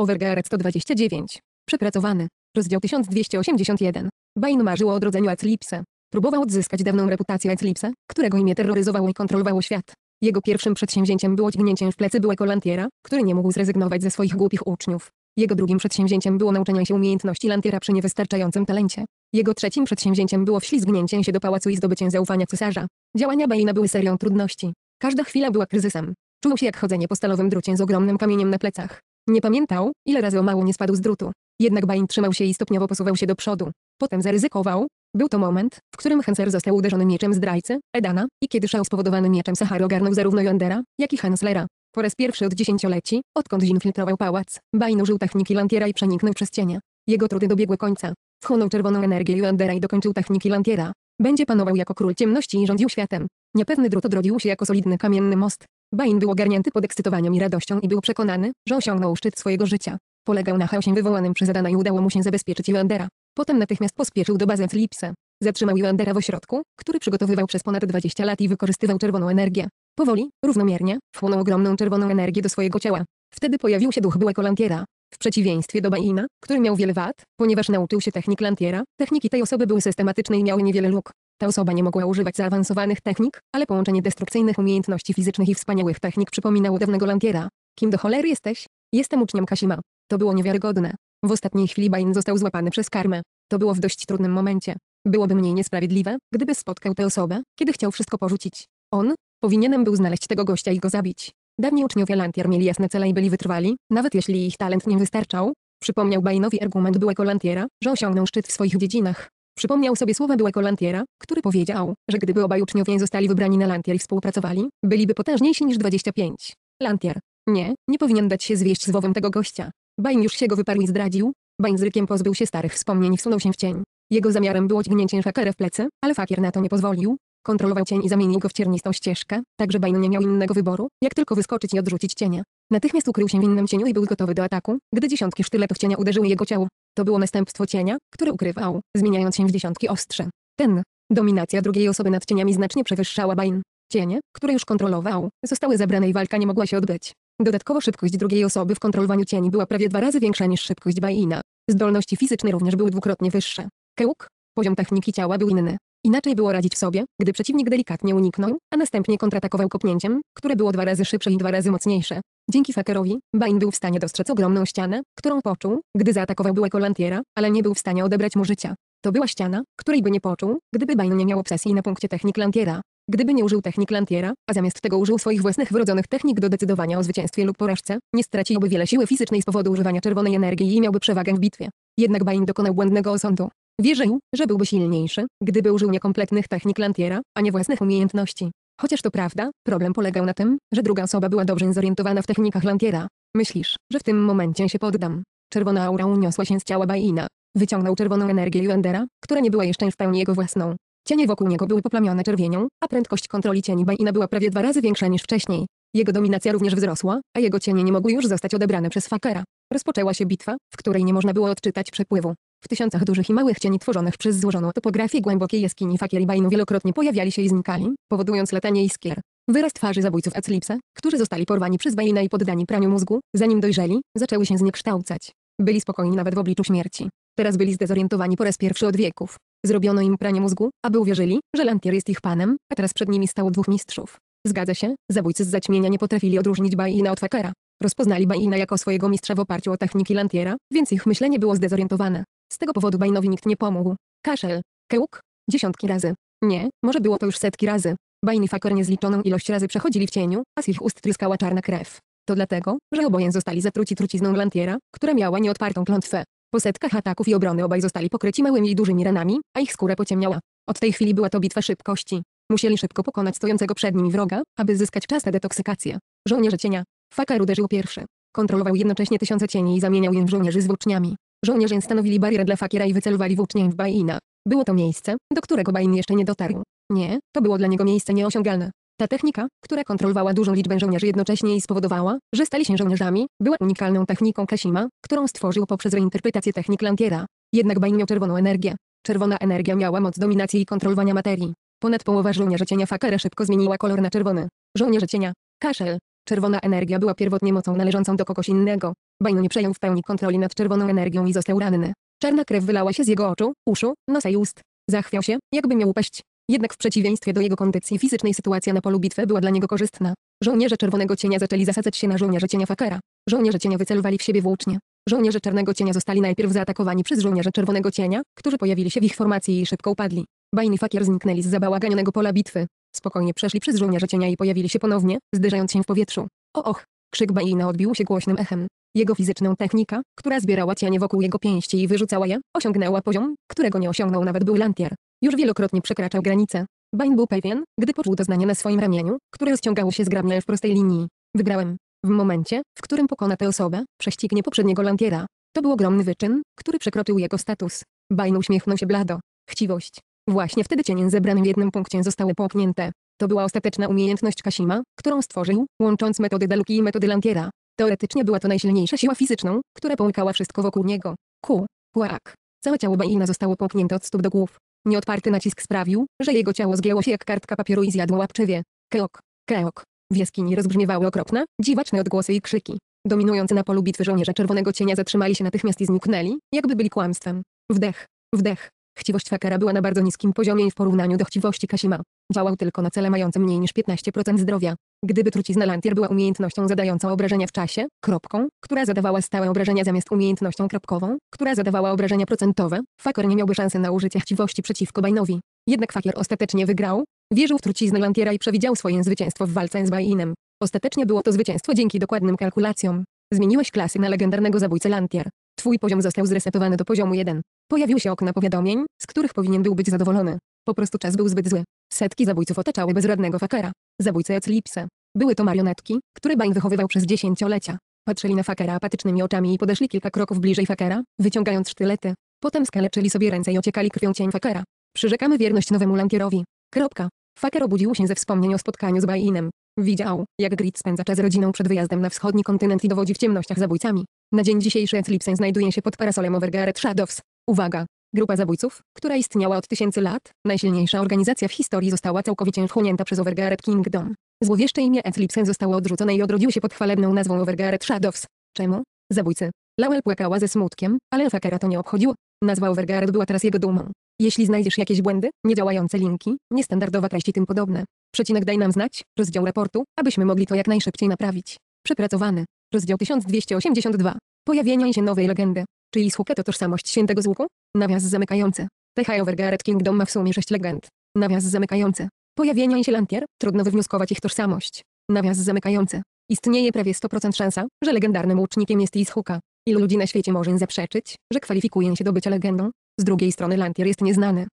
Overgeared 129. Przepracowany. Rozdział 1281. Bain marzył o odrodzeniu Eclipse. Próbował odzyskać dawną reputację Eclipse, którego imię terroryzowało i kontrolowało świat. Jego pierwszym przedsięwzięciem było dźgnięciem w plecy byłego Lantiera, który nie mógł zrezygnować ze swoich głupich uczniów. Jego drugim przedsięwzięciem było nauczenie się umiejętności Lantiera przy niewystarczającym talencie. Jego trzecim przedsięwzięciem było wślizgnięcie się do pałacu i zdobycie zaufania cesarza. Działania Baina były serią trudności. Każda chwila była kryzysem. Czuł się jak chodzenie po stalowym drucie z ogromnym kamieniem na plecach. Nie pamiętał, ile razy o mało nie spadł z drutu. Jednak Bain trzymał się i stopniowo posuwał się do przodu. Potem zaryzykował. Był to moment, w którym Hanser został uderzony mieczem zdrajcy, Edana, i kiedy szał spowodowany mieczem Sahary ogarnął zarówno Jondera, jak i Hanslera. Po raz pierwszy od dziesięcioleci, odkąd zinfiltrował pałac, Bain użył techniki Lantiera i przeniknął przez cienie. Jego trudy dobiegły końca. Wchłonął czerwoną energię Jondera i dokończył techniki Lantiera. Będzie panował jako król ciemności i rządził światem. Niepewny drut odrodził się jako solidny kamienny most, Bain był ogarnięty podekscytowaniem i radością i był przekonany, że osiągnął szczyt swojego życia. Polegał na chaosie wywołanym przez Adana i udało mu się zabezpieczyć Ilandera. Potem natychmiast pospieszył do bazy Flipsa. Zatrzymał Ilandera w ośrodku, który przygotowywał przez ponad 20 lat i wykorzystywał czerwoną energię. Powoli, równomiernie, wchłonął ogromną czerwoną energię do swojego ciała. Wtedy pojawił się duch byłego Lantiera. W przeciwieństwie do Baina, który miał wiele wad, ponieważ nauczył się technik Lantiera, techniki tej osoby były systematyczne i miały niewiele luk. Ta osoba nie mogła używać zaawansowanych technik, ale połączenie destrukcyjnych umiejętności fizycznych i wspaniałych technik przypominało dawnego lantiera. Kim do cholery jesteś? Jestem uczniem Kasima. To było niewiarygodne. W ostatniej chwili Bain został złapany przez karmę. To było w dość trudnym momencie. Byłoby mniej niesprawiedliwe, gdyby spotkał tę osobę, kiedy chciał wszystko porzucić. On powinienem był znaleźć tego gościa i go zabić. Dawni uczniowie Lantier mieli jasne cele i byli wytrwali, nawet jeśli ich talent nie wystarczał. Przypomniał Bainowi argument byłego Lantiera, że osiągnął szczyt w swoich dziedzinach, Przypomniał sobie słowa byłego Lantiera, który powiedział, że gdyby obaj uczniowie zostali wybrani na Lantier i współpracowali, byliby potężniejsi niż 25. Lantier. Nie, nie powinien dać się zwieść złowem tego gościa. Bain już się go wyparł i zdradził. Bain z rykiem pozbył się starych wspomnień i wsunął się w cień. Jego zamiarem było dźgnięcie Fakera w plecy, ale Fakier na to nie pozwolił. Kontrolował cień i zamienił go w ciernistą ścieżkę, tak że Bain nie miał innego wyboru, jak tylko wyskoczyć i odrzucić cienia. Natychmiast ukrył się w innym cieniu i był gotowy do ataku, gdy dziesiątki sztyletów cienia uderzyły jego ciało. To było następstwo cienia, które ukrywał, zmieniając się w dziesiątki ostrze. Ten. Dominacja drugiej osoby nad cieniami znacznie przewyższała Bain. Cienie, które już kontrolował, zostały zabrane i walka nie mogła się odbyć. Dodatkowo szybkość drugiej osoby w kontrolowaniu cieni była prawie dwa razy większa niż szybkość Baina. Zdolności fizyczne również były dwukrotnie wyższe. Kełk, poziom techniki ciała był inny. Inaczej było radzić sobie, gdy przeciwnik delikatnie uniknął, a następnie kontratakował kopnięciem, które było dwa razy szybsze i dwa razy mocniejsze. Dzięki Fakerowi, Bain był w stanie dostrzec ogromną ścianę, którą poczuł, gdy zaatakował byłego Lantiera, ale nie był w stanie odebrać mu życia. To była ściana, której by nie poczuł, gdyby Bain nie miał obsesji na punkcie technik Lantiera. Gdyby nie użył technik Lantiera, a zamiast tego użył swoich własnych wrodzonych technik do decydowania o zwycięstwie lub porażce, nie straciłby wiele siły fizycznej z powodu używania czerwonej energii i miałby przewagę w bitwie. Jednak Bain dokonał błędnego osądu. Wierzył, że byłby silniejszy, gdyby użył niekompletnych technik Lantiera, a nie własnych umiejętności. Chociaż to prawda, problem polegał na tym, że druga osoba była dobrze zorientowana w technikach Lantiera. Myślisz, że w tym momencie się poddam. Czerwona aura uniosła się z ciała Baina. Wyciągnął czerwoną energię Juendera, która nie była jeszcze w pełni jego własną. Cienie wokół niego były poplamione czerwienią, a prędkość kontroli cieni Baina była prawie dwa razy większa niż wcześniej. Jego dominacja również wzrosła, a jego cienie nie mogły już zostać odebrane przez Fakera. Rozpoczęła się bitwa, w której nie można było odczytać przepływu. W tysiącach dużych i małych cieni tworzonych przez złożoną topografię głębokiej jaskini Fakiribajnu wielokrotnie pojawiali się i znikali, powodując latanie iskier. Wyraz twarzy zabójców Eclipse, którzy zostali porwani przez Baina i poddani praniu mózgu, zanim dojrzeli, zaczęły się zniekształcać. Byli spokojni nawet w obliczu śmierci. Teraz byli zdezorientowani po raz pierwszy od wieków. Zrobiono im pranie mózgu, aby uwierzyli, że Lantier jest ich panem, a teraz przed nimi stało dwóch mistrzów. Zgadza się, zabójcy z zaćmienia nie potrafili odróżnić Baina od Fakera. Rozpoznali Baina jako swojego mistrza w oparciu o techniki Lantiera, więc ich myślenie było zdezorientowane. Z tego powodu Bainowi nikt nie pomógł. Kaszel. Kełk. Dziesiątki razy. Nie, może było to już setki razy. Bain i Faker niezliczoną ilość razy przechodzili w cieniu, a z ich ust tryskała czarna krew. To dlatego, że oboje zostali zatruci trucizną Glantiera, która miała nieodpartą klątwę. Po setkach ataków i obrony obaj zostali pokryci małymi i dużymi ranami, a ich skóra pociemniała. Od tej chwili była to bitwa szybkości. Musieli szybko pokonać stojącego przed nimi wroga, aby zyskać czas na detoksykację. Żołnierze cienia. Fakar uderzył pierwszy. Kontrolował jednocześnie tysiące cieni i zamieniał je w żołnierzy z włóczniami. Żołnierze stanowili barierę dla fakiera i wycelowali włócznię w Baina. Było to miejsce, do którego Bain jeszcze nie dotarł. Nie, to było dla niego miejsce nieosiągalne. Ta technika, która kontrolowała dużą liczbę żołnierzy jednocześnie i spowodowała, że stali się żołnierzami, była unikalną techniką Kasima, którą stworzył poprzez reinterpretację technik Lantiera. Jednak Bain miał czerwoną energię. Czerwona energia miała moc dominacji i kontrolowania materii. Ponad połowa żołnierzy cienia Fakera szybko zmieniła kolor na czerwony. Żołnierze cienia. Kaszel. Czerwona energia była pierwotnie mocą należącą do kogoś innego. Bane nie przejął w pełni kontroli nad czerwoną energią i został ranny. Czarna krew wylała się z jego oczu, uszu, nosa i ust. Zachwiał się, jakby miał upaść. Jednak w przeciwieństwie do jego kondycji fizycznej sytuacja na polu bitwy była dla niego korzystna. Żołnierze Czerwonego Cienia zaczęli zasadzać się na żołnierze Cienia Fakera. Żołnierze Cienia wycelowali w siebie włócznie. Żołnierze Czarnego Cienia zostali najpierw zaatakowani przez żołnierze Czerwonego Cienia, którzy pojawili się w ich formacji i szybko upadli. Bajn i Fakier zniknęli z zabałaganionego pola bitwy. Spokojnie przeszli przez żołnierze cienia i pojawili się ponownie, zderzając się w powietrzu. O och! Krzyk Baina odbił się głośnym echem. Jego fizyczną technika, która zbierała cienie wokół jego pięści i wyrzucała je, osiągnęła poziom, którego nie osiągnął nawet był Lantier. Już wielokrotnie przekraczał granice. Bain był pewien, gdy poczuł doznanie na swoim ramieniu, które rozciągało się zgrabnie w prostej linii. Wygrałem. W momencie, w którym pokona tę osobę, prześcignie poprzedniego Lantiera. To był ogromny wyczyn, który przekroczył jego status. Bain uśmiechnął się blado. Chciwość. Właśnie wtedy cieniem zebranym w jednym punkcie zostało połknięte. To była ostateczna umiejętność Kasima, którą stworzył, łącząc metody Daluki i metody Lantiera. Teoretycznie była to najsilniejsza siła fizyczną, która połykała wszystko wokół niego. Ku, płak. Całe ciało Baina zostało połknięte od stóp do głów. Nieodparty nacisk sprawił, że jego ciało zgięło się jak kartka papieru i zjadło łapczywie. Keok, keok. W jaskini rozbrzmiewały okropne, dziwaczne odgłosy i krzyki. Dominujący na polu bitwy żołnierze Czerwonego Cienia zatrzymali się natychmiast i zniknęli, jakby byli kłamstwem. Wdech, wdech, Chciwość Fakera była na bardzo niskim poziomie i w porównaniu do chciwości Kasima. Działał tylko na cele mające mniej niż 15% zdrowia. Gdyby trucizna Lantier była umiejętnością zadającą obrażenia w czasie, kropką, która zadawała stałe obrażenia zamiast umiejętnością kropkową, która zadawała obrażenia procentowe, Faker nie miałby szansy na użycie chciwości przeciwko Bainowi. Jednak Fakier ostatecznie wygrał, wierzył w truciznę Lantiera i przewidział swoje zwycięstwo w walce z Bainem. Ostatecznie było to zwycięstwo dzięki dokładnym kalkulacjom. Zmieniłeś klasy na legendarnego zabójcę Lantier. Twój poziom został zresetowany do poziomu 1. Pojawiły się okna powiadomień, z których powinien był być zadowolony. Po prostu czas był zbyt zły. Setki zabójców otaczały bezradnego fakera. Zabójcy Eclipse. Były to marionetki, które Bain wychowywał przez dziesięciolecia. Patrzyli na fakera apatycznymi oczami i podeszli kilka kroków bliżej fakera, wyciągając sztylety. Potem skaleczyli sobie ręce i ociekali krwią cień fakera. Przyrzekamy wierność nowemu lankierowi. Kropka. Faker obudził się ze wspomnień o spotkaniu z Bainem. Widział, jak Grid spędza czas z rodziną przed wyjazdem na wschodni kontynent i dowodzi w ciemnościach zabójcami. Na dzień dzisiejszy Eclipsen znajduje się pod parasolem Overgaret Shadows. Uwaga! Grupa zabójców, która istniała od tysięcy lat, najsilniejsza organizacja w historii została całkowicie wchłonięta przez Overgaret Kingdom. Złowieszcze imię Eclipse zostało odrzucone i odrodziło się pod chwalebną nazwą Overgaret Shadows. Czemu? Zabójcy. Lawel płakała ze smutkiem, ale Fakera to nie obchodziło. Nazwa Overgaret była teraz jego dumą. Jeśli znajdziesz jakieś błędy, niedziałające linki, niestandardowa treść i tym podobne, przecinek daj nam znać, rozdział raportu, abyśmy mogli to jak najszybciej naprawić. Przepracowany. Rozdział 1282. Pojawienie się nowej legendy. Czy Isłuka to tożsamość świętego z łuku? Nawias zamykający. The Highover Garrett Kingdom ma w sumie sześć legend. Nawias zamykający. Pojawienie się Lantier, trudno wywnioskować ich tożsamość. Nawias zamykający. Istnieje prawie 100% szansa, że legendarnym łucznikiem jest Ishuka. Ilu ludzi na świecie może zaprzeczyć, że kwalifikuje się do bycia legendą? Z drugiej strony Lantier jest nieznany.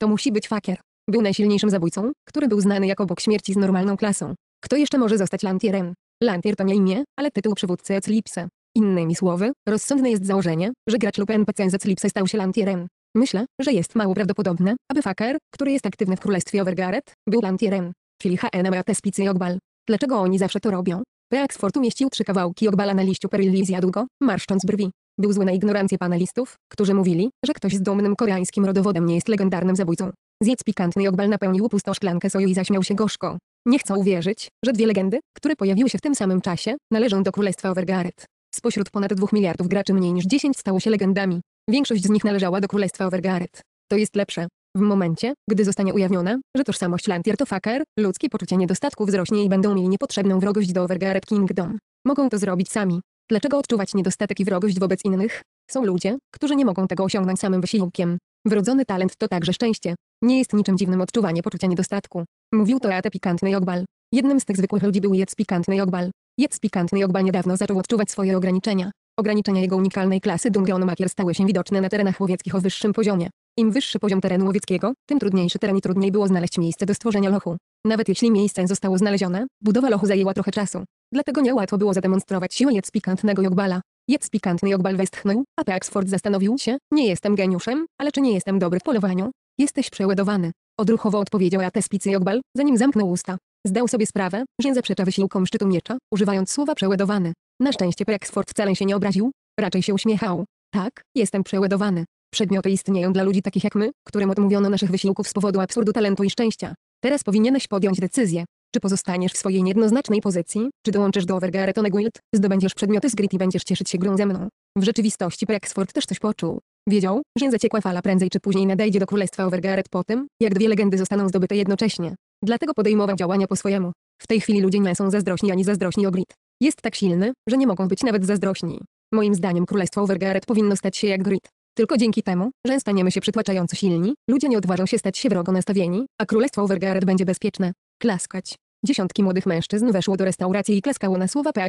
To musi być fakier. Był najsilniejszym zabójcą, który był znany jako bóg śmierci z normalną klasą. Kto jeszcze może zostać Lantierem? Lantier to nie imię, ale tytuł przywódcy Eclipse. Innymi słowy, rozsądne jest założenie, że gracz lub NPC z Eclipse stał się Lantierem. Myślę, że jest mało prawdopodobne, aby faker, który jest aktywny w królestwie Overgaret, był Lantierem. Czyli HNMAT Spicy i Ogbal. Dlaczego oni zawsze to robią? Peaksford umieścił trzy kawałki Ogbala na liściu perilli i zjadł go, marszcząc brwi. Był zły na ignorancję panelistów, którzy mówili, że ktoś z dumnym koreańskim rodowodem nie jest legendarnym zabójcą. Zjedz pikantny Ogbal napełnił pustą szklankę soju i zaśmiał się gorzko. Nie chcą uwierzyć, że dwie legendy, które pojawiły się w tym samym czasie, należą do królestwa Overgaret. Spośród ponad dwóch miliardów graczy mniej niż 10 stało się legendami. Większość z nich należała do królestwa Overgaret. To jest lepsze. W momencie, gdy zostanie ujawniona, że tożsamość Lantier to faker, ludzkie poczucie niedostatku wzrośnie i będą mieli niepotrzebną wrogość do Overgaret Kingdom. Mogą to zrobić sami. Dlaczego odczuwać niedostatek i wrogość wobec innych? Są ludzie, którzy nie mogą tego osiągnąć samym wysiłkiem. Wrodzony talent to także szczęście. Nie jest niczym dziwnym odczuwanie poczucia niedostatku. Mówił to Ate Pikantny Jogbal. Jednym z tych zwykłych ludzi był Jec Pikantny Jogbal. Jedz pikantny Jogba niedawno zaczął odczuwać swoje ograniczenia. Ograniczenia jego unikalnej klasy Dungeon Makier stały się widoczne na terenach łowieckich o wyższym poziomie. Im wyższy poziom terenu łowieckiego, tym trudniejszy teren i trudniej było znaleźć miejsce do stworzenia lochu. Nawet jeśli miejsce zostało znalezione, budowa lochu zajęła trochę czasu. Dlatego niełatwo było zademonstrować siłę jedz pikantnego Jogbala. Jedz pikantny Jogbal westchnął, a Paxford zastanowił się, nie jestem geniuszem, ale czy nie jestem dobry w polowaniu? Jesteś przeładowany. Odruchowo odpowiedział Atespicy Jogbal, zanim zamknął usta. Zdał sobie sprawę, że zaprzecza wysiłkom szczytu miecza, używając słowa przeładowany. Na szczęście Prexford wcale się nie obraził, raczej się uśmiechał. Tak, jestem przeładowany. Przedmioty istnieją dla ludzi takich jak my, którym odmówiono naszych wysiłków z powodu absurdu talentu i szczęścia. Teraz powinieneś podjąć decyzję. Czy pozostaniesz w swojej niejednoznacznej pozycji, czy dołączysz do Overgaretone Guild, zdobędziesz przedmioty z grid i będziesz cieszyć się grą ze mną. W rzeczywistości Prexford też coś poczuł. Wiedział, że zaciekła fala prędzej czy później nadejdzie do królestwa Overgaret po tym, jak dwie legendy zostaną zdobyte jednocześnie. Dlatego podejmował działania po swojemu. W tej chwili ludzie nie są zazdrośni ani zazdrośni o grid. Jest tak silny, że nie mogą być nawet zazdrośni. Moim zdaniem królestwo Overgaret powinno stać się jak grid. Tylko dzięki temu, że staniemy się przytłaczająco silni, ludzie nie odważą się stać się wrogo nastawieni, a królestwo Overgaret będzie bezpieczne. Klaskać. Dziesiątki młodych mężczyzn weszło do restauracji i klaskało na słowa P.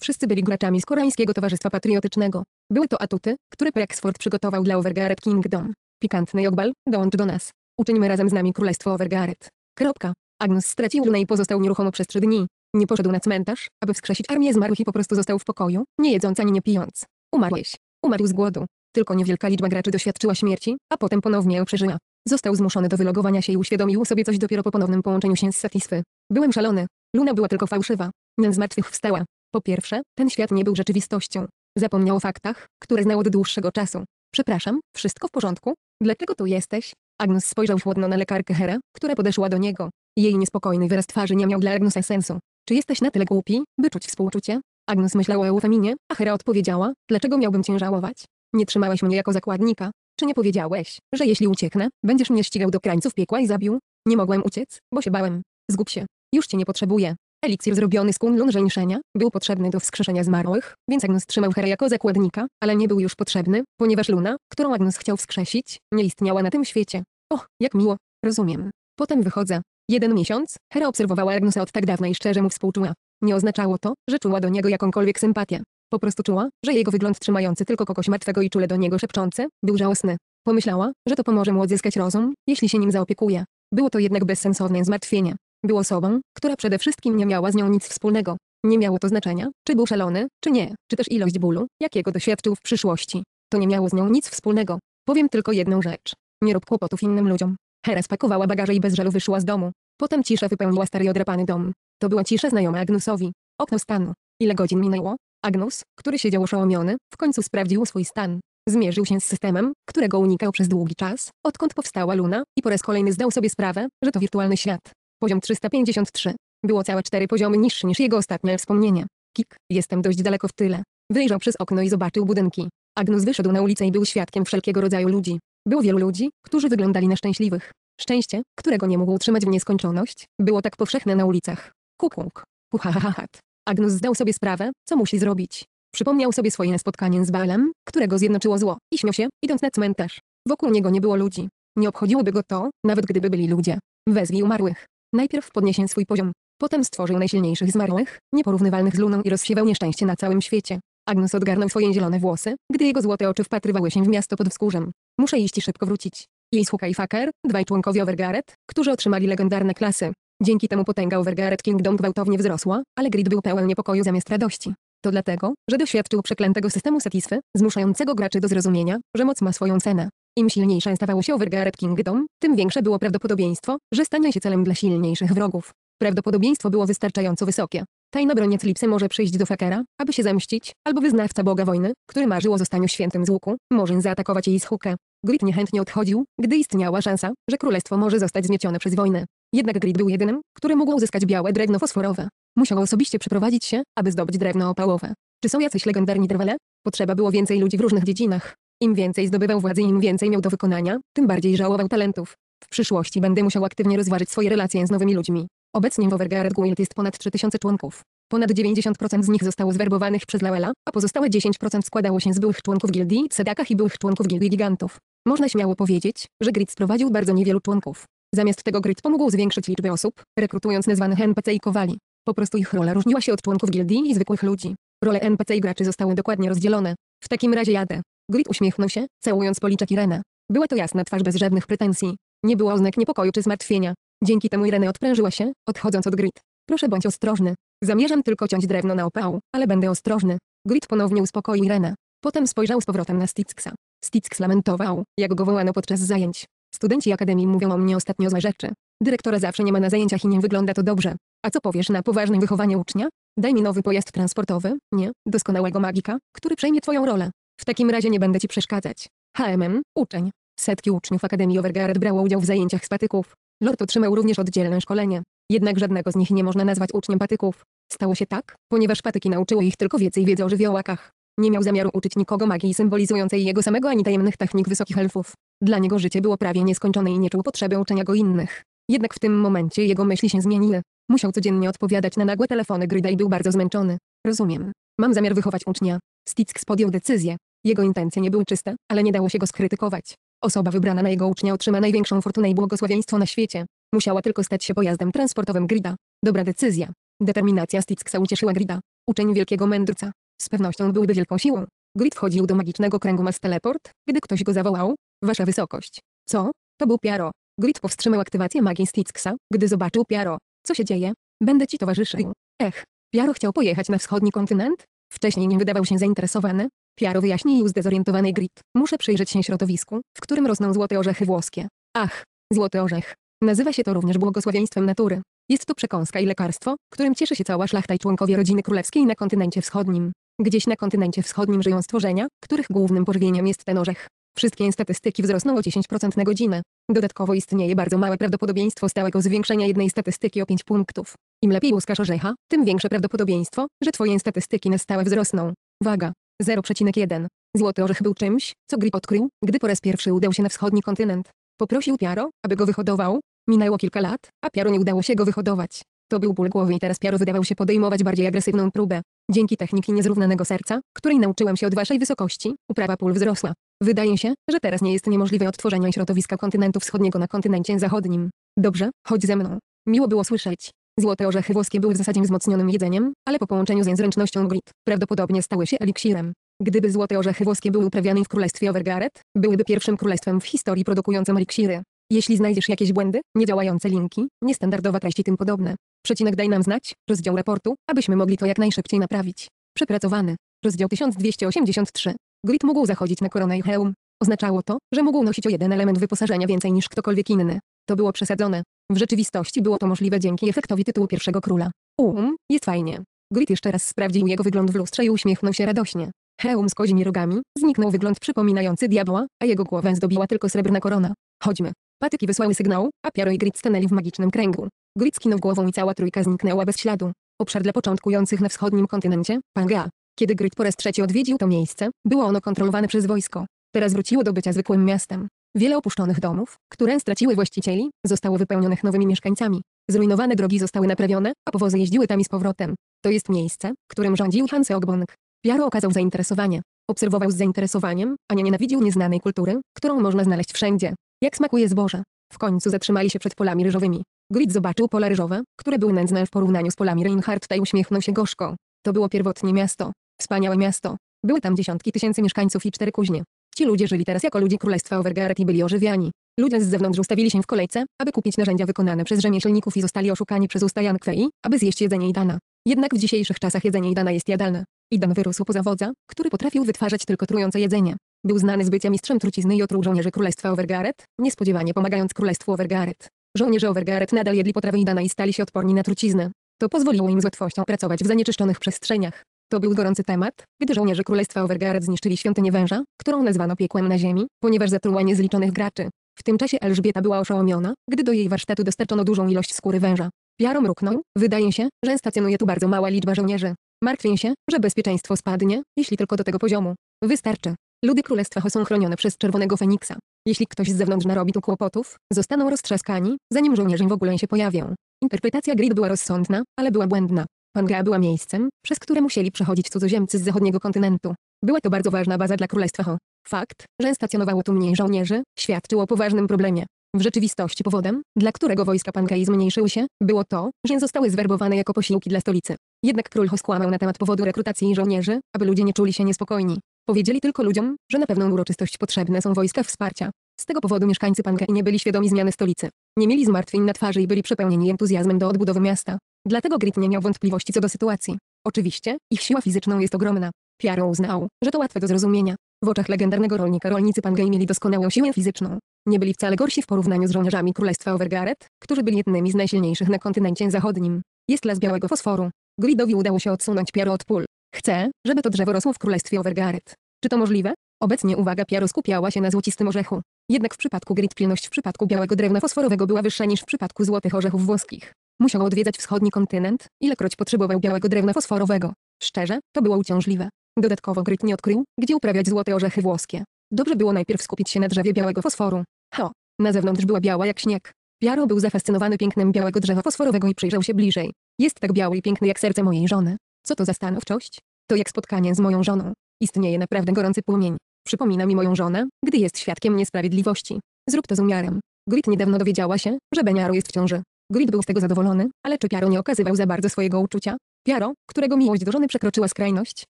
Wszyscy byli graczami z Koreańskiego Towarzystwa Patriotycznego. Były to atuty, które P. przygotował dla Overgaret Kingdom. Pikantny Jogbal, dołącz do nas. Uczyńmy razem z nami królestwo Overgaret. Kropka. Agnus stracił Luna i pozostał nieruchomo przez trzy dni. Nie poszedł na cmentarz, aby wskrzesić armię zmarłych i po prostu został w pokoju, nie jedząc ani nie pijąc. Umarłeś. Umarł z głodu. Tylko niewielka liczba graczy doświadczyła śmierci, a potem ponownie ją przeżyła. Został zmuszony do wylogowania się i uświadomił sobie coś dopiero po ponownym połączeniu się z Satisfy. Byłem szalony. Luna była tylko fałszywa. Nen z martwych wstała. Po pierwsze, ten świat nie był rzeczywistością. Zapomniał o faktach, które znał od dłuższego czasu. Przepraszam, wszystko w porządku? Dlaczego tu jesteś? Agnus spojrzał chłodno na lekarkę Hera, która podeszła do niego. Jej niespokojny wyraz twarzy nie miał dla Agnusa sensu. Czy jesteś na tyle głupi, by czuć współczucie? Agnus myślał o eufeminie, a Hera odpowiedziała, dlaczego miałbym cię żałować? Nie trzymałeś mnie jako zakładnika. Czy nie powiedziałeś, że jeśli ucieknę, będziesz mnie ścigał do krańców piekła i zabił? Nie mogłem uciec, bo się bałem. Zgub się. Już cię nie potrzebuję. Eliksir zrobiony z kunlun żeńszenia, był potrzebny do wskrzeszenia zmarłych, więc Agnus trzymał Herę jako zakładnika, ale nie był już potrzebny, ponieważ Luna, którą Agnus chciał wskrzesić, nie istniała na tym świecie. Och, jak miło. Rozumiem. Potem wychodzę. Jeden miesiąc, Hera obserwowała Agnusa od tak dawna i szczerze mu współczuła. Nie oznaczało to, że czuła do niego jakąkolwiek sympatię. Po prostu czuła, że jego wygląd trzymający tylko kogoś martwego i czule do niego szepczący, był żałosny. Pomyślała, że to pomoże mu odzyskać rozum, jeśli się nim zaopiekuje. Było to jednak bezsensowne zmartwienie. Był osobą, która przede wszystkim nie miała z nią nic wspólnego. Nie miało to znaczenia, czy był szalony, czy nie, czy też ilość bólu, jakiego doświadczył w przyszłości. To nie miało z nią nic wspólnego. Powiem tylko jedną rzecz. Nie rób kłopotów innym ludziom. Hera spakowała bagaże i bez żalu wyszła z domu. Potem cisza wypełniła stary odrapany dom. To była cisza znajoma Agnusowi. Okno stanu. Ile godzin minęło? Agnus, który siedział oszołomiony, w końcu sprawdził swój stan. Zmierzył się z systemem, którego unikał przez długi czas, odkąd powstała Luna, i po raz kolejny zdał sobie sprawę, że to wirtualny świat. Poziom 353. Było całe cztery poziomy niższy niż jego ostatnie wspomnienie. Kik, jestem dość daleko w tyle. Wyjrzał przez okno i zobaczył budynki. Agnus wyszedł na ulicę i był świadkiem wszelkiego rodzaju ludzi. Było wielu ludzi, którzy wyglądali na szczęśliwych. Szczęście, którego nie mógł utrzymać w nieskończoność, było tak powszechne na ulicach. Kukuk. Puhahahat. Agnus zdał sobie sprawę, co musi zrobić. Przypomniał sobie swoje spotkanie z Baalem, którego zjednoczyło zło, i śmiał się, idąc na cmentarz. Wokół niego nie było ludzi. Nie obchodziłoby go to, nawet gdyby byli ludzie. Wezwij umarłych. Najpierw podniesień swój poziom. Potem stworzył najsilniejszych zmarłych, nieporównywalnych z luną i rozsiewał nieszczęście na całym świecie. Agnus odgarnął swoje zielone włosy, gdy jego złote oczy wpatrywały się w miasto pod wzgórzem. Muszę iść i szybko wrócić. Jej i Faker, dwaj członkowie Overgaret, którzy otrzymali legendarne klasy. Dzięki temu potęga Overgaret Kingdom gwałtownie wzrosła, ale Grid był pełen niepokoju zamiast radości. To dlatego, że doświadczył przeklętego systemu Satisfy, zmuszającego graczy do zrozumienia, że moc ma swoją cenę. Im silniejsze stawało się Overgeared Kingdom, tym większe było prawdopodobieństwo, że stanie się celem dla silniejszych wrogów. Prawdopodobieństwo było wystarczająco wysokie. Tajna broniec Lipsy może przyjść do Fakera, aby się zemścić, albo wyznawca Boga Wojny, który marzył o zostaniu świętym z łuku, może zaatakować jej z hukę. Grid niechętnie odchodził, gdy istniała szansa, że królestwo może zostać zmiecione przez wojnę. Jednak Grid był jedynym, który mógł uzyskać białe drewno fosforowe. Musiał osobiście przeprowadzić się, aby zdobyć drewno opałowe. Czy są jacyś legendarni drwale? Potrzeba było więcej ludzi w różnych dziedzinach. Im więcej zdobywał władzy im więcej miał do wykonania, tym bardziej żałował talentów. W przyszłości będę musiał aktywnie rozważyć swoje relacje z nowymi ludźmi. Obecnie w Overguard Guild jest ponad 3000 członków. Ponad 90% z nich zostało zwerbowanych przez Lawela, a pozostałe 10% składało się z byłych członków gildii, sedakach i byłych członków gildii gigantów. Można śmiało powiedzieć, że Grid sprowadził bardzo niewielu członków. Zamiast tego Grid pomógł zwiększyć liczbę osób, rekrutując nazwanych NPC i kowali. Po prostu ich rola różniła się od członków gildii i zwykłych ludzi. Role NPC i graczy zostały dokładnie rozdzielone. W takim razie jadę. Grid uśmiechnął się, całując policzek Irena. Była to jasna twarz bez żadnych pretensji. Nie było oznak niepokoju czy zmartwienia. Dzięki temu Irene odprężyła się, odchodząc od Grid. Proszę bądź ostrożny. Zamierzam tylko ciąć drewno na opał, ale będę ostrożny. Grit ponownie uspokoił Irenę. Potem spojrzał z powrotem na Sticksa. Sticks lamentował, jak go wołano podczas zajęć. Studenci akademii mówią o mnie ostatnio złe rzeczy. Dyrektora zawsze nie ma na zajęciach i nie wygląda to dobrze. A co powiesz na poważne wychowanie ucznia? Daj mi nowy pojazd transportowy, nie, doskonałego magika, który przejmie twoją rolę. W takim razie nie będę ci przeszkadzać. HMM, uczeń. Setki uczniów Akademii Overgaard brało udział w zajęciach z patyków. Lord otrzymał również oddzielne szkolenie. Jednak żadnego z nich nie można nazwać uczniem patyków. Stało się tak, ponieważ patyki nauczyły ich tylko więcej wiedzy o żywiołakach. Nie miał zamiaru uczyć nikogo magii symbolizującej jego samego ani tajemnych technik wysokich elfów. Dla niego życie było prawie nieskończone i nie czuł potrzeby uczenia go innych. Jednak w tym momencie jego myśli się zmieniły. Musiał codziennie odpowiadać na nagłe telefony Gryda i był bardzo zmęczony. Rozumiem. Mam zamiar wychować ucznia. Stick podjął decyzję. Jego intencje nie były czyste, ale nie dało się go skrytykować. Osoba wybrana na jego ucznia otrzyma największą fortunę i błogosławieństwo na świecie. Musiała tylko stać się pojazdem transportowym Grida. Dobra decyzja. Determinacja Sticksa ucieszyła Grida. Uczeń wielkiego mędrca. Z pewnością byłby wielką siłą. Grid wchodził do magicznego kręgu Mass Teleport, gdy ktoś go zawołał. Wasza wysokość. Co? To był Piaro. Grid powstrzymał aktywację magii Sticksa, gdy zobaczył Piaro. Co się dzieje? Będę ci towarzyszył. Ech. Piaro chciał pojechać na wschodni kontynent? Wcześniej nie wydawał się zainteresowany. Piaro wyjaśnił zdezorientowany grid. Muszę przyjrzeć się środowisku, w którym rosną złote orzechy włoskie. Ach, złoty orzech. Nazywa się to również błogosławieństwem natury. Jest to przekąska i lekarstwo, którym cieszy się cała szlachta i członkowie rodziny królewskiej na kontynencie wschodnim. Gdzieś na kontynencie wschodnim żyją stworzenia, których głównym pożywieniem jest ten orzech. Wszystkie statystyki wzrosną o 10% na godzinę. Dodatkowo istnieje bardzo małe prawdopodobieństwo stałego zwiększenia jednej statystyki o 5 punktów. Im lepiej łuskasz orzecha, tym większe prawdopodobieństwo, że twoje statystyki na stałe wzrosną. Waga. 0,1. Złoty orzech był czymś, co Grip odkrył, gdy po raz pierwszy udał się na wschodni kontynent. Poprosił Piaro, aby go wyhodował. Minęło kilka lat, a Piaro nie udało się go wyhodować. To był ból głowy i teraz Piaro wydawał się podejmować bardziej agresywną próbę. Dzięki techniki niezrównanego serca, której nauczyłem się od waszej wysokości, uprawa pól wzrosła. Wydaje się, że teraz nie jest niemożliwe odtworzenie środowiska kontynentu wschodniego na kontynencie zachodnim. Dobrze, chodź ze mną. Miło było słyszeć, Złote orzechy włoskie były w zasadzie wzmocnionym jedzeniem, ale po połączeniu z zręcznością glik, prawdopodobnie stały się eliksirem. Gdyby złote orzechy włoskie były uprawiane w królestwie Overgaret, byłyby pierwszym królestwem w historii produkującym eliksiry. Jeśli znajdziesz jakieś błędy, niedziałające linki, niestandardowa treści tym podobne, przecinek daj nam znać, rozdział raportu, abyśmy mogli to jak najszybciej naprawić. Przepracowany. Rozdział 1283. Grit mógł zachodzić na koronę i hełm. Oznaczało to, że mógł nosić o jeden element wyposażenia więcej niż ktokolwiek inny. To było przesadzone, w rzeczywistości było to możliwe dzięki efektowi tytułu pierwszego króla. Um, jest fajnie. Grit jeszcze raz sprawdził jego wygląd w lustrze i uśmiechnął się radośnie. Heum z kozimi rogami, zniknął wygląd przypominający diabła, a jego głowę zdobiła tylko srebrna korona. Chodźmy. Patyki wysłały sygnał, a Piaro i Grit stanęli w magicznym kręgu. Grit skinął głową i cała trójka zniknęła bez śladu. Obszar dla początkujących na wschodnim kontynencie, Pangea. Kiedy Grit po raz trzeci odwiedził to miejsce, było ono kontrolowane przez wojsko. Teraz wróciło do bycia zwykłym miastem. Wiele opuszczonych domów, które straciły właścicieli, zostało wypełnionych nowymi mieszkańcami. Zrujnowane drogi zostały naprawione, a powozy jeździły tam i z powrotem. To jest miejsce, którym rządził Han Seokbong. Piaro okazał zainteresowanie. Obserwował z zainteresowaniem, a nie nienawidził nieznanej kultury, którą można znaleźć wszędzie. Jak smakuje zboże? W końcu zatrzymali się przed polami ryżowymi. Grid zobaczył pola ryżowe, które były nędzne w porównaniu z polami Reinhardta i uśmiechnął się gorzko. To było pierwotnie miasto. Wspaniałe miasto. Były tam dziesiątki tysięcy mieszkańców i cztery kuźnie. Ci ludzie żyli teraz jako ludzie królestwa Overgaret i byli ożywiani. Ludzie z zewnątrz ustawili się w kolejce, aby kupić narzędzia wykonane przez rzemieślników i zostali oszukani przez usta Jan Kwei, aby zjeść jedzenie Idana. Jednak w dzisiejszych czasach jedzenie Idana jest jadalne. Idan wyrósł poza wodza, który potrafił wytwarzać tylko trujące jedzenie. Był znany z bycia mistrzem trucizny i otruł żołnierzy królestwa Overgaret, niespodziewanie pomagając królestwu Overgaret. Żołnierze Overgaret nadal jedli potrawy Idana i stali się odporni na truciznę. To pozwoliło im z łatwością pracować w zanieczyszczonych przestrzeniach. To był gorący temat, gdy żołnierze Królestwa Overgaard zniszczyli świątynię węża, którą nazwano piekłem na ziemi, ponieważ zatruła niezliczonych graczy. W tym czasie Elżbieta była oszołomiona, gdy do jej warsztatu dostarczono dużą ilość skóry węża. Piaro mruknął, wydaje się, że stacjonuje tu bardzo mała liczba żołnierzy. Martwię się, że bezpieczeństwo spadnie, jeśli tylko do tego poziomu. Wystarczy. Ludy Królestwa Ho są chronione przez Czerwonego Feniksa. Jeśli ktoś z zewnątrz narobi tu kłopotów, zostaną roztrzaskani, zanim żołnierze w ogóle się pojawią. Interpretacja Grid była rozsądna, ale była błędna. Pangra była miejscem, przez które musieli przechodzić cudzoziemcy z zachodniego kontynentu. Była to bardzo ważna baza dla królestwa Ho. Fakt, że stacjonowało tu mniej żołnierzy, świadczył o poważnym problemie. W rzeczywistości powodem, dla którego wojska Pankai zmniejszyły się, było to, że zostały zwerbowane jako posiłki dla stolicy. Jednak król Ho skłamał na temat powodu rekrutacji żołnierzy, aby ludzie nie czuli się niespokojni. Powiedzieli tylko ludziom, że na pewną uroczystość potrzebne są wojska wsparcia. Z tego powodu mieszkańcy Pankai nie byli świadomi zmiany stolicy. Nie mieli zmartwień na twarzy i byli przepełnieni entuzjazmem do odbudowy miasta. Dlatego Grit nie miał wątpliwości co do sytuacji. Oczywiście, ich siła fizyczna jest ogromna. Piaro uznał, że to łatwe do zrozumienia. W oczach legendarnego rolnika rolnicy Pangei mieli doskonałą siłę fizyczną. Nie byli wcale gorsi w porównaniu z żołnierzami Królestwa Overgaret, którzy byli jednymi z najsilniejszych na kontynencie zachodnim. Jest las białego fosforu. Gridowi udało się odsunąć Piaro od pól. Chce, żeby to drzewo rosło w Królestwie Overgaret. Czy to możliwe? Obecnie uwaga Piaro skupiała się na złocistym orzechu. Jednak w przypadku Grid pilność w przypadku białego drewna fosforowego była wyższa niż w przypadku złotych orzechów włoskich. Musiał odwiedzać wschodni kontynent, ilekroć potrzebował białego drewna fosforowego. Szczerze, to było uciążliwe. Dodatkowo Gryt nie odkrył, gdzie uprawiać złote orzechy włoskie. Dobrze było najpierw skupić się na drzewie białego fosforu. Ho! Na zewnątrz była biała jak śnieg. Piaro był zafascynowany pięknem białego drzewa fosforowego i przyjrzał się bliżej. Jest tak biały i piękny jak serce mojej żony. Co to za stanowczość? To jak spotkanie z moją żoną. Istnieje naprawdę gorący płomień. Przypomina mi moją żonę, gdy jest świadkiem niesprawiedliwości. Zrób to z umiarem. Grit niedawno dowiedziała się, że Beniaro jest w ciąży. Grid był z tego zadowolony, ale czy Piaro nie okazywał za bardzo swojego uczucia? Piaro, którego miłość do żony przekroczyła skrajność,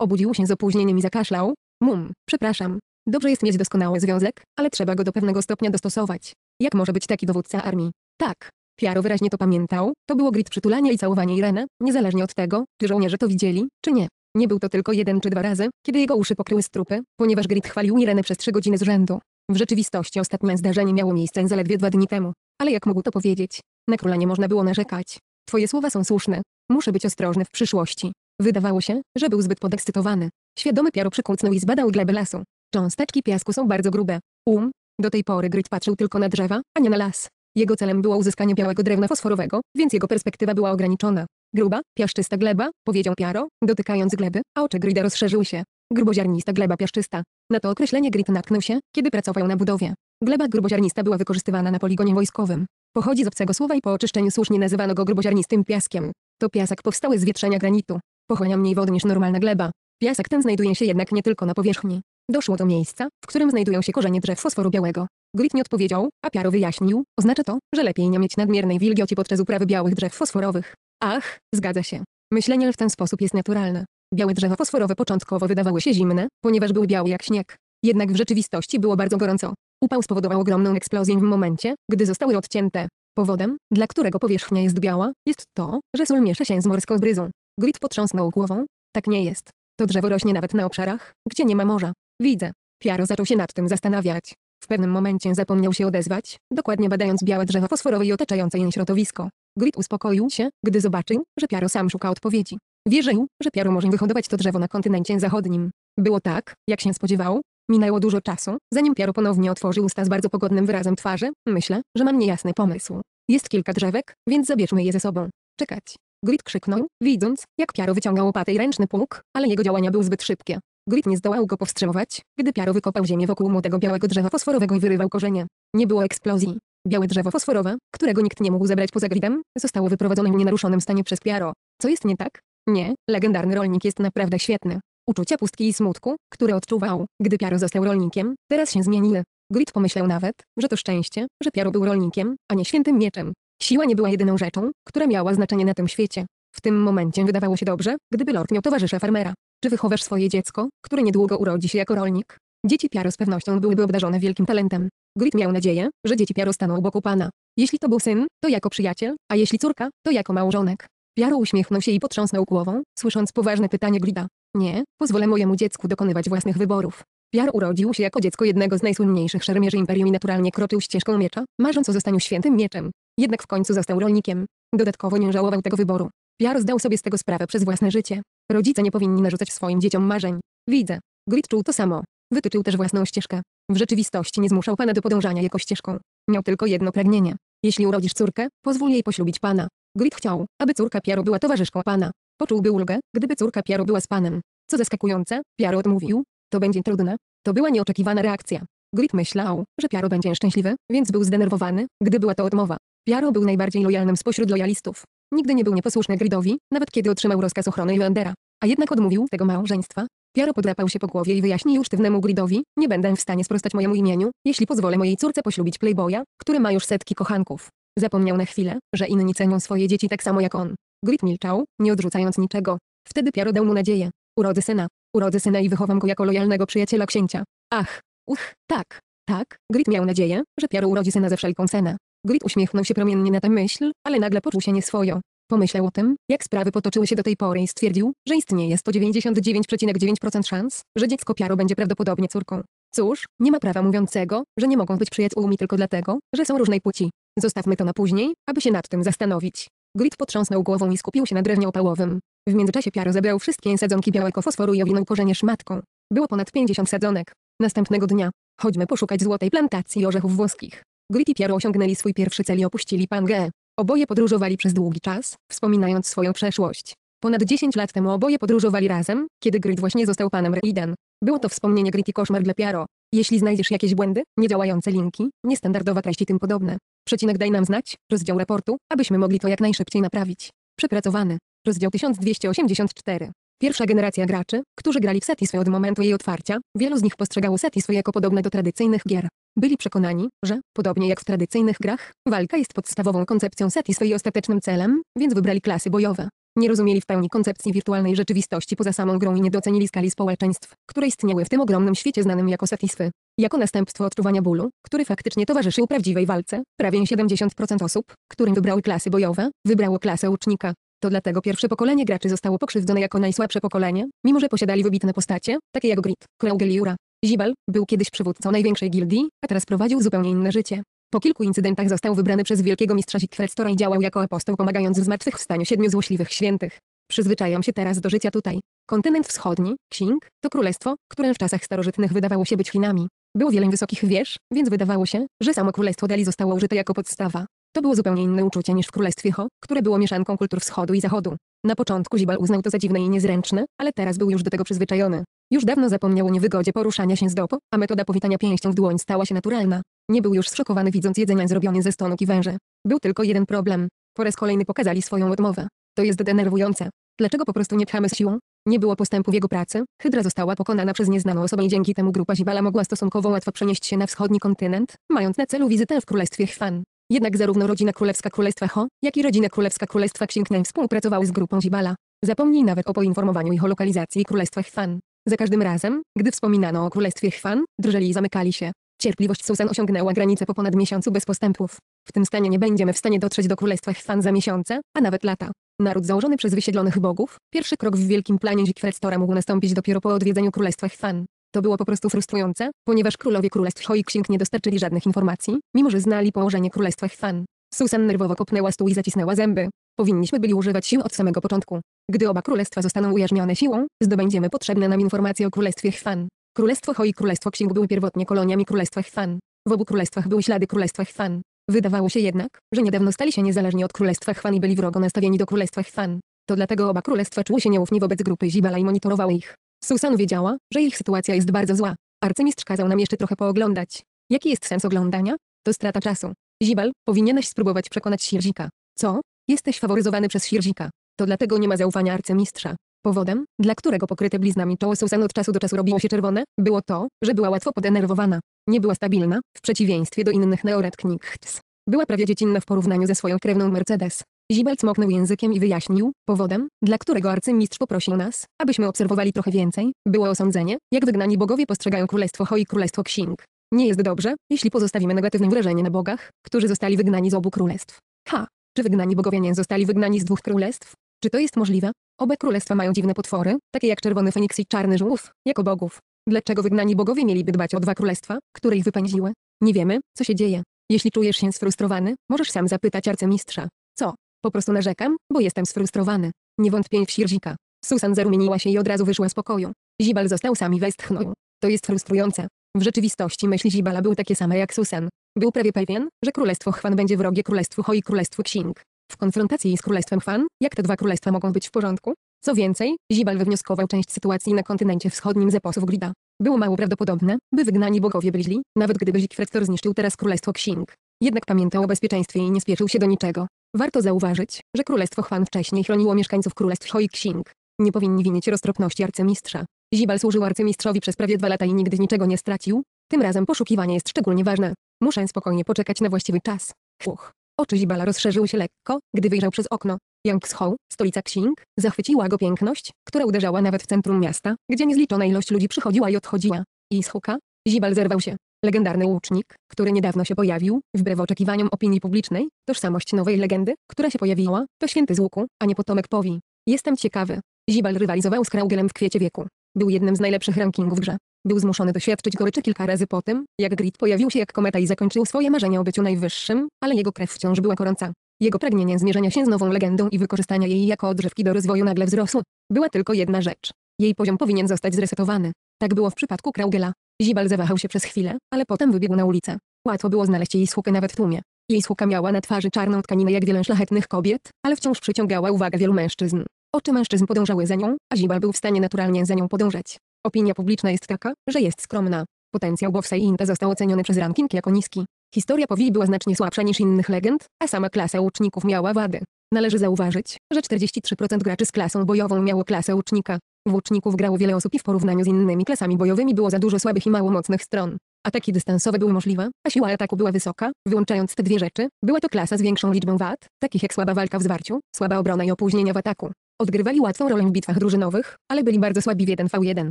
obudził się z opóźnieniem i zakaszlał. Mum, przepraszam. Dobrze jest mieć doskonały związek, ale trzeba go do pewnego stopnia dostosować. Jak może być taki dowódca armii? Tak. Piaro wyraźnie to pamiętał, to było grid przytulania i całowanie Irene, niezależnie od tego, czy żołnierze to widzieli, czy nie. Nie był to tylko jeden czy dwa razy, kiedy jego uszy pokryły strupy, ponieważ Grid chwalił Irenę przez trzy godziny z rzędu. W rzeczywistości ostatnie zdarzenie miało miejsce zaledwie dwa dni temu. Ale jak mógł to powiedzieć? Na króla nie można było narzekać. Twoje słowa są słuszne. Muszę być ostrożny w przyszłości. Wydawało się, że był zbyt podekscytowany. Świadomy piaro przykucnął i zbadał glebę lasu. Cząsteczki piasku są bardzo grube. Um, do tej pory Gryt patrzył tylko na drzewa, a nie na las. Jego celem było uzyskanie białego drewna fosforowego, więc jego perspektywa była ograniczona. Gruba, piaszczysta gleba, powiedział Piaro, dotykając gleby, a oczy Grida rozszerzyły się. Gruboziarnista gleba piaszczysta. Na to określenie Grid natknął się, kiedy pracował na budowie. Gleba gruboziarnista była wykorzystywana na poligonie wojskowym. Pochodzi z obcego słowa i po oczyszczeniu słusznie nazywano go gruboziarnistym piaskiem. To piasek powstały z wietrzenia granitu. Pochłania mniej wody niż normalna gleba. Piasek ten znajduje się jednak nie tylko na powierzchni. Doszło do miejsca, w którym znajdują się korzenie drzew fosforu białego. Grit nie odpowiedział, a Piaro wyjaśnił, oznacza to, że lepiej nie mieć nadmiernej wilgoci podczas uprawy białych drzew fosforowych. Ach, zgadza się. Myślenie w ten sposób jest naturalne. Białe drzewa fosforowe początkowo wydawały się zimne, ponieważ były białe jak śnieg. Jednak w rzeczywistości było bardzo gorąco. Upał spowodował ogromną eksplozję w momencie, gdy zostały odcięte. Powodem, dla którego powierzchnia jest biała, jest to, że sól miesza się z morską bryzą. Grid potrząsnął głową. Tak nie jest. To drzewo rośnie nawet na obszarach, gdzie nie ma morza. Widzę. Piaro zaczął się nad tym zastanawiać. W pewnym momencie zapomniał się odezwać, dokładnie badając białe drzewo fosforowe i otaczające je środowisko. Grid uspokoił się, gdy zobaczył, że Piaro sam szuka odpowiedzi. Wierzył, że Piaro może wyhodować to drzewo na kontynencie zachodnim. Było tak, jak się spodziewał, Minęło dużo czasu, zanim Piero ponownie otworzył usta z bardzo pogodnym wyrazem twarzy. Myślę, że mam niejasny pomysł. Jest kilka drzewek, więc zabierzmy je ze sobą. Czekać. Grit krzyknął, widząc, jak Piaro wyciągał łopatę i ręczny pług, ale jego działania były zbyt szybkie. Grit nie zdołał go powstrzymywać, gdy Piaro wykopał ziemię wokół młodego białego drzewa fosforowego i wyrywał korzenie. Nie było eksplozji. Białe drzewo fosforowe, którego nikt nie mógł zebrać poza Gritem, zostało wyprowadzone w nienaruszonym stanie przez Piaro. Co jest nie tak? Nie, legendarny rolnik jest naprawdę świetny. Uczucia pustki i smutku, które odczuwał, gdy Piaro został rolnikiem, teraz się zmieniły. Grit pomyślał nawet, że to szczęście, że Piaro był rolnikiem, a nie świętym mieczem. Siła nie była jedyną rzeczą, która miała znaczenie na tym świecie. W tym momencie wydawało się dobrze, gdyby Lord miał towarzysza farmera. Czy wychowasz swoje dziecko, które niedługo urodzi się jako rolnik? Dzieci Piaro z pewnością byłyby obdarzone wielkim talentem. Grit miał nadzieję, że dzieci Piaro staną obok pana. Jeśli to był syn, to jako przyjaciel, a jeśli córka, to jako małżonek. Piaro uśmiechnął się i potrząsnął głową, słysząc poważne pytanie Grida. Nie, pozwolę mojemu dziecku dokonywać własnych wyborów. Piar urodził się jako dziecko jednego z najsłynniejszych szermierzy imperium i naturalnie kroczył ścieżką miecza, marząc o zostaniu świętym mieczem. Jednak w końcu został rolnikiem. Dodatkowo nie żałował tego wyboru. Piar zdał sobie z tego sprawę przez własne życie. Rodzice nie powinni narzucać swoim dzieciom marzeń. Widzę. Grit czuł to samo. Wytyczył też własną ścieżkę. W rzeczywistości nie zmuszał pana do podążania jego ścieżką. Miał tylko jedno pragnienie. Jeśli urodzisz córkę, pozwól jej poślubić pana. Grit chciał, aby córka Piaru była towarzyszką pana. Poczułby ulgę, gdyby córka Piaro była z panem. Co zaskakujące, Piaro odmówił. To będzie trudne. To była nieoczekiwana reakcja. Grit myślał, że Piaro będzie szczęśliwy, więc był zdenerwowany, gdy była to odmowa. Piaro był najbardziej lojalnym spośród lojalistów. Nigdy nie był nieposłuszny Gridowi, nawet kiedy otrzymał rozkaz ochrony Joandera. A jednak odmówił tego małżeństwa. Piaro podrapał się po głowie i wyjaśnił sztywnemu Gridowi, nie będę w stanie sprostać mojemu imieniu, jeśli pozwolę mojej córce poślubić playboya, który ma już setki kochanków. Zapomniał na chwilę, że inni cenią swoje dzieci tak samo jak on. Grit milczał, nie odrzucając niczego. Wtedy Piaro dał mu nadzieję. Urodzę syna. urodzę syna i wychowam go jako lojalnego przyjaciela księcia. Ach, uch, tak, tak. Grit miał nadzieję, że Piaro urodzi syna ze wszelką cenę. Grit uśmiechnął się promiennie na tę myśl, ale nagle poczuł się nieswojo. Pomyślał o tym, jak sprawy potoczyły się do tej pory i stwierdził, że istnieje 199,9% szans, że dziecko Piaro będzie prawdopodobnie córką. Cóż, nie ma prawa mówiącego, że nie mogą być przyjaciółmi tylko dlatego, że są różnej płci. Zostawmy to na później, aby się nad tym zastanowić. Grit potrząsnął głową i skupił się na drewnie opałowym. W międzyczasie Piaro zebrał wszystkie sadzonki białego fosforu i owinął korzenie szmatką. Było ponad pięćdziesiąt sadzonek. Następnego dnia, chodźmy poszukać złotej plantacji orzechów włoskich. Grit i Piaro osiągnęli swój pierwszy cel i opuścili Pangę. Oboje podróżowali przez długi czas, wspominając swoją przeszłość. Ponad 10 lat temu oboje podróżowali razem, kiedy Grid właśnie został panem Reiden. Było to wspomnienie Grid i koszmar dla Piaro. Jeśli znajdziesz jakieś błędy, niedziałające linki, niestandardowe treści tym podobne, przecinek daj nam znać, rozdział raportu, abyśmy mogli to jak najszybciej naprawić. Przepracowany. Rozdział 1284. Pierwsza generacja graczy, którzy grali w Satisfy od momentu jej otwarcia, wielu z nich postrzegało swoje jako podobne do tradycyjnych gier. Byli przekonani, że, podobnie jak w tradycyjnych grach, walka jest podstawową koncepcją seti i ostatecznym celem, więc wybrali klasy bojowe nie rozumieli w pełni koncepcji wirtualnej rzeczywistości poza samą grą i nie docenili skali społeczeństw, które istniały w tym ogromnym świecie znanym jako satisfy. Jako następstwo odczuwania bólu, który faktycznie towarzyszył prawdziwej walce, prawie 70% osób, którym wybrały klasy bojowe, wybrało klasę ucznika. To dlatego pierwsze pokolenie graczy zostało pokrzywdzone jako najsłabsze pokolenie, mimo że posiadali wybitne postacie, takie jak Grit, Kraugel Jura. Zibel był kiedyś przywódcą największej gildii, a teraz prowadził zupełnie inne życie. Po kilku incydentach został wybrany przez wielkiego mistrza Siegfriedstora i działał jako apostoł pomagając w zmartwychwstaniu siedmiu złośliwych świętych. Przyzwyczajam się teraz do życia tutaj. Kontynent wschodni, Xing, to królestwo, które w czasach starożytnych wydawało się być Chinami. Było wiele wysokich wież, więc wydawało się, że samo królestwo Dali zostało użyte jako podstawa. To było zupełnie inne uczucie niż w Królestwie Ho, które było mieszanką kultur wschodu i zachodu. Na początku Zibal uznał to za dziwne i niezręczne, ale teraz był już do tego przyzwyczajony. Już dawno zapomniał o niewygodzie poruszania się z dopo, a metoda powitania pięścią w dłoń stała się naturalna. Nie był już zszokowany widząc jedzenia zrobione ze stonok i węży. Był tylko jeden problem. Po raz kolejny pokazali swoją odmowę. To jest denerwujące. Dlaczego po prostu nie pchamy z siłą? Nie było postępu w jego pracy, Hydra została pokonana przez nieznaną osobę i dzięki temu grupa Zibala mogła stosunkowo łatwo przenieść się na wschodni kontynent, mając na celu wizytę w Królestwie Chwan. Jednak zarówno rodzina królewska Królestwa Ho, jak i rodzina królewska Królestwa Księgnę współpracowały z grupą Zibala. Zapomnij nawet o poinformowaniu ich o lokalizacji Królestwa Chwan. Za każdym razem, gdy wspominano o Królestwie Chwan, drżeli i zamykali się. Cierpliwość Susan osiągnęła granicę po ponad miesiącu bez postępów. W tym stanie nie będziemy w stanie dotrzeć do Królestwa Chwan za miesiące, a nawet lata. Naród założony przez wysiedlonych bogów, pierwszy krok w wielkim planie Zikwerstora mógł nastąpić dopiero po odwiedzeniu Królestwa Chwan. To było po prostu frustrujące, ponieważ królowie królestw Hoiksing nie dostarczyli żadnych informacji, mimo że znali położenie królestwa Chwan. Susan nerwowo kopnęła stół i zacisnęła zęby. Powinniśmy byli używać sił od samego początku. Gdy oba królestwa zostaną ujarzmione siłą, zdobędziemy potrzebne nam informacje o królestwie Chwan. Królestwo Ho i Królestwo Księg były pierwotnie koloniami Królestwa Chwan. W obu królestwach były ślady Królestwa Chwan. Wydawało się jednak, że niedawno stali się niezależni od Królestwa Chwan i byli wrogo nastawieni do Królestwa Chwan. To dlatego oba królestwa czuły się nieufni wobec grupy Zibala i monitorowały ich. Susan wiedziała, że ich sytuacja jest bardzo zła. Arcymistrz kazał nam jeszcze trochę pooglądać. Jaki jest sens oglądania? To strata czasu. Zibel, powinieneś spróbować przekonać Sirzika. Co? Jesteś faworyzowany przez Sirzika. To dlatego nie ma zaufania arcymistrza. Powodem, dla którego pokryte bliznami czoło Susan od czasu do czasu robiło się czerwone, było to, że była łatwo podenerwowana. Nie była stabilna, w przeciwieństwie do innych neoretknichts. Była prawie dziecinna w porównaniu ze swoją krewną Mercedes. Zibel cmoknął językiem i wyjaśnił, powodem, dla którego arcymistrz poprosił nas, abyśmy obserwowali trochę więcej, było osądzenie, jak wygnani bogowie postrzegają Królestwo Ho i Królestwo Księg. Nie jest dobrze, jeśli pozostawimy negatywne wrażenie na bogach, którzy zostali wygnani z obu królestw. Ha! Czy wygnani bogowie nie zostali wygnani z dwóch królestw? Czy to jest możliwe? Oba królestwa mają dziwne potwory, takie jak czerwony feniks i czarny żółw, jako bogów. Dlaczego wygnani bogowie mieliby dbać o dwa królestwa, które ich wypędziły? Nie wiemy, co się dzieje. Jeśli czujesz się sfrustrowany, możesz sam zapytać arcymistrza. Co? Po prostu narzekam, bo jestem sfrustrowany. Nie wątpię w Sirzika. Susan zarumieniła się i od razu wyszła z pokoju. Zibal został sam i westchnął. To jest frustrujące. W rzeczywistości myśli Zibala były takie same jak Susan. Był prawie pewien, że królestwo Chwan będzie wrogie królestwu Ho i królestwu Xing. W konfrontacji z królestwem Chwan, jak te dwa królestwa mogą być w porządku? Co więcej, Zibal wywnioskował część sytuacji na kontynencie wschodnim z eposów Glida. Było mało prawdopodobne, by wygnani bogowie byli nawet gdyby Zikfred zniszczył teraz królestwo Xing. Jednak pamiętał o bezpieczeństwie i nie spieszył się do niczego. Warto zauważyć, że Królestwo Chwan wcześniej chroniło mieszkańców Królestw Xing. Nie powinni winić roztropności arcymistrza. Zibal służył arcymistrzowi przez prawie dwa lata i nigdy niczego nie stracił. Tym razem poszukiwanie jest szczególnie ważne. Muszę spokojnie poczekać na właściwy czas. Uch. Oczy Zibala rozszerzyły się lekko, gdy wyjrzał przez okno. Yangshou, stolica Xing, zachwyciła go piękność, która uderzała nawet w centrum miasta, gdzie niezliczona ilość ludzi przychodziła i odchodziła. I z huka, Zibal zerwał się. Legendarny łucznik, który niedawno się pojawił, wbrew oczekiwaniom opinii publicznej, tożsamość nowej legendy, która się pojawiła, to święty z łuku, a nie potomek powi. Jestem ciekawy. Zibal rywalizował z Kraugelem w kwiecie wieku. Był jednym z najlepszych rankingów w grze. Był zmuszony doświadczyć goryczy kilka razy po tym, jak Grid pojawił się jak kometa i zakończył swoje marzenie o byciu najwyższym, ale jego krew wciąż była gorąca. Jego pragnienie zmierzenia się z nową legendą i wykorzystania jej jako odżywki do rozwoju nagle wzrosło. Była tylko jedna rzecz. Jej poziom powinien zostać zresetowany. Tak było w przypadku Kraugela. Zibal zawahał się przez chwilę, ale potem wybiegł na ulicę. Łatwo było znaleźć jej słuchę nawet w tłumie. Jej słuka miała na twarzy czarną tkaninę jak wiele szlachetnych kobiet, ale wciąż przyciągała uwagę wielu mężczyzn. Oczy mężczyzn podążały za nią, a Zibal był w stanie naturalnie za nią podążać. Opinia publiczna jest taka, że jest skromna. Potencjał Bowsa i Inta został oceniony przez ranking jako niski. Historia powii była znacznie słabsza niż innych legend, a sama klasa łuczników miała wady. Należy zauważyć, że 43% graczy z klasą bojową miało klasę łucznika. Włóczników grało wiele osób i w porównaniu z innymi klasami bojowymi było za dużo słabych i mało mocnych stron. Ataki dystansowe były możliwe, a siła ataku była wysoka, wyłączając te dwie rzeczy, była to klasa z większą liczbą wad, takich jak słaba walka w zwarciu, słaba obrona i opóźnienia w ataku. Odgrywali łatwą rolę w bitwach drużynowych, ale byli bardzo słabi w 1v1.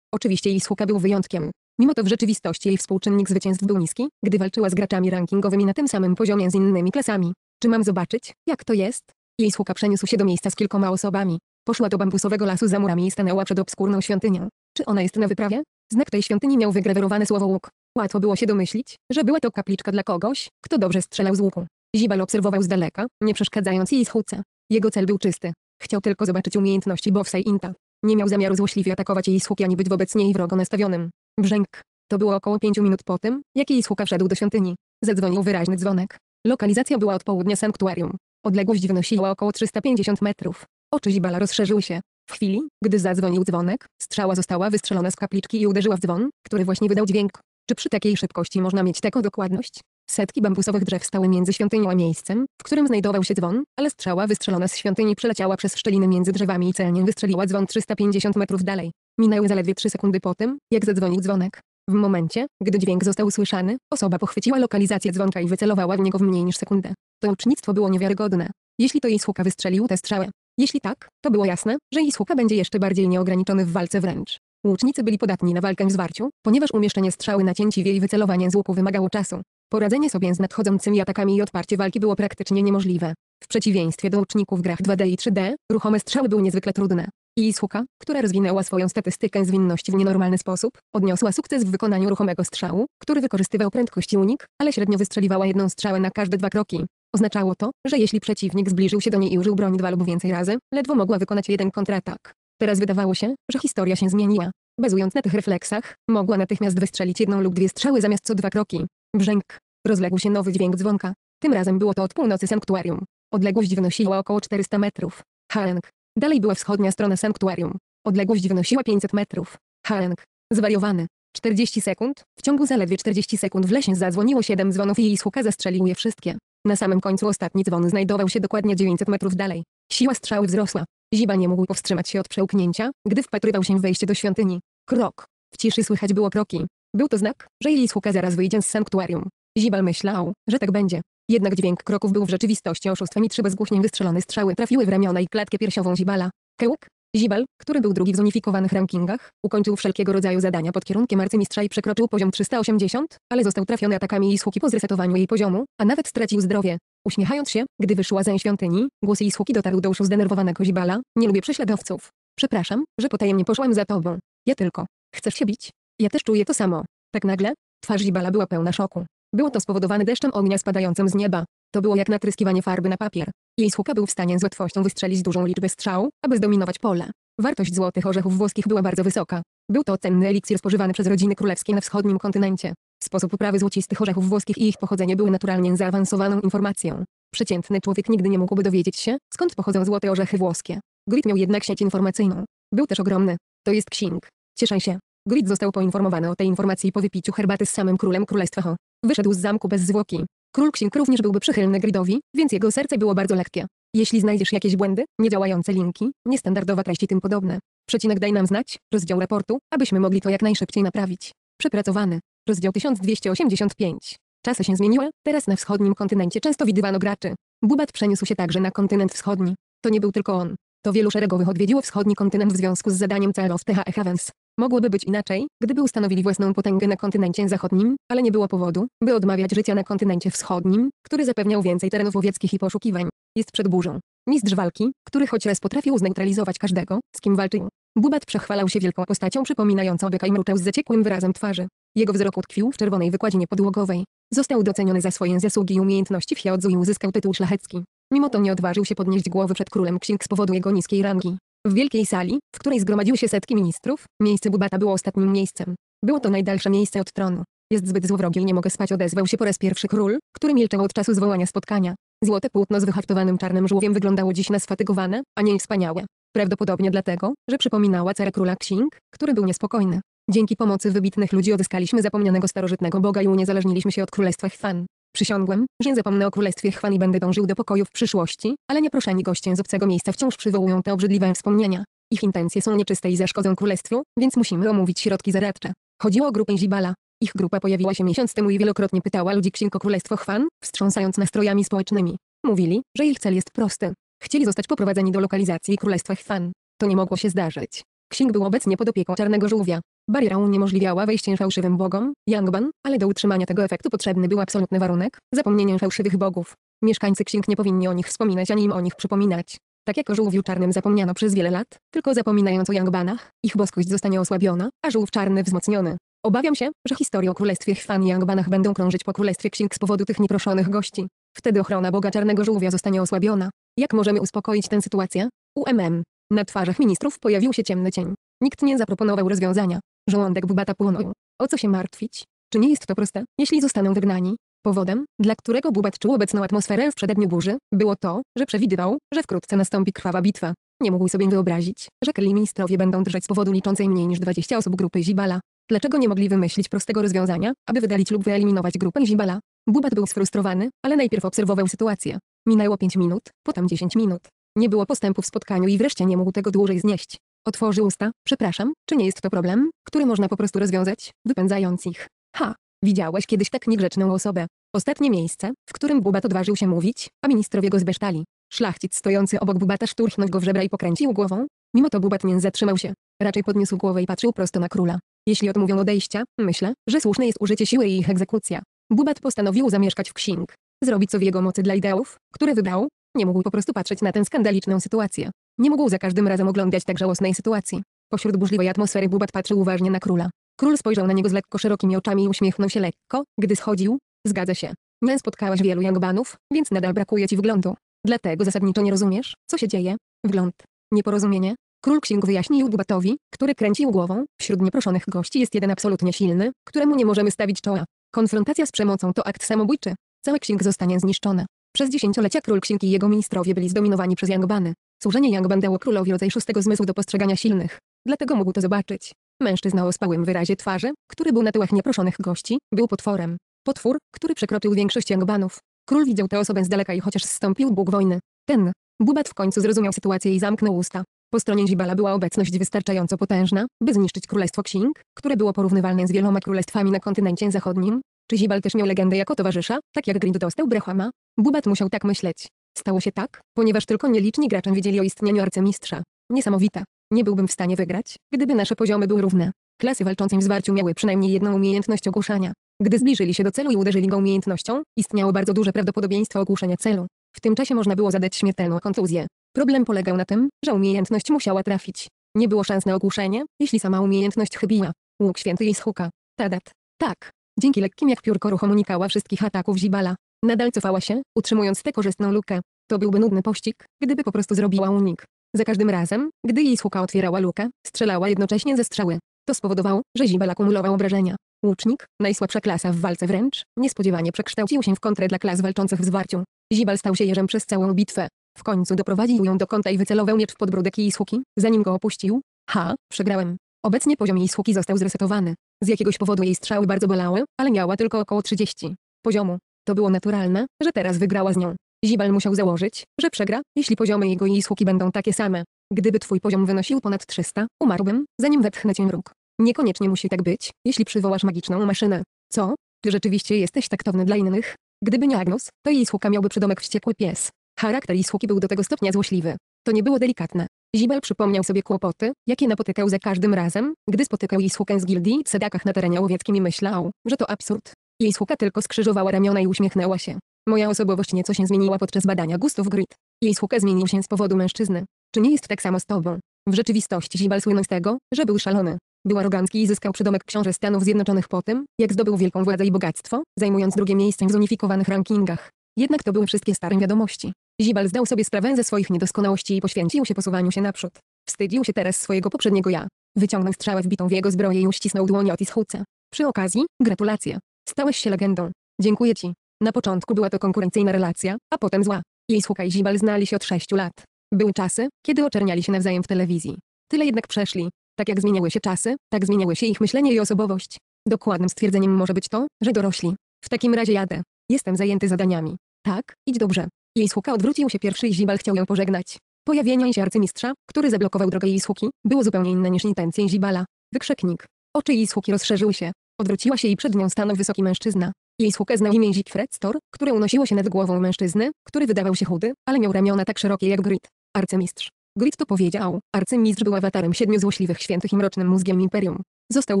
Oczywiście Ishuka był wyjątkiem. Mimo to w rzeczywistości jej współczynnik zwycięstw był niski, gdy walczyła z graczami rankingowymi na tym samym poziomie z innymi klasami. Czy mam zobaczyć, jak to jest? Jej słuka przeniósł się do miejsca z kilkoma osobami. Poszła do bambusowego lasu za murami i stanęła przed obskurną świątynią. Czy ona jest na wyprawie? Znak tej świątyni miał wygrawerowane słowo łuk. Łatwo było się domyślić, że była to kapliczka dla kogoś, kto dobrze strzelał z łuku. Zibal obserwował z daleka, nie przeszkadzając jej schódce. Jego cel był czysty. Chciał tylko zobaczyć umiejętności Bowsa i Inta. Nie miał zamiaru złośliwie atakować jej sług ani być wobec niej wrogo nastawionym. Brzęk. To było około pięciu minut po tym, jak jej sługa wszedł do świątyni. Zadzwonił wyraźny dzwonek. Lokalizacja była od południa sanktuarium. Odległość wynosiła około 350 metrów. Oczy Zibala rozszerzyły się. W chwili, gdy zadzwonił dzwonek, strzała została wystrzelona z kapliczki i uderzyła w dzwon, który właśnie wydał dźwięk. Czy przy takiej szybkości można mieć taką dokładność? Setki bambusowych drzew stały między świątynią a miejscem, w którym znajdował się dzwon, ale strzała wystrzelona z świątyni przeleciała przez szczeliny między drzewami i celnie wystrzeliła dzwon 350 metrów dalej. Minęły zaledwie 3 sekundy po tym, jak zadzwonił dzwonek. W momencie, gdy dźwięk został usłyszany, osoba pochwyciła lokalizację dzwonka i wycelowała w niego w mniej niż sekundę. To ucznictwo było niewiarygodne. Jeśli to jej słucha wystrzelił tę strzałę, jeśli tak, to było jasne, że Ishuka będzie jeszcze bardziej nieograniczony w walce wręcz. Łucznicy byli podatni na walkę w zwarciu, ponieważ umieszczenie strzały nacięciwie i wycelowanie z łuku wymagało czasu. Poradzenie sobie z nadchodzącymi atakami i odparcie walki było praktycznie niemożliwe. W przeciwieństwie do łuczników w grach 2D i 3D, ruchome strzały były niezwykle trudne. I Ishuka, która rozwinęła swoją statystykę zwinności w nienormalny sposób, odniosła sukces w wykonaniu ruchomego strzału, który wykorzystywał prędkość i unik, ale średnio wystrzeliwała jedną strzałę na każde dwa kroki. Oznaczało to, że jeśli przeciwnik zbliżył się do niej i użył broni dwa lub więcej razy, ledwo mogła wykonać jeden kontratak. Teraz wydawało się, że historia się zmieniła. Bazując na tych refleksach, mogła natychmiast wystrzelić jedną lub dwie strzały zamiast co dwa kroki. Brzęk. Rozległ się nowy dźwięk dzwonka. Tym razem było to od północy sanktuarium. Odległość wynosiła około 400 metrów. Haeng. Dalej była wschodnia strona sanktuarium. Odległość wynosiła 500 metrów. Haeng. Zwariowany. 40 sekund. W ciągu zaledwie 40 sekund w lesie zadzwoniło 7 dzwonów i Ishuka zastrzelił je wszystkie. Na samym końcu ostatni dzwon znajdował się dokładnie 900 metrów dalej. Siła strzały wzrosła. Ziba nie mógł powstrzymać się od przełknięcia, gdy wpatrywał się w wejście do świątyni. Krok. W ciszy słychać było kroki. Był to znak, że Ilisuka zaraz wyjdzie z sanktuarium. Zibal myślał, że tak będzie. Jednak dźwięk kroków był w rzeczywistości oszustwem i trzy bezgłośnie wystrzelone strzały trafiły w ramiona i klatkę piersiową Zibala. Kełek, Zibal, który był drugi w zunifikowanych rankingach, ukończył wszelkiego rodzaju zadania pod kierunkiem arcymistrza i przekroczył poziom 380, ale został trafiony atakami i słuki po zresetowaniu jej poziomu, a nawet stracił zdrowie. Uśmiechając się, gdy wyszła zeń świątyni, głos jej słuki dotarł do uszu zdenerwowanego Zibala. Nie lubię prześladowców. Przepraszam, że potajemnie poszłam za tobą. Ja tylko. Chcesz się bić? Ja też czuję to samo. Tak nagle? Twarz Zibala była pełna szoku. Było to spowodowane deszczem ognia spadającym z nieba. To było jak natryskiwanie farby na papier. Jej słuka był w stanie z łatwością wystrzelić dużą liczbę strzał, aby zdominować pole. Wartość złotych orzechów włoskich była bardzo wysoka. Był to cenny eliksir spożywany przez rodziny królewskie na wschodnim kontynencie. Sposób uprawy złocistych orzechów włoskich i ich pochodzenie były naturalnie zaawansowaną informacją. Przeciętny człowiek nigdy nie mógłby dowiedzieć się, skąd pochodzą złote orzechy włoskie. Grit miał jednak sieć informacyjną. Był też ogromny. To jest księg. Cieszę się. Grit został poinformowany o tej informacji po wypiciu herbaty z samym królem królestwa Ho. Wyszedł z zamku bez zwłoki. Król Ksing również byłby przychylny Gridowi, więc jego serce było bardzo lekkie. Jeśli znajdziesz jakieś błędy, niedziałające linki, niestandardowa treści tym podobne, przecinek daj nam znać, rozdział raportu, abyśmy mogli to jak najszybciej naprawić. Przepracowany. Rozdział 1285. Czasy się zmieniły, teraz na wschodnim kontynencie często widywano graczy. Bubat przeniósł się także na kontynent wschodni. To nie był tylko on. To wielu szeregowych odwiedziło wschodni kontynent w związku z zadaniem celów THE Havens. Mogłoby być inaczej, gdyby ustanowili własną potęgę na kontynencie zachodnim, ale nie było powodu, by odmawiać życia na kontynencie wschodnim, który zapewniał więcej terenów łowieckich i poszukiwań. Jest przed burzą. Mistrz walki, który choć raz potrafił zneutralizować każdego, z kim walczył. Bubat przechwalał się wielką postacią przypominającą byka i mruczał z zaciekłym wyrazem twarzy. Jego wzrok utkwił w czerwonej wykładzinie podłogowej. Został doceniony za swoje zasługi i umiejętności w Hiodzu i uzyskał tytuł szlachecki. Mimo to nie odważył się podnieść głowy przed królem Ksing z powodu jego niskiej rangi. W wielkiej sali, w której zgromadziły się setki ministrów, miejsce Bubata było ostatnim miejscem. Było to najdalsze miejsce od tronu. Jest zbyt złowrogi i nie mogę spać odezwał się po raz pierwszy król, który milczał od czasu zwołania spotkania. Złote płótno z wyhaftowanym czarnym żółwiem wyglądało dziś na sfatygowane, a nie wspaniałe. Prawdopodobnie dlatego, że przypominała cerę króla Xing, który był niespokojny. Dzięki pomocy wybitnych ludzi odzyskaliśmy zapomnianego starożytnego boga i uniezależniliśmy się od królestwa Chwan. Przysiągłem, że zapomnę o królestwie chwan i będę dążył do pokoju w przyszłości, ale nieproszeni goście z obcego miejsca wciąż przywołują te obrzydliwe wspomnienia. Ich intencje są nieczyste i zaszkodzą królestwu, więc musimy omówić środki zaradcze. Chodziło o grupę Zibala. Ich grupa pojawiła się miesiąc temu i wielokrotnie pytała ludzi księg o królestwo chwan, wstrząsając nastrojami społecznymi. Mówili, że ich cel jest prosty. Chcieli zostać poprowadzeni do lokalizacji królestwa chwan. To nie mogło się zdarzyć. Księg był obecnie pod opieką czarnego żółwia. Bariera uniemożliwiała wejście fałszywym bogom, Yangban, ale do utrzymania tego efektu potrzebny był absolutny warunek, zapomnienie fałszywych bogów. Mieszkańcy księg nie powinni o nich wspominać ani im o nich przypominać. Tak jak o żółwiu czarnym zapomniano przez wiele lat, tylko zapominając o Yangbanach, ich boskość zostanie osłabiona, a żółw czarny wzmocniony. Obawiam się, że historie o królestwie Chwan i Yangbanach będą krążyć po królestwie księg z powodu tych nieproszonych gości. Wtedy ochrona Boga Czarnego Żółwia zostanie osłabiona. Jak możemy uspokoić tę sytuację? UMM. Na twarzach ministrów pojawił się ciemny cień. Nikt nie zaproponował rozwiązania. Żołądek Bubata płonął. O co się martwić? Czy nie jest to proste, jeśli zostaną wygnani? Powodem, dla którego Bubat czuł obecną atmosferę w przededniu burzy, było to, że przewidywał, że wkrótce nastąpi krwawa bitwa. Nie mógł sobie wyobrazić, że kli ministrowie będą drżeć z powodu liczącej mniej niż 20 osób grupy Zibala. Dlaczego nie mogli wymyślić prostego rozwiązania, aby wydalić lub wyeliminować grupę Zibala? Bubat był sfrustrowany, ale najpierw obserwował sytuację. Minęło 5 minut, potem 10 minut. Nie było postępu w spotkaniu i wreszcie nie mógł tego dłużej znieść. Otworzył usta, przepraszam, czy nie jest to problem, który można po prostu rozwiązać, wypędzając ich. Ha, widziałeś kiedyś tak niegrzeczną osobę. Ostatnie miejsce, w którym Bubat odważył się mówić, a ministrowie go zbesztali. Szlachcic stojący obok Bubata szturchnął go w żebra i pokręcił głową. Mimo to Bubat nie zatrzymał się. Raczej podniósł głowę i patrzył prosto na króla. Jeśli odmówią odejścia, myślę, że słuszne jest użycie siły i ich egzekucja. Bubat postanowił zamieszkać w Ksing. Zrobić co w jego mocy dla ideałów, które wybrał, nie mógł po prostu patrzeć na tę skandaliczną sytuację. Nie mógł za każdym razem oglądać tak żałosnej sytuacji. Pośród burzliwej atmosfery Bubat patrzył uważnie na króla. Król spojrzał na niego z lekko szerokimi oczami i uśmiechnął się lekko, gdy schodził. Zgadza się. Nie spotkałaś wielu jangbanów, więc nadal brakuje ci wglądu. Dlatego zasadniczo nie rozumiesz, co się dzieje. Wgląd. Nieporozumienie. Król księg wyjaśnił Bubatowi, który kręcił głową, wśród nieproszonych gości jest jeden absolutnie silny, któremu nie możemy stawić czoła. Konfrontacja z przemocą to akt samobójczy. Cały księg zostanie zniszczony. Przez dziesięciolecia król Ksinki i jego ministrowie byli zdominowani przez Yangbany. Służenie Yangban dało królowi rodzaj szóstego zmysłu do postrzegania silnych. Dlatego mógł to zobaczyć. Mężczyzna o spałym wyrazie twarzy, który był na tyłach nieproszonych gości, był potworem. Potwór, który przekroczył większość Yangbanów. Król widział tę osobę z daleka i chociaż zstąpił Bóg wojny. Ten, Bubat w końcu zrozumiał sytuację i zamknął usta. Po stronie Zibala była obecność wystarczająco potężna, by zniszczyć królestwo Xing, które było porównywalne z wieloma królestwami na kontynencie zachodnim, czy Zibal też miał legendę jako towarzysza, tak jak Grind dostał Brahma. Bubat musiał tak myśleć. Stało się tak, ponieważ tylko nieliczni gracze wiedzieli o istnieniu arcymistrza. Niesamowita. Nie byłbym w stanie wygrać, gdyby nasze poziomy były równe. Klasy walczącym w zwarciu miały przynajmniej jedną umiejętność ogłuszania. Gdy zbliżyli się do celu i uderzyli go umiejętnością, istniało bardzo duże prawdopodobieństwo ogłuszenia celu. W tym czasie można było zadać śmiertelną kontuzję. Problem polegał na tym, że umiejętność musiała trafić. Nie było szans na ogłuszenie, jeśli sama umiejętność chybiła. Łuk święty i schuka. Tadat. Tak, Dzięki lekkim jak piórko ruchom unikała wszystkich ataków Zibala. Nadal cofała się, utrzymując tę korzystną lukę. To byłby nudny pościg, gdyby po prostu zrobiła unik. Za każdym razem, gdy jej słuka otwierała lukę, strzelała jednocześnie ze strzały. To spowodowało, że Zibal akumulował obrażenia. Łucznik, najsłabsza klasa w walce wręcz, niespodziewanie przekształcił się w kontrę dla klas walczących w zwarciu. Zibal stał się jeżem przez całą bitwę. W końcu doprowadził ją do kąta i wycelował miecz w podbródek jej słuki, zanim go opuścił. Ha, przegrałem. Obecnie poziom jej słuki został zresetowany. Z jakiegoś powodu jej strzały bardzo bolały, ale miała tylko około 30 poziomu. To było naturalne, że teraz wygrała z nią. Zibal musiał założyć, że przegra, jeśli poziomy jego i sługi będą takie same. Gdyby twój poziom wynosił ponad 300, umarłbym, zanim wetchnę cię róg. Niekoniecznie musi tak być, jeśli przywołasz magiczną maszynę. Co? Ty rzeczywiście jesteś tak taktowny dla innych? Gdyby nie Agnos, to jej słuka miałby przydomek wściekły pies. Charakter jej sługi był do tego stopnia złośliwy. To nie było delikatne. Zibel przypomniał sobie kłopoty, jakie napotykał za każdym razem, gdy spotykał jej słuchę z gildii i cedakach na terenie łowieckim i myślał, że to absurd. Jej słucha tylko skrzyżowała ramiona i uśmiechnęła się. Moja osobowość nieco się zmieniła podczas badania gustów grid. Jej słucha zmienił się z powodu mężczyzny. Czy nie jest tak samo z tobą? W rzeczywistości Zibel słynął z tego, że był szalony. Był arogancki i zyskał przydomek książę Stanów Zjednoczonych po tym, jak zdobył wielką władzę i bogactwo, zajmując drugie miejsce w zunifikowanych rankingach. Jednak to były wszystkie stare wiadomości. Zibal zdał sobie sprawę ze swoich niedoskonałości i poświęcił się posuwaniu się naprzód. Wstydził się teraz swojego poprzedniego ja. Wyciągnął strzałę wbitą w jego zbroję i uścisnął dłoń Otis Hutce. Przy okazji, gratulacje. Stałeś się legendą. Dziękuję ci. Na początku była to konkurencyjna relacja, a potem zła. Jej słuchaj Zibal znali się od sześciu lat. Były czasy, kiedy oczerniali się nawzajem w telewizji. Tyle jednak przeszli. Tak jak zmieniały się czasy, tak zmieniały się ich myślenie i osobowość. Dokładnym stwierdzeniem może być to, że dorośli. W takim razie jadę. Jestem zajęty zadaniami. Tak, idź dobrze. Jej słucha odwrócił się pierwszy i Zibal chciał ją pożegnać. Pojawienie się arcymistrza, który zablokował drogę jej słuki, było zupełnie inne niż intencje Zibala. Wykrzyknik. Oczy jej słuki rozszerzyły się. Odwróciła się i przed nią stanął wysoki mężczyzna. Jej słukę znał imię Zigfred Stor, które unosiło się nad głową mężczyzny, który wydawał się chudy, ale miał ramiona tak szerokie jak Grit. Arcymistrz. Grit to powiedział. Arcymistrz był awatarem siedmiu złośliwych świętych i mrocznym mózgiem Imperium. Został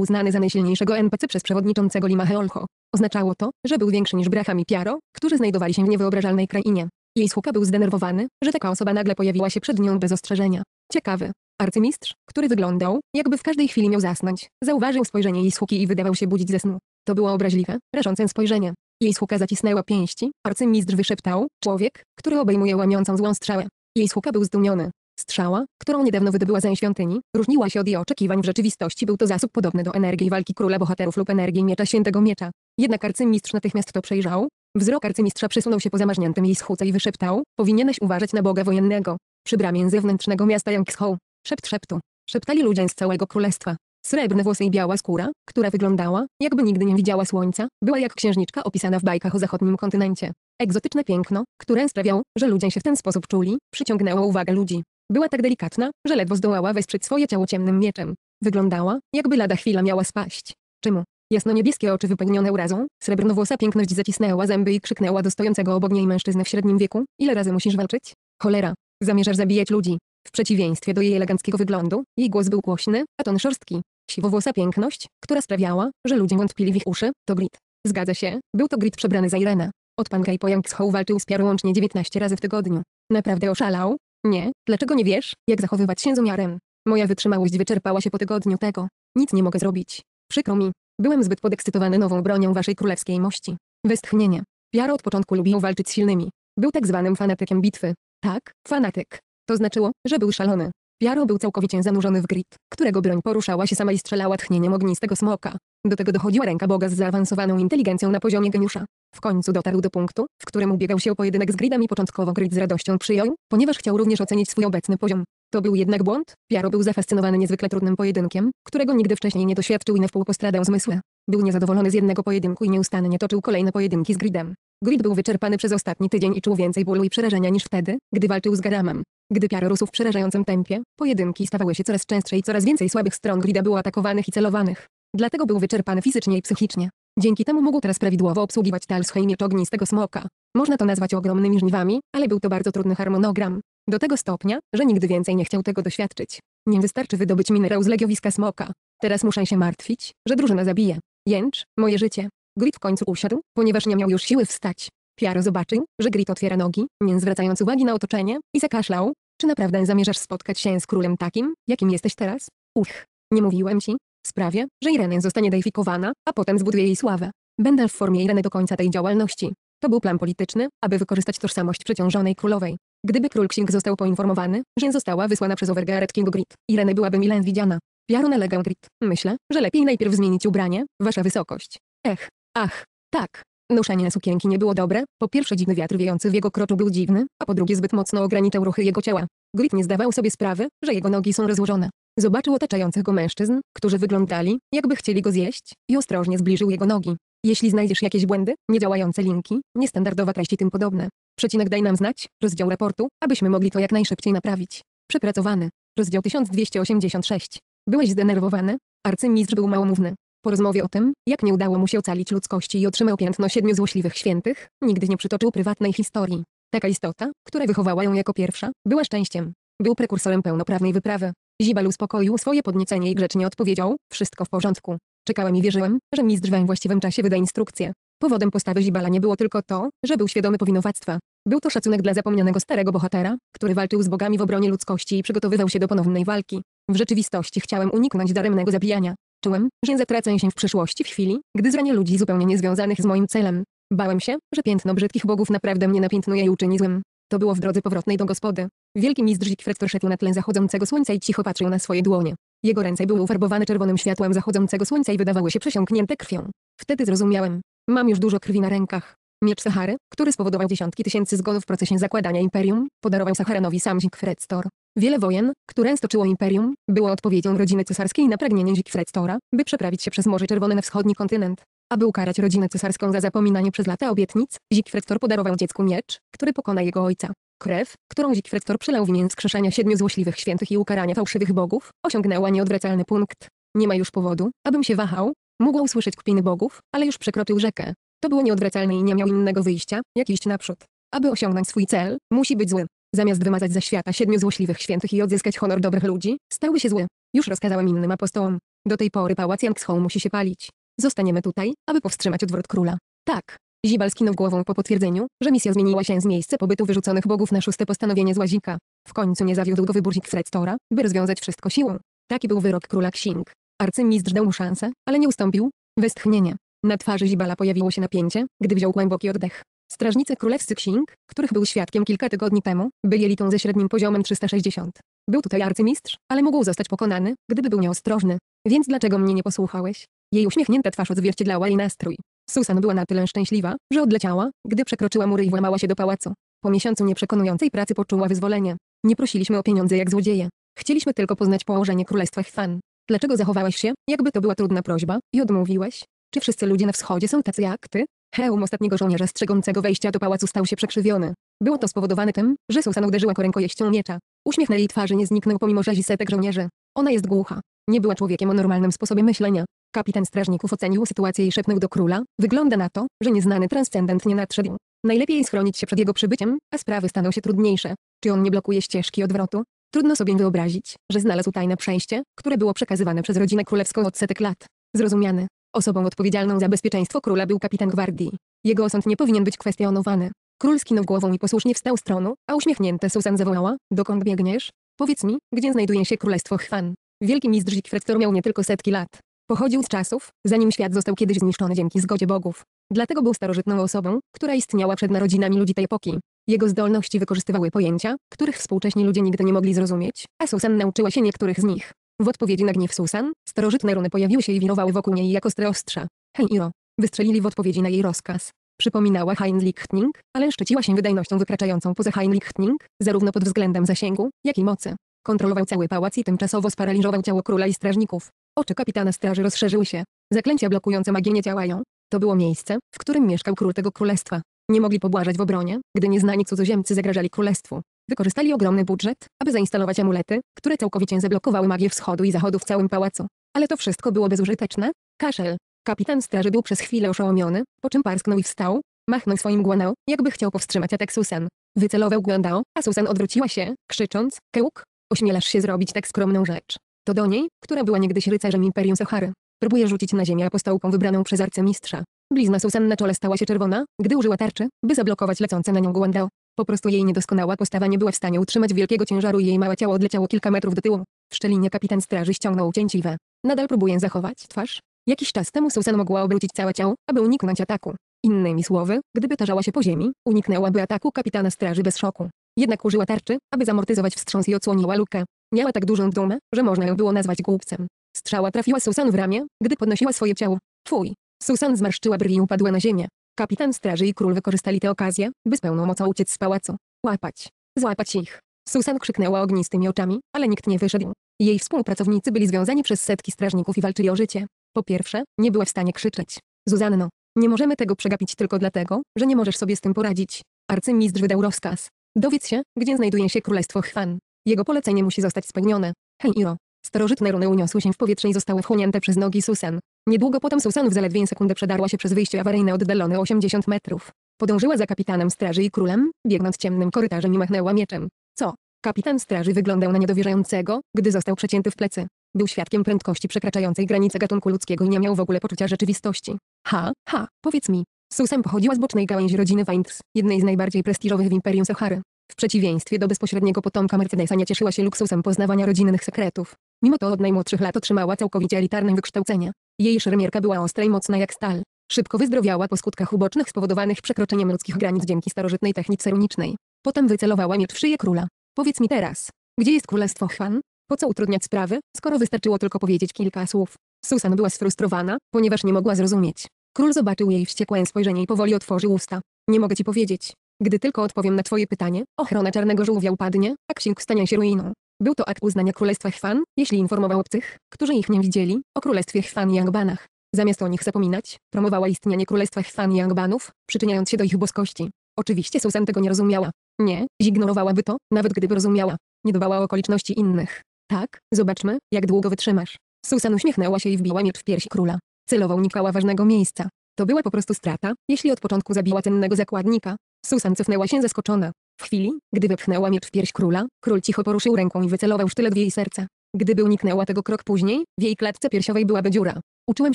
uznany za najsilniejszego NPC przez przewodniczącego Lima Heolho. Oznaczało to, że był większy niż Braham i Piaro, którzy znajdowali się w niewyobrażalnej krainie. Jej słuka był zdenerwowany, że taka osoba nagle pojawiła się przed nią bez ostrzeżenia. Ciekawy. Arcymistrz, który wyglądał, jakby w każdej chwili miał zasnąć, zauważył spojrzenie jej słuki i wydawał się budzić ze snu. To było obraźliwe, rażące spojrzenie. Jej słuka zacisnęła pięści, arcymistrz wyszeptał, człowiek, który obejmuje łamiącą złą strzałę. Jej słuka był zdumiony. Strzała, którą niedawno wydobyła zeń świątyni, różniła się od jej oczekiwań w rzeczywistości był to zasób podobny do energii walki króla bohaterów lub energii miecza świętego miecza. Jednak arcymistrz natychmiast to przejrzał. Wzrok arcymistrza przesunął się po zamarzniętym jej schuce i wyszeptał, powinieneś uważać na boga wojennego. Przy bramie zewnętrznego miasta Yangshou. Szept szeptu. Szeptali ludzie z całego królestwa. Srebrne włosy i biała skóra, która wyglądała, jakby nigdy nie widziała słońca, była jak księżniczka opisana w bajkach o zachodnim kontynencie. Egzotyczne piękno, które sprawiało, że ludzie się w ten sposób czuli, przyciągnęło uwagę ludzi. Była tak delikatna, że ledwo zdołała wesprzeć swoje ciało ciemnym mieczem. Wyglądała, jakby lada chwila miała spaść. Czemu? Jasno-niebieskie oczy wypełnione urazą, srebrnowłosa piękność zacisnęła zęby i krzyknęła do stojącego obok niej mężczyzny w średnim wieku. Ile razy musisz walczyć? Cholera. Zamierzasz zabijać ludzi. W przeciwieństwie do jej eleganckiego wyglądu, jej głos był głośny, a ton szorstki. Siwowłosa piękność, która sprawiała, że ludzie wątpili w ich uszy, to grit. Zgadza się, był to grit przebrany za Irena. Od i Gay z Schoł walczył z Piar łącznie 19 razy w tygodniu. Naprawdę oszalał? Nie, dlaczego nie wiesz, jak zachowywać się z umiarem? Moja wytrzymałość wyczerpała się po tygodniu tego. Nic nie mogę zrobić. Przykro mi. Byłem zbyt podekscytowany nową bronią waszej królewskiej mości. Westchnienie. Piara od początku lubił walczyć z silnymi. Był tak zwanym fanatykiem bitwy. Tak, fanatyk. To znaczyło, że był szalony. Jaro był całkowicie zanurzony w grid, którego broń poruszała się sama i strzelała tchnieniem ognistego smoka. Do tego dochodziła ręka Boga z zaawansowaną inteligencją na poziomie geniusza. W końcu dotarł do punktu, w którym ubiegał się o pojedynek z Gridem i początkowo grid z radością przyjął, ponieważ chciał również ocenić swój obecny poziom. To był jednak błąd, Jaro był zafascynowany niezwykle trudnym pojedynkiem, którego nigdy wcześniej nie doświadczył i na wpół postradał zmysły. Był niezadowolony z jednego pojedynku i nieustannie toczył kolejne pojedynki z gridem. Grid był wyczerpany przez ostatni tydzień i czuł więcej bólu i przerażenia niż wtedy, gdy walczył z Garamem. Gdy piar rósł w przerażającym tempie, pojedynki stawały się coraz częstsze i coraz więcej słabych stron grida było atakowanych i celowanych. Dlatego był wyczerpany fizycznie i psychicznie. Dzięki temu mógł teraz prawidłowo obsługiwać Talsheim miecz ognistego smoka. Można to nazwać ogromnymi żniwami, ale był to bardzo trudny harmonogram. Do tego stopnia, że nigdy więcej nie chciał tego doświadczyć. Nie wystarczy wydobyć minerał z legiowiska smoka. Teraz muszę się martwić, że drużyna zabije. Jęcz, moje życie. Grid w końcu usiadł, ponieważ nie miał już siły wstać. Piaro zobaczył, że Grid otwiera nogi, nie zwracając uwagi na otoczenie, i zakaszlał, czy naprawdę zamierzasz spotkać się z królem takim, jakim jesteś teraz? Uch, nie mówiłem ci. Sprawię, że Irene zostanie deifikowana, a potem zbuduje jej sławę. Będę w formie Ireny do końca tej działalności. To był plan polityczny, aby wykorzystać tożsamość przeciążonej królowej. Gdyby król Ksing został poinformowany, że została wysłana przez Overgaret King Grit, Irene byłaby mile widziana. Piarun Elegant Grit. Myślę, że lepiej najpierw zmienić ubranie, wasza wysokość. Ech, ach, tak. Noszenie sukienki nie było dobre, po pierwsze dziwny wiatr wiejący w jego kroczu był dziwny, a po drugie zbyt mocno ograniczał ruchy jego ciała. Grit nie zdawał sobie sprawy, że jego nogi są rozłożone. Zobaczył otaczających go mężczyzn, którzy wyglądali, jakby chcieli go zjeść, i ostrożnie zbliżył jego nogi. Jeśli znajdziesz jakieś błędy, niedziałające linki, niestandardowa treści tym podobne, przecinek daj nam znać, rozdział raportu, abyśmy mogli to jak najszybciej naprawić. Przepracowany. Rozdział 1286. Byłeś zdenerwowany? Arcymistrz był małomówny. Po rozmowie o tym, jak nie udało mu się ocalić ludzkości i otrzymał piętno siedmiu złośliwych świętych, nigdy nie przytoczył prywatnej historii. Taka istota, która wychowała ją jako pierwsza, była szczęściem. Był prekursorem pełnoprawnej wyprawy. Zibal uspokoił swoje podniecenie i grzecznie odpowiedział, wszystko w porządku. Czekałem i wierzyłem, że mistrz we właściwym czasie wyda instrukcję. Powodem postawy Zibala nie było tylko to, że był świadomy powinowactwa. Był to szacunek dla zapomnianego starego bohatera, który walczył z bogami w obronie ludzkości i przygotowywał się do ponownej walki. W rzeczywistości chciałem uniknąć daremnego zabijania. Czułem, że zatracę się w przyszłości w chwili, gdy zranię ludzi zupełnie niezwiązanych z moim celem. Bałem się, że piętno brzydkich bogów naprawdę mnie napiętnuje i uczyni złym. To było w drodze powrotnej do gospody. Wielki mistrz Zikfred szedł na tle zachodzącego słońca i cicho patrzył na swoje dłonie. Jego ręce były ufarbowane czerwonym światłem zachodzącego słońca i wydawały się przesiąknięte krwią. Wtedy zrozumiałem. Mam już dużo krwi na rękach. Miecz Sahary, który spowodował dziesiątki tysięcy zgonów w procesie zakładania imperium, podarował Saharanowi sam Zikfred Stor. Wiele wojen, które stoczyło imperium, było odpowiedzią rodziny cesarskiej na pragnienie Zikfredstora, by przeprawić się przez Morze Czerwone na wschodni kontynent. Aby ukarać rodzinę cesarską za zapominanie przez lata obietnic, Zikfredstor podarował dziecku miecz, który pokona jego ojca. Krew, którą Zikfredstor przelał winien skrzeszenia siedmiu złośliwych świętych i ukarania fałszywych bogów, osiągnęła nieodwracalny punkt. Nie ma już powodu, abym się wahał. Mógł usłyszeć kpiny bogów, ale już przekroczył rzekę. To było nieodwracalne i nie miał innego wyjścia, jak iść naprzód. Aby osiągnąć swój cel, musi być zły zamiast wymazać ze świata siedmiu złośliwych świętych i odzyskać honor dobrych ludzi, stały się złe. Już rozkazałem innym apostołom. Do tej pory pałac Yangshou musi się palić. Zostaniemy tutaj, aby powstrzymać odwrót króla. Tak. Zibal skinął głową po potwierdzeniu, że misja zmieniła się z miejsca pobytu wyrzuconych bogów na szóste postanowienie z łazika. W końcu nie zawiódł go wyburzik Fredstora, by rozwiązać wszystko siłą. Taki był wyrok króla Xing. Arcymistrz dał mu szansę, ale nie ustąpił. Westchnienie. Na twarzy Zibala pojawiło się napięcie, gdy wziął głęboki oddech. Strażnicy królewscy księg, których był świadkiem kilka tygodni temu, byli elitą ze średnim poziomem 360. Był tutaj arcymistrz, ale mógł zostać pokonany, gdyby był nieostrożny. Więc dlaczego mnie nie posłuchałeś? Jej uśmiechnięta twarz odzwierciedlała jej nastrój. Susan była na tyle szczęśliwa, że odleciała, gdy przekroczyła mury i włamała się do pałacu. Po miesiącu nieprzekonującej pracy poczuła wyzwolenie. Nie prosiliśmy o pieniądze jak złodzieje. Chcieliśmy tylko poznać położenie królestwa Chwan. Dlaczego zachowałeś się, jakby to była trudna prośba, i odmówiłeś? Czy wszyscy ludzie na wschodzie są tacy jak ty? Hełm ostatniego żołnierza strzegącego wejścia do pałacu stał się przekrzywiony. Było to spowodowane tym, że Susan uderzyła go rękojeścią miecza. Uśmiech na jej twarzy nie zniknął pomimo rzezi setek żołnierzy. Ona jest głucha. Nie była człowiekiem o normalnym sposobie myślenia. Kapitan strażników ocenił sytuację i szepnął do króla, wygląda na to, że nieznany transcendent nie nadszedł. Najlepiej schronić się przed jego przybyciem, a sprawy staną się trudniejsze. Czy on nie blokuje ścieżki odwrotu? Trudno sobie wyobrazić, że znalazł tajne przejście, które było przekazywane przez rodzinę królewską od setek lat. Zrozumiany. Osobą odpowiedzialną za bezpieczeństwo króla był kapitan gwardii. Jego osąd nie powinien być kwestionowany. Król skinął głową i posłusznie wstał stronu, a uśmiechnięta Susan zawołała, dokąd biegniesz? Powiedz mi, gdzie znajduje się królestwo Chwan? Wielki mistrz Zigfredstor miał nie tylko setki lat. Pochodził z czasów, zanim świat został kiedyś zniszczony dzięki zgodzie bogów. Dlatego był starożytną osobą, która istniała przed narodzinami ludzi tej epoki. Jego zdolności wykorzystywały pojęcia, których współcześni ludzie nigdy nie mogli zrozumieć, a Susan nauczyła się niektórych z nich. W odpowiedzi na gniew Susan, starożytne runy pojawiły się i wirowały wokół niej jako ostre ostrza. Heiro. Wystrzelili w odpowiedzi na jej rozkaz. Przypominała Heinlichtning, ale szczyciła się wydajnością wykraczającą poza Heinlichtning, zarówno pod względem zasięgu, jak i mocy. Kontrolował cały pałac i tymczasowo sparaliżował ciało króla i strażników. Oczy kapitana straży rozszerzyły się. Zaklęcia blokujące magię nie działają. To było miejsce, w którym mieszkał król tego królestwa. Nie mogli pobłażać w obronie, gdy nieznani cudzoziemcy zagrażali królestwu. Wykorzystali ogromny budżet, aby zainstalować amulety, które całkowicie zablokowały magię wschodu i zachodu w całym pałacu. Ale to wszystko było bezużyteczne. Kaszel. Kapitan straży był przez chwilę oszołomiony, po czym parsknął i wstał, machnął swoim guanao, jakby chciał powstrzymać atak Susan. Wycelował guanao, a Susan odwróciła się, krzycząc, Kełk, ośmielasz się zrobić tak skromną rzecz. To do niej, która była niegdyś rycerzem Imperium Sohary. Próbuje rzucić na ziemię apostałką wybraną przez arcymistrza. Blizna Susan na czole stała się czerwona, gdy użyła tarczy, by zablokować lecące na nią Guandao. Po prostu jej niedoskonała postawa nie była w stanie utrzymać wielkiego ciężaru i jej małe ciało odleciało kilka metrów do tyłu. W szczelinie kapitan straży ściągnął cięciwe. Nadal próbuję zachować twarz. Jakiś czas temu Susan mogła obrócić całe ciało, aby uniknąć ataku. Innymi słowy, gdyby tarzała się po ziemi, uniknęłaby ataku kapitana straży bez szoku. Jednak użyła tarczy, aby zamortyzować wstrząs i odsłoniła lukę. Miała tak dużą dumę, że można ją było nazwać głupcem. Strzała trafiła Susan w ramię, gdy podnosiła swoje ciało. Twój. Susan zmarszczyła brwi i upadła na ziemię. Kapitan straży i król wykorzystali tę okazję, by z pełną mocą uciec z pałacu. Łapać. Złapać ich. Susan krzyknęła ognistymi oczami, ale nikt nie wyszedł. Jej współpracownicy byli związani przez setki strażników i walczyli o życie. Po pierwsze, nie była w stanie krzyczeć. Zuzanno, nie możemy tego przegapić tylko dlatego, że nie możesz sobie z tym poradzić. Arcymistrz wydał rozkaz. Dowiedz się, gdzie znajduje się Królestwo Chwan. Jego polecenie musi zostać spełnione. Iro, Starożytne rony uniosły się w powietrze i zostały wchłonięte przez nogi Susan. Niedługo potem Susan w zaledwie sekundę przedarła się przez wyjście awaryjne oddalone 80 metrów. Podążyła za kapitanem straży i królem, biegnąc ciemnym korytarzem i machnęła mieczem. Co? Kapitan straży wyglądał na niedowierzającego, gdy został przecięty w plecy. Był świadkiem prędkości przekraczającej granice gatunku ludzkiego i nie miał w ogóle poczucia rzeczywistości. Ha, ha, powiedz mi. Susan pochodziła z bocznej gałęzi rodziny Weints, jednej z najbardziej prestiżowych w Imperium Sohary. W przeciwieństwie do bezpośredniego potomka Mercedesa nie cieszyła się luksusem poznawania rodzinnych sekretów. Mimo to od najmłodszych lat otrzymała całkowicie elitarne wykształcenie. Jej szermierka była ostra i mocna jak stal. Szybko wyzdrowiała po skutkach ubocznych spowodowanych przekroczeniem ludzkich granic dzięki starożytnej technice runicznej. Potem wycelowała miecz w szyję króla. Powiedz mi teraz, gdzie jest królestwo Chwan? Po co utrudniać sprawy, skoro wystarczyło tylko powiedzieć kilka słów? Susan była sfrustrowana, ponieważ nie mogła zrozumieć. Król zobaczył jej wściekłe spojrzenie i powoli otworzył usta. Nie mogę ci powiedzieć. Gdy tylko odpowiem na twoje pytanie, ochrona czarnego żółwia upadnie, a księg stanie się ruiną. Był to akt uznania Królestwa Chwan, jeśli informował obcych, którzy ich nie widzieli, o Królestwie Chwan i Angbanach. Zamiast o nich zapominać, promowała istnienie Królestwa Chwan i Angbanów, przyczyniając się do ich boskości. Oczywiście Susan tego nie rozumiała. Nie, zignorowałaby to, nawet gdyby rozumiała. Nie dbała o okoliczności innych. Tak, zobaczmy, jak długo wytrzymasz. Susan uśmiechnęła się i wbiła miecz w piersi króla. Celowo unikała ważnego miejsca. To była po prostu strata, jeśli od początku zabiła cennego zakładnika. Susan cofnęła się zaskoczona. W chwili, gdy wepchnęła miecz w pierś króla, król cicho poruszył ręką i wycelował sztylet w jej serce. Gdyby uniknęła tego krok później, w jej klatce piersiowej byłaby dziura. Uczyłem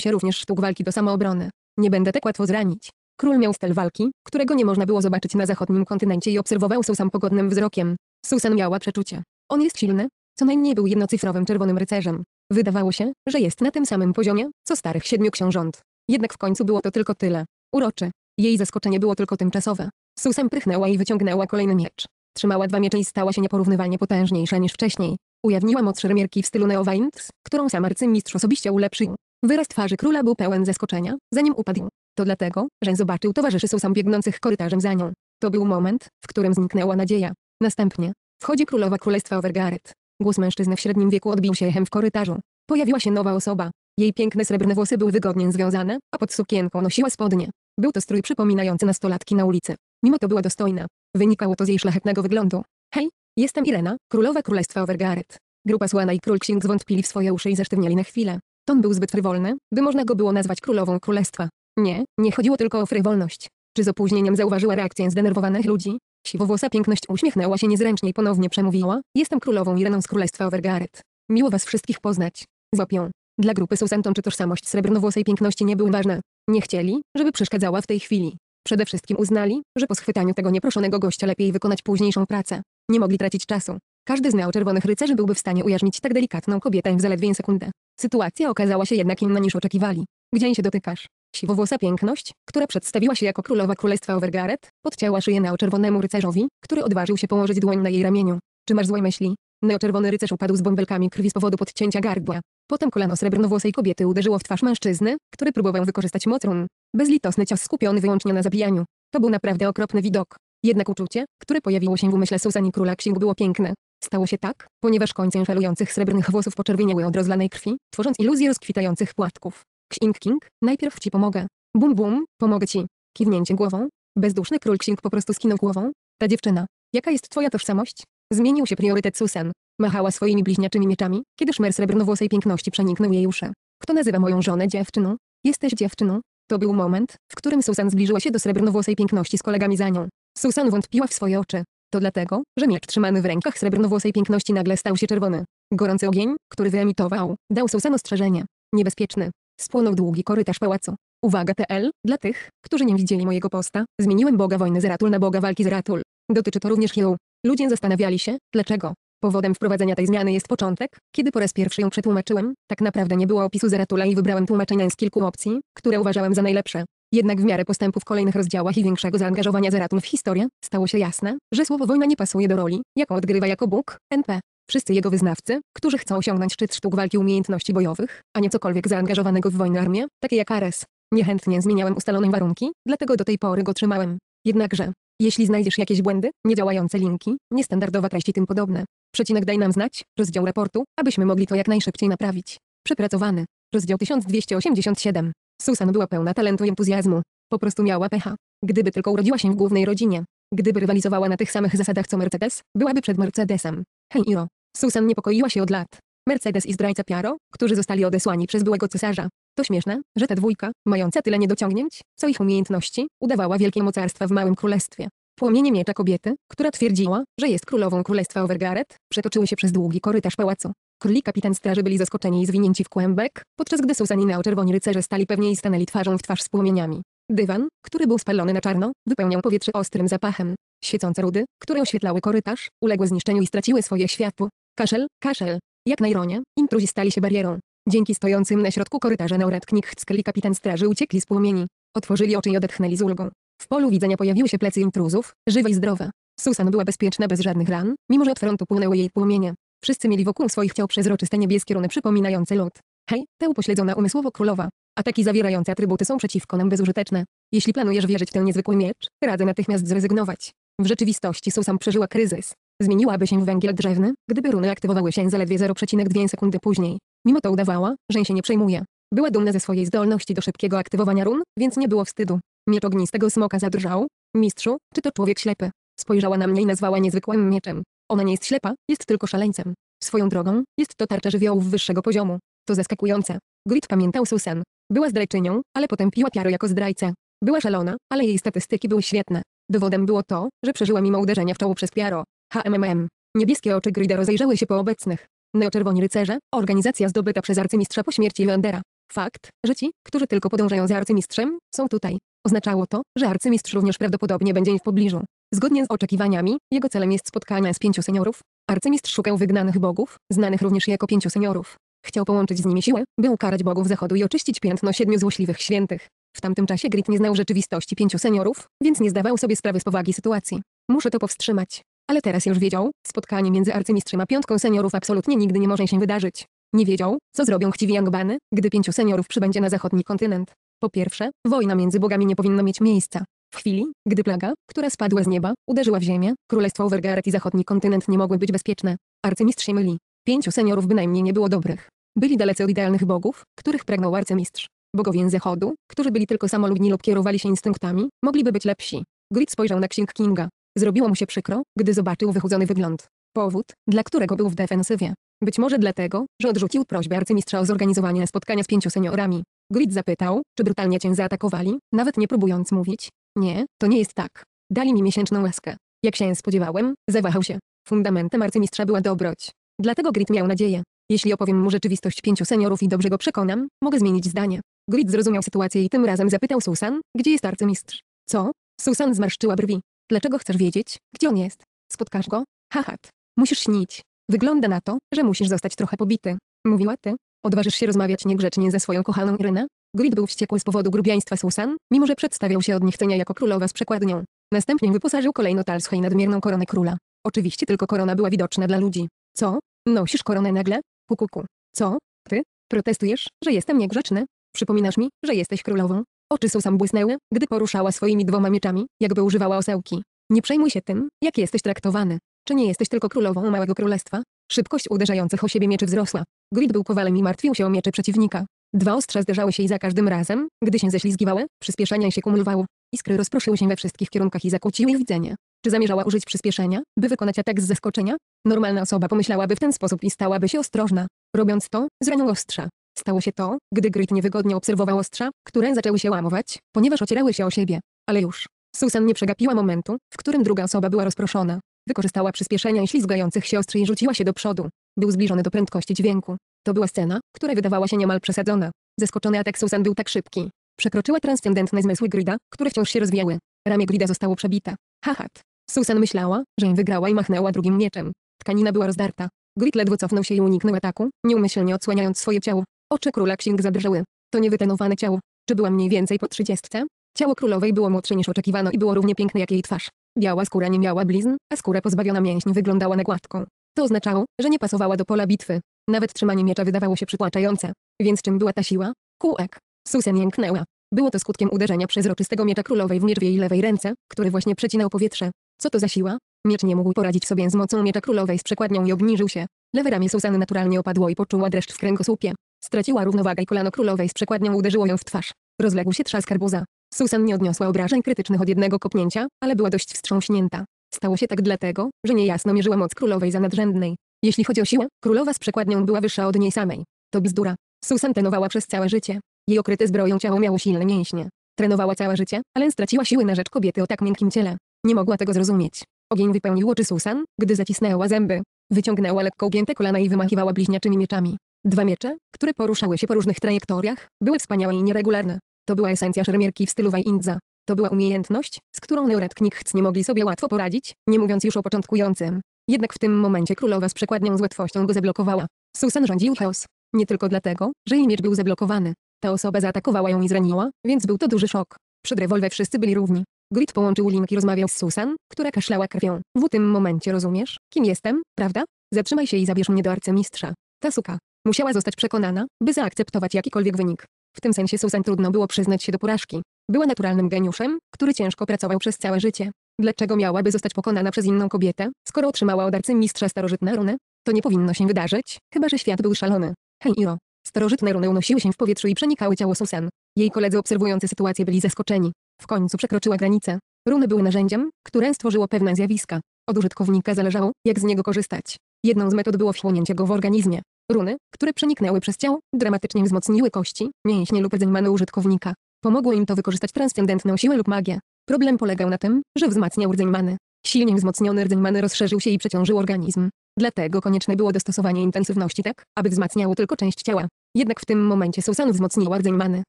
się również sztuk walki do samoobrony. Nie będę tak łatwo zranić. Król miał styl walki, którego nie można było zobaczyć na zachodnim kontynencie i obserwował Susan pogodnym wzrokiem. Susan miała przeczucie. On jest silny, co najmniej był jednocyfrowym czerwonym rycerzem. Wydawało się, że jest na tym samym poziomie, co starych siedmiu książąt. Jednak w końcu było to tylko tyle. Urocze. Jej zaskoczenie było tylko tymczasowe. Susam prychnęła i wyciągnęła kolejny miecz. Trzymała dwa miecze i stała się nieporównywalnie potężniejsza niż wcześniej. Ujawniła moc szermierki w stylu neowinds, którą sam arcymistrz osobiście ulepszył. Wyraz twarzy króla był pełen zaskoczenia, zanim upadł. To dlatego, że zobaczył towarzyszy Susan biegnących korytarzem za nią. To był moment, w którym zniknęła nadzieja. Następnie, wchodzi królowa królestwa Overgaret. Głos mężczyzny w średnim wieku odbił się echem w korytarzu. Pojawiła się nowa osoba. Jej piękne srebrne włosy były wygodnie związane, a pod sukienką nosiła spodnie. Był to strój przypominający nastolatki na ulicy. Mimo to była dostojna. Wynikało to z jej szlachetnego wyglądu. Hej, jestem Irena, królowa królestwa Overgaret. Grupa Słana i król księg zwątpili w swoje uszy i zesztywniali na chwilę. Ton był zbyt frywolny, by można go było nazwać królową królestwa. Nie, nie chodziło tylko o frywolność. Czy z opóźnieniem zauważyła reakcję zdenerwowanych ludzi? Siwowłosa piękność uśmiechnęła się niezręcznie i ponownie przemówiła. Jestem królową Ireną z królestwa Overgaret. Miło was wszystkich poznać. Złapią. Dla grupy Susanton czy tożsamość srebrnowłosej piękności nie były ważne. Nie chcieli, żeby przeszkadzała w tej chwili. Przede wszystkim uznali, że po schwytaniu tego nieproszonego gościa lepiej wykonać późniejszą pracę. Nie mogli tracić czasu. Każdy z czerwonych rycerzy byłby w stanie ujarzmić tak delikatną kobietę w zaledwie sekundę. Sytuacja okazała się jednak inna niż oczekiwali. Gdzień się dotykasz? Siwowłosa piękność, która przedstawiła się jako królowa królestwa Overgaret, podcięła szyję neoczerwonemu rycerzowi, który odważył się położyć dłoń na jej ramieniu. Czy masz złe myśli? Neoczerwony rycerz upadł z bąbelkami krwi z powodu podcięcia gardła. Potem kolano srebrnowłosej kobiety uderzyło w twarz mężczyzny, który próbował wykorzystać moc run. Bezlitosny cios skupiony wyłącznie na zabijaniu. To był naprawdę okropny widok. Jednak uczucie, które pojawiło się w umyśle Susani Króla Księg było piękne. Stało się tak, ponieważ końce felujących srebrnych włosów poczerwieniały od rozlanej krwi, tworząc iluzję rozkwitających płatków. Księg King, najpierw ci pomogę. Bum bum, pomogę ci. Kiwnięcie głową. Bezduszny król Księg po prostu skinął głową. Ta dziewczyna. Jaka jest twoja tożsamość? Zmienił się priorytet Susan. Machała swoimi bliźniaczymi mieczami, kiedy szmer srebrnowłosej piękności przeniknął jej uszy. Kto nazywa moją żonę dziewczyną? Jesteś dziewczyną? To był moment, w którym Susan zbliżyła się do srebrnowłosej piękności z kolegami za nią. Susan wątpiła w swoje oczy. To dlatego, że miecz trzymany w rękach srebrnowłosej piękności nagle stał się czerwony. Gorący ogień, który wyemitował, dał Susan ostrzeżenie. Niebezpieczny. Spłonął długi korytarz pałacu. Uwaga TL, dla tych, którzy nie widzieli mojego posta, zmieniłem Boga wojny z Ratul na Boga walki z Ratul. Dotyczy to również Hill. Ludzie zastanawiali się, dlaczego. Powodem wprowadzenia tej zmiany jest początek, kiedy po raz pierwszy ją przetłumaczyłem, tak naprawdę nie było opisu Zeratula i wybrałem tłumaczenie z kilku opcji, które uważałem za najlepsze. Jednak w miarę postępu w kolejnych rozdziałach i większego zaangażowania Zeratul w historię, stało się jasne, że słowo wojna nie pasuje do roli, jaką odgrywa jako Bóg, NP. Wszyscy jego wyznawcy, którzy chcą osiągnąć szczyt sztuk walki umiejętności bojowych, a nie cokolwiek zaangażowanego w wojnę armię, takie jak Ares. Niechętnie zmieniałem ustalone warunki, dlatego do tej pory go trzymałem. Jednakże, jeśli znajdziesz jakieś błędy, niedziałające linki, niestandardowe treści tym podobne, Przecinek daj nam znać, rozdział raportu, abyśmy mogli to jak najszybciej naprawić. Przepracowany. Rozdział 1287. Susan była pełna talentu i entuzjazmu. Po prostu miała pecha. Gdyby tylko urodziła się w głównej rodzinie. Gdyby rywalizowała na tych samych zasadach co Mercedes, byłaby przed Mercedesem. Hej Iro. Susan niepokoiła się od lat. Mercedes i zdrajca Piaro, którzy zostali odesłani przez byłego cesarza. To śmieszne, że ta dwójka, mająca tyle niedociągnięć, co ich umiejętności, udawała wielkie mocarstwa w małym królestwie. Płomienie miecza kobiety, która twierdziła, że jest królową królestwa Overgaret, przetoczyły się przez długi korytarz pałacu. Król i kapitan straży byli zaskoczeni i zwinięci w kłębek, podczas gdy Susanina o czerwoni rycerze stali pewnie i stanęli twarzą w twarz z płomieniami. Dywan, który był spalony na czarno, wypełniał powietrze ostrym zapachem. Świecące rudy, które oświetlały korytarz, uległy zniszczeniu i straciły swoje światło. Kaszel, kaszel. Jak na ironię, intruzi stali się barierą. Dzięki stojącym na środku korytarza Naurat Knichckel i kapitan straży uciekli z płomieni. Otworzyli oczy i odetchnęli z ulgą. W polu widzenia pojawiły się plecy intruzów, żywe i zdrowe. Susan była bezpieczna bez żadnych ran, mimo że od frontu płynęły jej płomienie. Wszyscy mieli wokół swoich ciał przezroczyste niebieskie runy przypominające lód. Hej, tę upośledzona umysłowo królowa. Ataki zawierające atrybuty są przeciwko nam bezużyteczne. Jeśli planujesz wierzyć w ten niezwykły miecz, radzę natychmiast zrezygnować. W rzeczywistości Susan przeżyła kryzys. Zmieniłaby się w węgiel drzewny, gdyby runy aktywowały się zaledwie 0,2 sekundy później. Mimo to udawała, że się nie przejmuje. Była dumna ze swojej zdolności do szybkiego aktywowania run, więc nie było wstydu. Miecz ognistego smoka zadrżał. Mistrzu, czy to człowiek ślepy? Spojrzała na mnie i nazwała niezwykłym mieczem. Ona nie jest ślepa, jest tylko szaleńcem. Swoją drogą, jest to tarcza żywiołów wyższego poziomu. To zaskakujące. Grit pamiętał Susan. Była zdrajczynią, ale potem piła Piaro jako zdrajcę. Była szalona, ale jej statystyki były świetne. Dowodem było to, że przeżyła mimo uderzenia w czoło przez Piaro. HMMM. Niebieskie oczy Grida rozejrzały się po obecnych. Neoczerwoni rycerze, organizacja zdobyta przez arcymistrza po śmierci Leandera. Fakt, że ci, którzy tylko podążają za arcymistrzem, są tutaj. Oznaczało to, że arcymistrz również prawdopodobnie będzie w pobliżu. Zgodnie z oczekiwaniami, jego celem jest spotkanie z pięciu seniorów. Arcymistrz szukał wygnanych bogów, znanych również jako pięciu seniorów. Chciał połączyć z nimi siłę, by ukarać bogów zachodu i oczyścić piętno siedmiu złośliwych świętych. W tamtym czasie Grit nie znał rzeczywistości pięciu seniorów, więc nie zdawał sobie sprawy z powagi sytuacji. Muszę to powstrzymać. Ale teraz już wiedział, spotkanie między arcymistrzem a piątką seniorów absolutnie nigdy nie może się wydarzyć. Nie wiedział, co zrobią chciwi Yangbany, gdy pięciu seniorów przybędzie na zachodni kontynent. Po pierwsze, wojna między bogami nie powinna mieć miejsca. W chwili, gdy plaga, która spadła z nieba, uderzyła w ziemię, królestwo Overgaret i zachodni kontynent nie mogły być bezpieczne. Arcymistrz się myli. Pięciu seniorów bynajmniej nie było dobrych. Byli dalece od idealnych bogów, których pragnął arcymistrz. Bogowie zachodu, którzy byli tylko samolubni lub kierowali się instynktami, mogliby być lepsi. Grid spojrzał na Księg Kinga. Zrobiło mu się przykro, gdy zobaczył wychudzony wygląd. Powód, dla którego był w defensywie. Być może dlatego, że odrzucił prośbę arcymistrza o zorganizowanie spotkania z pięciu seniorami. Grid zapytał, czy brutalnie cię zaatakowali, nawet nie próbując mówić. Nie, to nie jest tak. Dali mi miesięczną łaskę. Jak się spodziewałem, zawahał się. Fundamentem arcymistrza była dobroć. Dlatego Grid miał nadzieję. Jeśli opowiem mu rzeczywistość pięciu seniorów i dobrze go przekonam, mogę zmienić zdanie. Grid zrozumiał sytuację i tym razem zapytał Susan, gdzie jest arcymistrz. Co? Susan zmarszczyła brwi. Dlaczego chcesz wiedzieć, gdzie on jest? Spotkasz go? Hahat. Musisz śnić. Wygląda na to, że musisz zostać trochę pobity. Mówiła ty, Odważysz się rozmawiać niegrzecznie ze swoją kochaną Irena? Grid był wściekły z powodu grubiaństwa Susan, mimo że przedstawiał się od niechcenia jako królowa z przekładnią. Następnie wyposażył kolejno Talsche i nadmierną koronę króla. Oczywiście tylko korona była widoczna dla ludzi. Co? Nosisz koronę nagle? Kukuku. Co? Ty? Protestujesz, że jestem niegrzeczny? Przypominasz mi, że jesteś królową? Oczy Susan błysnęły, gdy poruszała swoimi dwoma mieczami, jakby używała osełki. Nie przejmuj się tym, jak jesteś traktowany. Czy nie jesteś tylko królową małego królestwa? Szybkość uderzających o siebie mieczy wzrosła. Grid był kowalem i martwił się o miecze przeciwnika. Dwa ostrza zderzały się i za każdym razem, gdy się ześlizgiwały, przyspieszenie się kumulowało. Iskry rozproszyły się we wszystkich kierunkach i zakłóciły ich widzenie. Czy zamierzała użyć przyspieszenia, by wykonać atak z zaskoczenia? Normalna osoba pomyślałaby w ten sposób i stałaby się ostrożna. Robiąc to, zranił ostrza. Stało się to, gdy Grit niewygodnie obserwował ostrza, które zaczęły się łamować, ponieważ ocierały się o siebie. Ale już. Susan nie przegapiła momentu, w którym druga osoba była rozproszona. Wykorzystała przyspieszenia i ślizgających się ostrzy i rzuciła się do przodu. Był zbliżony do prędkości dźwięku. To była scena, która wydawała się niemal przesadzona. Zeskoczony atak Susan był tak szybki. Przekroczyła transcendentne zmysły Grida, które wciąż się rozwijały. Ramię Grida zostało przebite. Hahat. Susan myślała, że wygrała i machnęła drugim mieczem. Tkanina była rozdarta. Grid ledwo cofnął się i uniknął ataku, nieumyślnie odsłaniając swoje ciało. Oczy króla księg zadrżały. To niewytenowane ciało. Czy była mniej więcej po trzydziestce? Ciało królowej było młodsze niż oczekiwano i było równie piękne jak jej twarz. Biała skóra nie miała blizn, a skóra pozbawiona mięśni wyglądała na gładką. To oznaczało, że nie pasowała do pola bitwy. Nawet trzymanie miecza wydawało się przytłaczające. Więc czym była ta siła? Kółek. Susan jęknęła. Było to skutkiem uderzenia przezroczystego miecza królowej w miecz w jej lewej ręce, który właśnie przecinał powietrze. Co to za siła? Miecz nie mógł poradzić sobie z mocą miecza królowej z przekładnią i obniżył się. Lewe ramię Susan naturalnie opadło i poczuła dreszcz w kręgosłupie. Straciła równowagę i kolano królowej z przekładnią uderzyło ją w twarz. Rozległ się trzask arbuza. Susan nie odniosła obrażeń krytycznych od jednego kopnięcia, ale była dość wstrząśnięta. Stało się tak dlatego, że niejasno mierzyła moc królowej za nadrzędnej. Jeśli chodzi o siłę, królowa z przekładnią była wyższa od niej samej. To bzdura. Susan trenowała przez całe życie. Jej okryte zbroją ciało miało silne mięśnie. Trenowała całe życie, ale straciła siły na rzecz kobiety o tak miękkim ciele. Nie mogła tego zrozumieć. Ogień wypełnił oczy Susan, gdy zacisnęła zęby. Wyciągnęła lekko ugięte kolana i wymachiwała bliźniaczymi mieczami. Dwa miecze, które poruszały się po różnych trajektoriach, były wspaniałe i nieregularne. To była esencja szermierki w stylu Wajindza. To była umiejętność, z którą neurotknichc nie mogli sobie łatwo poradzić, nie mówiąc już o początkującym. Jednak w tym momencie królowa z przekładnią z łatwością go zablokowała. Susan rządził chaos. Nie tylko dlatego, że jej miecz był zablokowany. Ta osoba zaatakowała ją i zraniła, więc był to duży szok. Przed rewolwę wszyscy byli równi. Grit połączył linki rozmawiał z Susan, która kaszlała krwią. W tym momencie rozumiesz, kim jestem, prawda? Zatrzymaj się i zabierz mnie do arcymistrza. Ta suka. Musiała zostać przekonana, by zaakceptować jakikolwiek wynik. W tym sensie Susan trudno było przyznać się do porażki. Była naturalnym geniuszem, który ciężko pracował przez całe życie. Dlaczego miałaby zostać pokonana przez inną kobietę, skoro otrzymała od arcymistrza starożytne runy? To nie powinno się wydarzyć, chyba że świat był szalony. Hej Iro. Starożytne runy unosiły się w powietrzu i przenikały ciało Susan. Jej koledzy obserwujący sytuację byli zaskoczeni. W końcu przekroczyła granicę. Runy były narzędziem, które stworzyło pewne zjawiska. Od użytkownika zależało, jak z niego korzystać. Jedną z metod było wchłonięcie go w organizmie. Runy, które przeniknęły przez ciało, dramatycznie wzmocniły kości, mięśnie lub rdzeń manu użytkownika. Pomogło im to wykorzystać transcendentną siłę lub magię. Problem polegał na tym, że wzmacniał rdzeń many. Silnie wzmocniony rdzeń many rozszerzył się i przeciążył organizm. Dlatego konieczne było dostosowanie intensywności tak, aby wzmacniało tylko część ciała. Jednak w tym momencie Susan wzmocniła rdzeń many.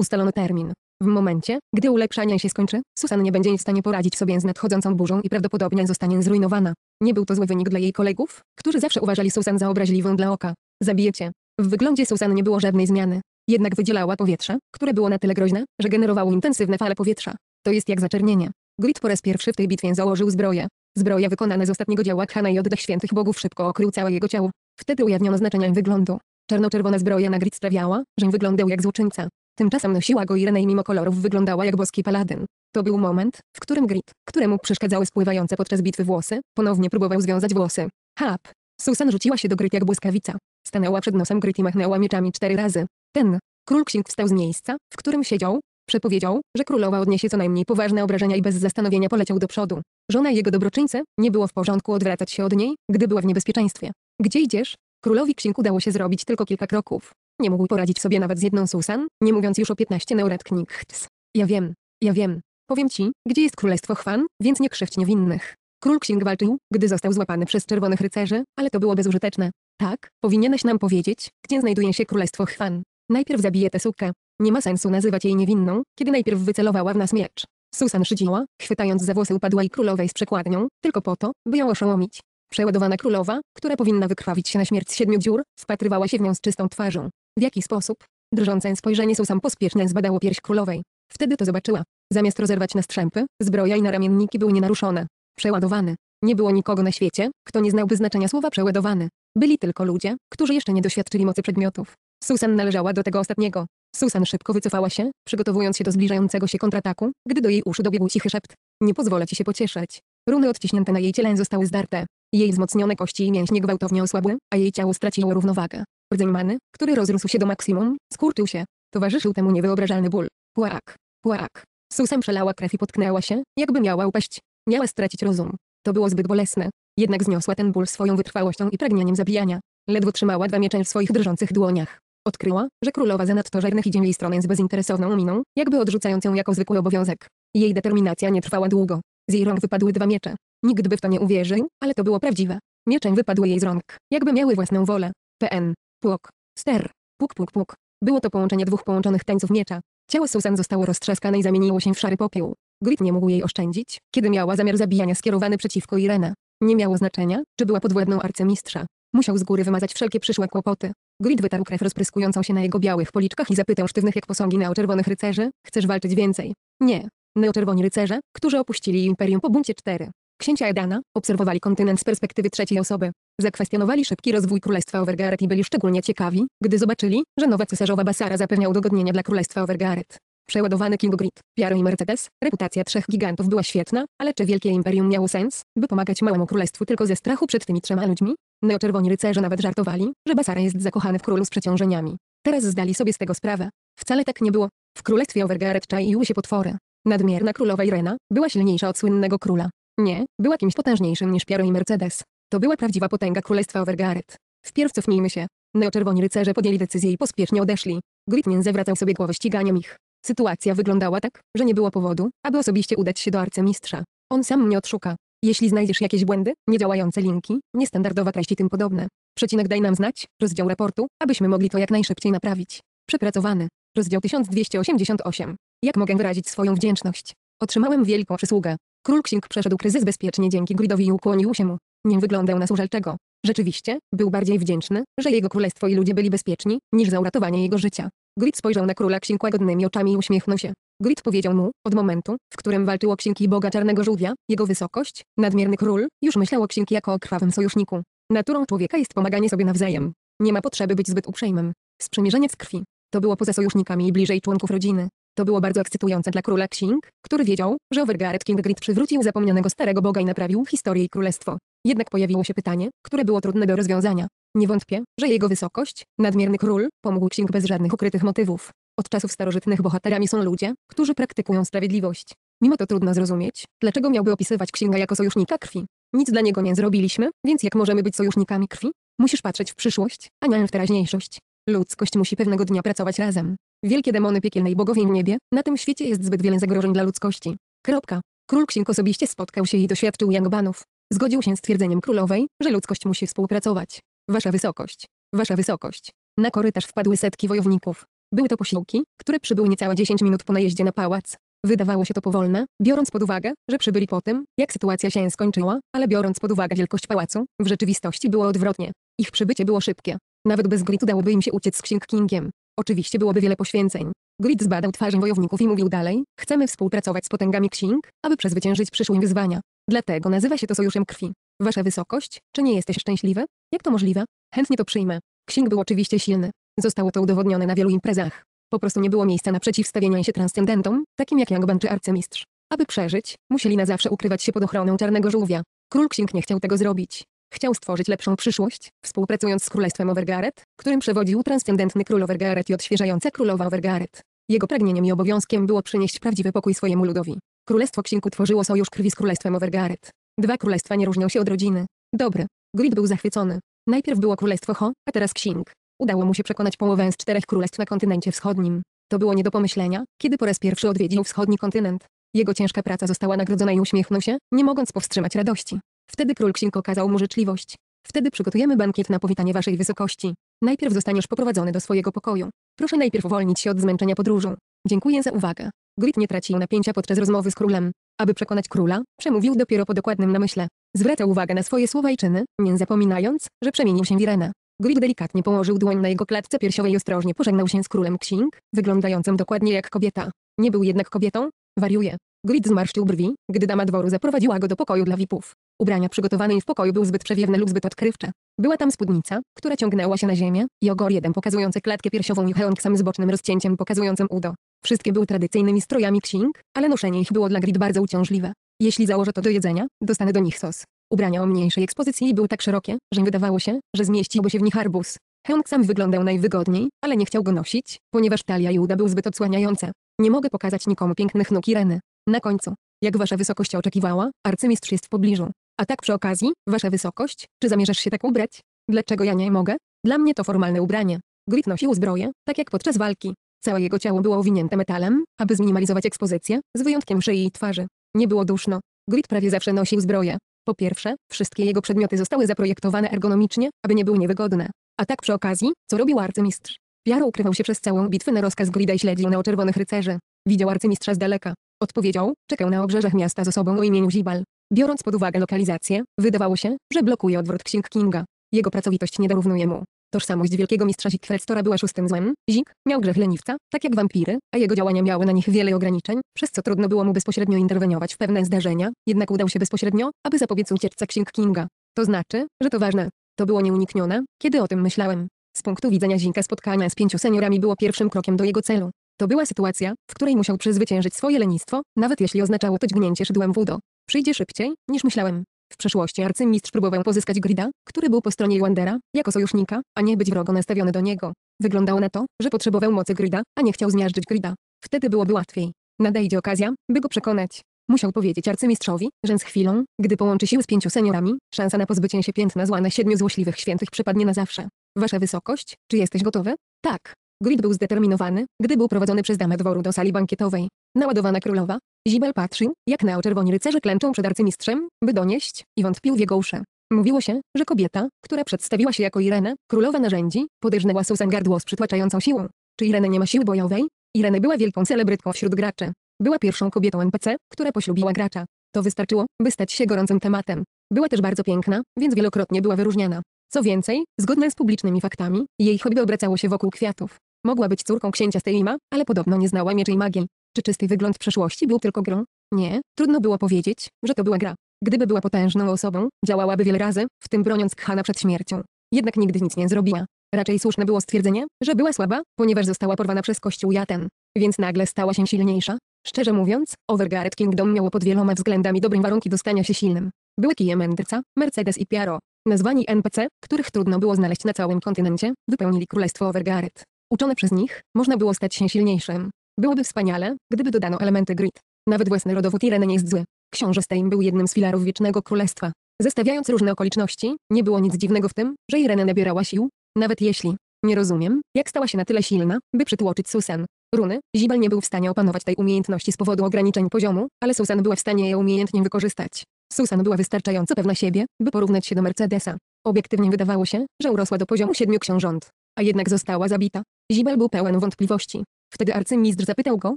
Ustalono termin. W momencie, gdy ulepszanie się skończy, Susan nie będzie w stanie poradzić sobie z nadchodzącą burzą i prawdopodobnie zostanie zrujnowana. Nie był to zły wynik dla jej kolegów, którzy zawsze uważali Susan za obraźliwą dla oka. Zabijecie. W wyglądzie Susan nie było żadnej zmiany. Jednak wydzielała powietrze, które było na tyle groźne, że generowało intensywne fale powietrza. To jest jak zaczernienie. Grid po raz pierwszy w tej bitwie założył zbroję. Zbroja wykonana z ostatniego działa Khana i oddech świętych bogów szybko okrył całe jego ciało. Wtedy ujawniono znaczenie wyglądu. Czarno-czerwona zbroja na Grid sprawiała, że wyglądał jak złoczyńca. Tymczasem nosiła go Irene i mimo kolorów wyglądała jak boski paladyn. To był moment, w którym Grid, któremu przeszkadzały spływające podczas bitwy włosy, ponownie próbował związać włosy. Hap! Susan rzuciła się do Grid jak błyskawica. Stanęła przed nosem Gryt i machnęła mieczami cztery razy. Ten, król księg wstał z miejsca, w którym siedział, przepowiedział, że królowa odniesie co najmniej poważne obrażenia i bez zastanowienia poleciał do przodu. Żona jego dobroczyńcy, nie było w porządku odwracać się od niej, gdy była w niebezpieczeństwie. Gdzie idziesz? Królowi księg udało się zrobić tylko kilka kroków. Nie mógł poradzić sobie nawet z jedną Susan, nie mówiąc już o 15 neuretknichts. Ja wiem, ja wiem. Powiem ci, gdzie jest królestwo chwan, więc nie krzywdź niewinnych. Król księg walczył, gdy został złapany przez czerwonych rycerzy, ale to było bezużyteczne. Tak, powinieneś nam powiedzieć, gdzie znajduje się królestwo Chwan. Najpierw zabije tę sukę. Nie ma sensu nazywać jej niewinną, kiedy najpierw wycelowała w nas miecz. Susan szydziła, chwytając za włosy upadłej królowej z przekładnią, tylko po to, by ją oszołomić. Przeładowana królowa, która powinna wykrwawić się na śmierć siedmiu dziur, wpatrywała się w nią z czystą twarzą. W jaki sposób? Drżące spojrzenie Susan pospieszne zbadało pierś królowej. Wtedy to zobaczyła. Zamiast rozerwać na strzępy, zbroja i naramienniki były nienaruszone. Przeładowany. Nie było nikogo na świecie, kto nie znałby znaczenia słowa przeładowany. Byli tylko ludzie, którzy jeszcze nie doświadczyli mocy przedmiotów. Susan należała do tego ostatniego. Susan szybko wycofała się, przygotowując się do zbliżającego się kontrataku, gdy do jej uszu dobiegł cichy szept. Nie pozwolę ci się pocieszać. Runy odciśnięte na jej ciele zostały zdarte. Jej wzmocnione kości i mięśnie gwałtownie osłabły, a jej ciało straciło równowagę. Rdzeń many, który rozrósł się do maksimum, skurczył się. Towarzyszył temu niewyobrażalny ból. Płak, płak. Susan przelała krew i potknęła się, jakby miała upaść. Miała stracić rozum. To było zbyt bolesne. Jednak zniosła ten ból swoją wytrwałością i pragnieniem zabijania. Ledwo trzymała dwa miecze w swoich drżących dłoniach. Odkryła, że królowa zanadto żernych idzie w jej stronę z bezinteresowną miną, jakby odrzucając ją jako zwykły obowiązek. Jej determinacja nie trwała długo. Z jej rąk wypadły dwa miecze. Nikt by w to nie uwierzył, ale to było prawdziwe. Mieczeń wypadły jej z rąk, jakby miały własną wolę. PN. Płok. Ster. Puk puk puk. Było to połączenie dwóch połączonych tańców miecza. Ciało Susan zostało roztrzaskane i zamieniło się w szary popiół. Grit nie mógł jej oszczędzić, kiedy miała zamiar zabijania skierowany przeciwko Irena. Nie miało znaczenia, czy była podwładną arcymistrza. Musiał z góry wymazać wszelkie przyszłe kłopoty. Grid wytarł krew rozpryskującą się na jego białych policzkach i zapytał sztywnych jak posągi neoczerwonych rycerzy, chcesz walczyć więcej? Nie. Neoczerwoni rycerze, którzy opuścili Imperium po buncie 4. Księcia Edana, obserwowali kontynent z perspektywy trzeciej osoby. Zakwestionowali szybki rozwój Królestwa Overgaret i byli szczególnie ciekawi, gdy zobaczyli, że nowa cesarzowa Basara zapewnia udogodnienia dla Królestwa Overgaret. Przeładowany King Grid, Piaro i Mercedes, reputacja trzech gigantów była świetna, ale czy wielkie imperium miało sens, by pomagać małemu królestwu tylko ze strachu przed tymi trzema ludźmi? Neoczerwoni rycerze nawet żartowali, że Basara jest zakochany w królu z przeciążeniami. Teraz zdali sobie z tego sprawę. Wcale tak nie było. W królestwie Overgaret czaiły się potwory. Nadmierna królowa Irena była silniejsza od słynnego króla. Nie, była kimś potężniejszym niż Piaro i Mercedes. To była prawdziwa potęga królestwa Overgaret. Wpierw cofnijmy się. Neoczerwoni rycerze podjęli decyzję i pospiesznie odeszli. Gritnin zawracał sobie głowę ściganiem ich. Sytuacja wyglądała tak, że nie było powodu, aby osobiście udać się do arcymistrza. On sam mnie odszuka. Jeśli znajdziesz jakieś błędy, niedziałające linki, niestandardowa treść i tym podobne, przecinek daj nam znać, rozdział raportu, abyśmy mogli to jak najszybciej naprawić. Przepracowany. Rozdział 1288. Jak mogę wyrazić swoją wdzięczność? Otrzymałem wielką przysługę. Król Ksing przeszedł kryzys bezpiecznie dzięki Gridowi i ukłonił się mu. Nim wyglądał na służelczego. Rzeczywiście, był bardziej wdzięczny, że jego królestwo i ludzie byli bezpieczni, niż za uratowanie jego życia. Grit spojrzał na króla księg łagodnymi oczami i uśmiechnął się. Grit powiedział mu, od momentu, w którym walczyło księgi boga czarnego żółwia, jego wysokość, nadmierny król, już myślał o księgi jako o krwawym sojuszniku. Naturą człowieka jest pomaganie sobie nawzajem. Nie ma potrzeby być zbyt uprzejmym. Sprzymierzeniec krwi. To było poza sojusznikami i bliżej członków rodziny. To było bardzo ekscytujące dla króla Xing, który wiedział, że Overgaard King Grid przywrócił zapomnianego starego boga i naprawił historię i królestwo. Jednak pojawiło się pytanie, które było trudne do rozwiązania. Nie wątpię, że jego wysokość, nadmierny król, pomógł Xing bez żadnych ukrytych motywów. Od czasów starożytnych bohaterami są ludzie, którzy praktykują sprawiedliwość. Mimo to trudno zrozumieć, dlaczego miałby opisywać Księga jako sojusznika krwi. Nic dla niego nie zrobiliśmy, więc jak możemy być sojusznikami krwi? Musisz patrzeć w przyszłość, a nie w teraźniejszość. Ludzkość musi pewnego dnia pracować razem. Wielkie demony piekielnej bogowie w niebie, na tym świecie jest zbyt wiele zagrożeń dla ludzkości. Kropka. Król Księg osobiście spotkał się i doświadczył Yangbanów. Zgodził się z twierdzeniem królowej, że ludzkość musi współpracować. Wasza wysokość. Wasza wysokość. Na korytarz wpadły setki wojowników. Były to posiłki, które przybyły niecałe 10 minut po najeździe na pałac. Wydawało się to powolne, biorąc pod uwagę, że przybyli po tym, jak sytuacja się skończyła, ale biorąc pod uwagę wielkość pałacu, w rzeczywistości było odwrotnie. Ich przybycie było szybkie. Nawet bez grit udałoby im się uciec z Księg Kingiem. Oczywiście byłoby wiele poświęceń. Grid zbadał twarze wojowników i mówił dalej, chcemy współpracować z potęgami księg, aby przezwyciężyć przyszłym wyzwania. Dlatego nazywa się to sojuszem krwi. Wasza wysokość, czy nie jesteś szczęśliwy? Jak to możliwe? Chętnie to przyjmę. Księg był oczywiście silny. Zostało to udowodnione na wielu imprezach. Po prostu nie było miejsca na przeciwstawienie się transcendentom, takim jak Yangban czy arcymistrz. Aby przeżyć, musieli na zawsze ukrywać się pod ochroną czarnego żółwia. Król księg nie chciał tego zrobić. Chciał stworzyć lepszą przyszłość, współpracując z królestwem Overgaret, którym przewodził transcendentny król Overgaret i odświeżająca królowa Overgaret. Jego pragnieniem i obowiązkiem było przynieść prawdziwy pokój swojemu ludowi. Królestwo Ksinku tworzyło sojusz krwi z królestwem Overgaret. Dwa królestwa nie różnią się od rodziny. Dobry. Grid był zachwycony. Najpierw było królestwo Ho, a teraz Ksing. Udało mu się przekonać połowę z czterech królestw na kontynencie wschodnim. To było nie do pomyślenia, kiedy po raz pierwszy odwiedził wschodni kontynent. Jego ciężka praca została nagrodzona i uśmiechnął się, nie mogąc powstrzymać radości. Wtedy król księg okazał mu życzliwość. Wtedy przygotujemy bankiet na powitanie waszej wysokości. Najpierw zostaniesz poprowadzony do swojego pokoju. Proszę najpierw uwolnić się od zmęczenia podróżą. Dziękuję za uwagę. Grit nie tracił napięcia podczas rozmowy z królem. Aby przekonać króla, przemówił dopiero po dokładnym namyśle. Zwracał uwagę na swoje słowa i czyny, nie zapominając, że przemienił się w Irenę. Grit delikatnie położył dłoń na jego klatce piersiowej i ostrożnie pożegnał się z królem Ksing, wyglądającym dokładnie jak kobieta. Nie był jednak kobietą, wariuje. Grid zmarszczył brwi, gdy dama dworu zaprowadziła go do pokoju dla VIPów. Ubrania przygotowane w pokoju były zbyt przewiewne lub zbyt odkrywcze. Była tam spódnica, która ciągnęła się na ziemię, i ogor jeden pokazujący klatkę piersiową i heonksam z bocznym rozcięciem pokazującym udo. Wszystkie były tradycyjnymi strojami księg, ale noszenie ich było dla Grid bardzo uciążliwe. Jeśli założę to do jedzenia, dostanę do nich sos. Ubrania o mniejszej ekspozycji były tak szerokie, że wydawało się, że zmieściłby się w nich arbuz. Heung wyglądał najwygodniej, ale nie chciał go nosić, ponieważ talia i uda były zbyt odsłaniające. Nie mogę pokazać nikomu pięknych nóg Ireny. Na końcu, jak wasza wysokość oczekiwała, arcymistrz jest w pobliżu. A tak przy okazji, wasza wysokość, czy zamierzasz się tak ubrać? Dlaczego ja nie mogę? Dla mnie to formalne ubranie. Grit nosił zbroję, tak jak podczas walki. Całe jego ciało było owinięte metalem, aby zminimalizować ekspozycję, z wyjątkiem szyi i twarzy. Nie było duszno. Grit prawie zawsze nosił zbroję. Po pierwsze, wszystkie jego przedmioty zostały zaprojektowane ergonomicznie, aby nie były niewygodne. A tak przy okazji, co robił arcymistrz? Piaro ukrywał się przez całą bitwę na rozkaz Grida i śledził na czerwonych rycerzy. Widział arcymistrza z daleka. Odpowiedział, czekał na obrzeżach miasta z osobą o imieniu Zibal. Biorąc pod uwagę lokalizację, wydawało się, że blokuje odwrót Księg Kinga. Jego pracowitość nie dorównuje mu. Tożsamość wielkiego mistrza Zikfredstora była szóstym złem. Zik miał grzech leniwca, tak jak wampiry, a jego działania miały na nich wiele ograniczeń, przez co trudno było mu bezpośrednio interweniować w pewne zdarzenia, jednak udał się bezpośrednio, aby zapobiec ucieczce Księg Kinga. To znaczy, że to ważne. To było nieuniknione, kiedy o tym myślałem. Z punktu widzenia Zinka spotkanie z pięciu seniorami było pierwszym krokiem do jego celu. To była sytuacja, w której musiał przezwyciężyć swoje lenistwo, nawet jeśli oznaczało to dźgnięcie szydłem udo. Przyjdzie szybciej, niż myślałem. W przeszłości arcymistrz próbował pozyskać Grida, który był po stronie Wandera, jako sojusznika, a nie być wrogo nastawiony do niego. Wyglądało na to, że potrzebował mocy Grida, a nie chciał zmiażdżyć Grida. Wtedy byłoby łatwiej. Nadejdzie okazja, by go przekonać. Musiał powiedzieć arcymistrzowi, że z chwilą, gdy połączy siły z pięciu seniorami, szansa na pozbycie się piętna zła na siedmiu złośliwych świętych przypadnie na zawsze. Wasza wysokość, czy jesteś gotowy? Tak, Grid był zdeterminowany, gdy był prowadzony przez damę dworu do sali bankietowej. Naładowana królowa, Zibel patrzył, jak na rycerze klęczą przed arcymistrzem, by donieść, i wątpił w jego uszy. Mówiło się, że kobieta, która przedstawiła się jako Irene, królowa narzędzi, podejrznęła Susan gardło z przytłaczającą siłą. Czy Irene nie ma siły bojowej? Irene była wielką celebrytką wśród graczy. Była pierwszą kobietą NPC, która poślubiła gracza. To wystarczyło, by stać się gorącym tematem. Była też bardzo piękna, więc wielokrotnie była wyróżniana. Co więcej, zgodne z publicznymi faktami, jej hobby obracało się wokół kwiatów. Mogła być córką księcia Steima, ale podobno nie znała mieczy i magiel. Czy czysty wygląd przeszłości był tylko grą? Nie, trudno było powiedzieć, że to była gra. Gdyby była potężną osobą, działałaby wiele razy, w tym broniąc Khana przed śmiercią. Jednak nigdy nic nie zrobiła. Raczej słuszne było stwierdzenie, że była słaba, ponieważ została porwana przez kościół Jaten. Więc nagle stała się silniejsza. Szczerze mówiąc, Overguard Kingdom miało pod wieloma względami dobre warunki do stania się silnym. Były kije mędrca, Mercedes i Piaro. Nazwani NPC, których trudno było znaleźć na całym kontynencie, wypełnili królestwo Overguard uczone przez nich, można było stać się silniejszym. Byłoby wspaniale, gdyby dodano elementy grit. Nawet własny rodowód Irene nie jest zły. Książę Stein był jednym z filarów Wiecznego Królestwa. Zestawiając różne okoliczności, nie było nic dziwnego w tym, że Irene nabierała sił, nawet jeśli. Nie rozumiem, jak stała się na tyle silna, by przytłoczyć Susan. Runy, Zibel nie był w stanie opanować tej umiejętności z powodu ograniczeń poziomu, ale Susan była w stanie je umiejętnie wykorzystać. Susan była wystarczająco pewna siebie, by porównać się do Mercedesa. Obiektywnie wydawało się, że urosła do poziomu siedmiu książąt a jednak została zabita. Zibel był pełen wątpliwości. Wtedy arcymistrz zapytał go,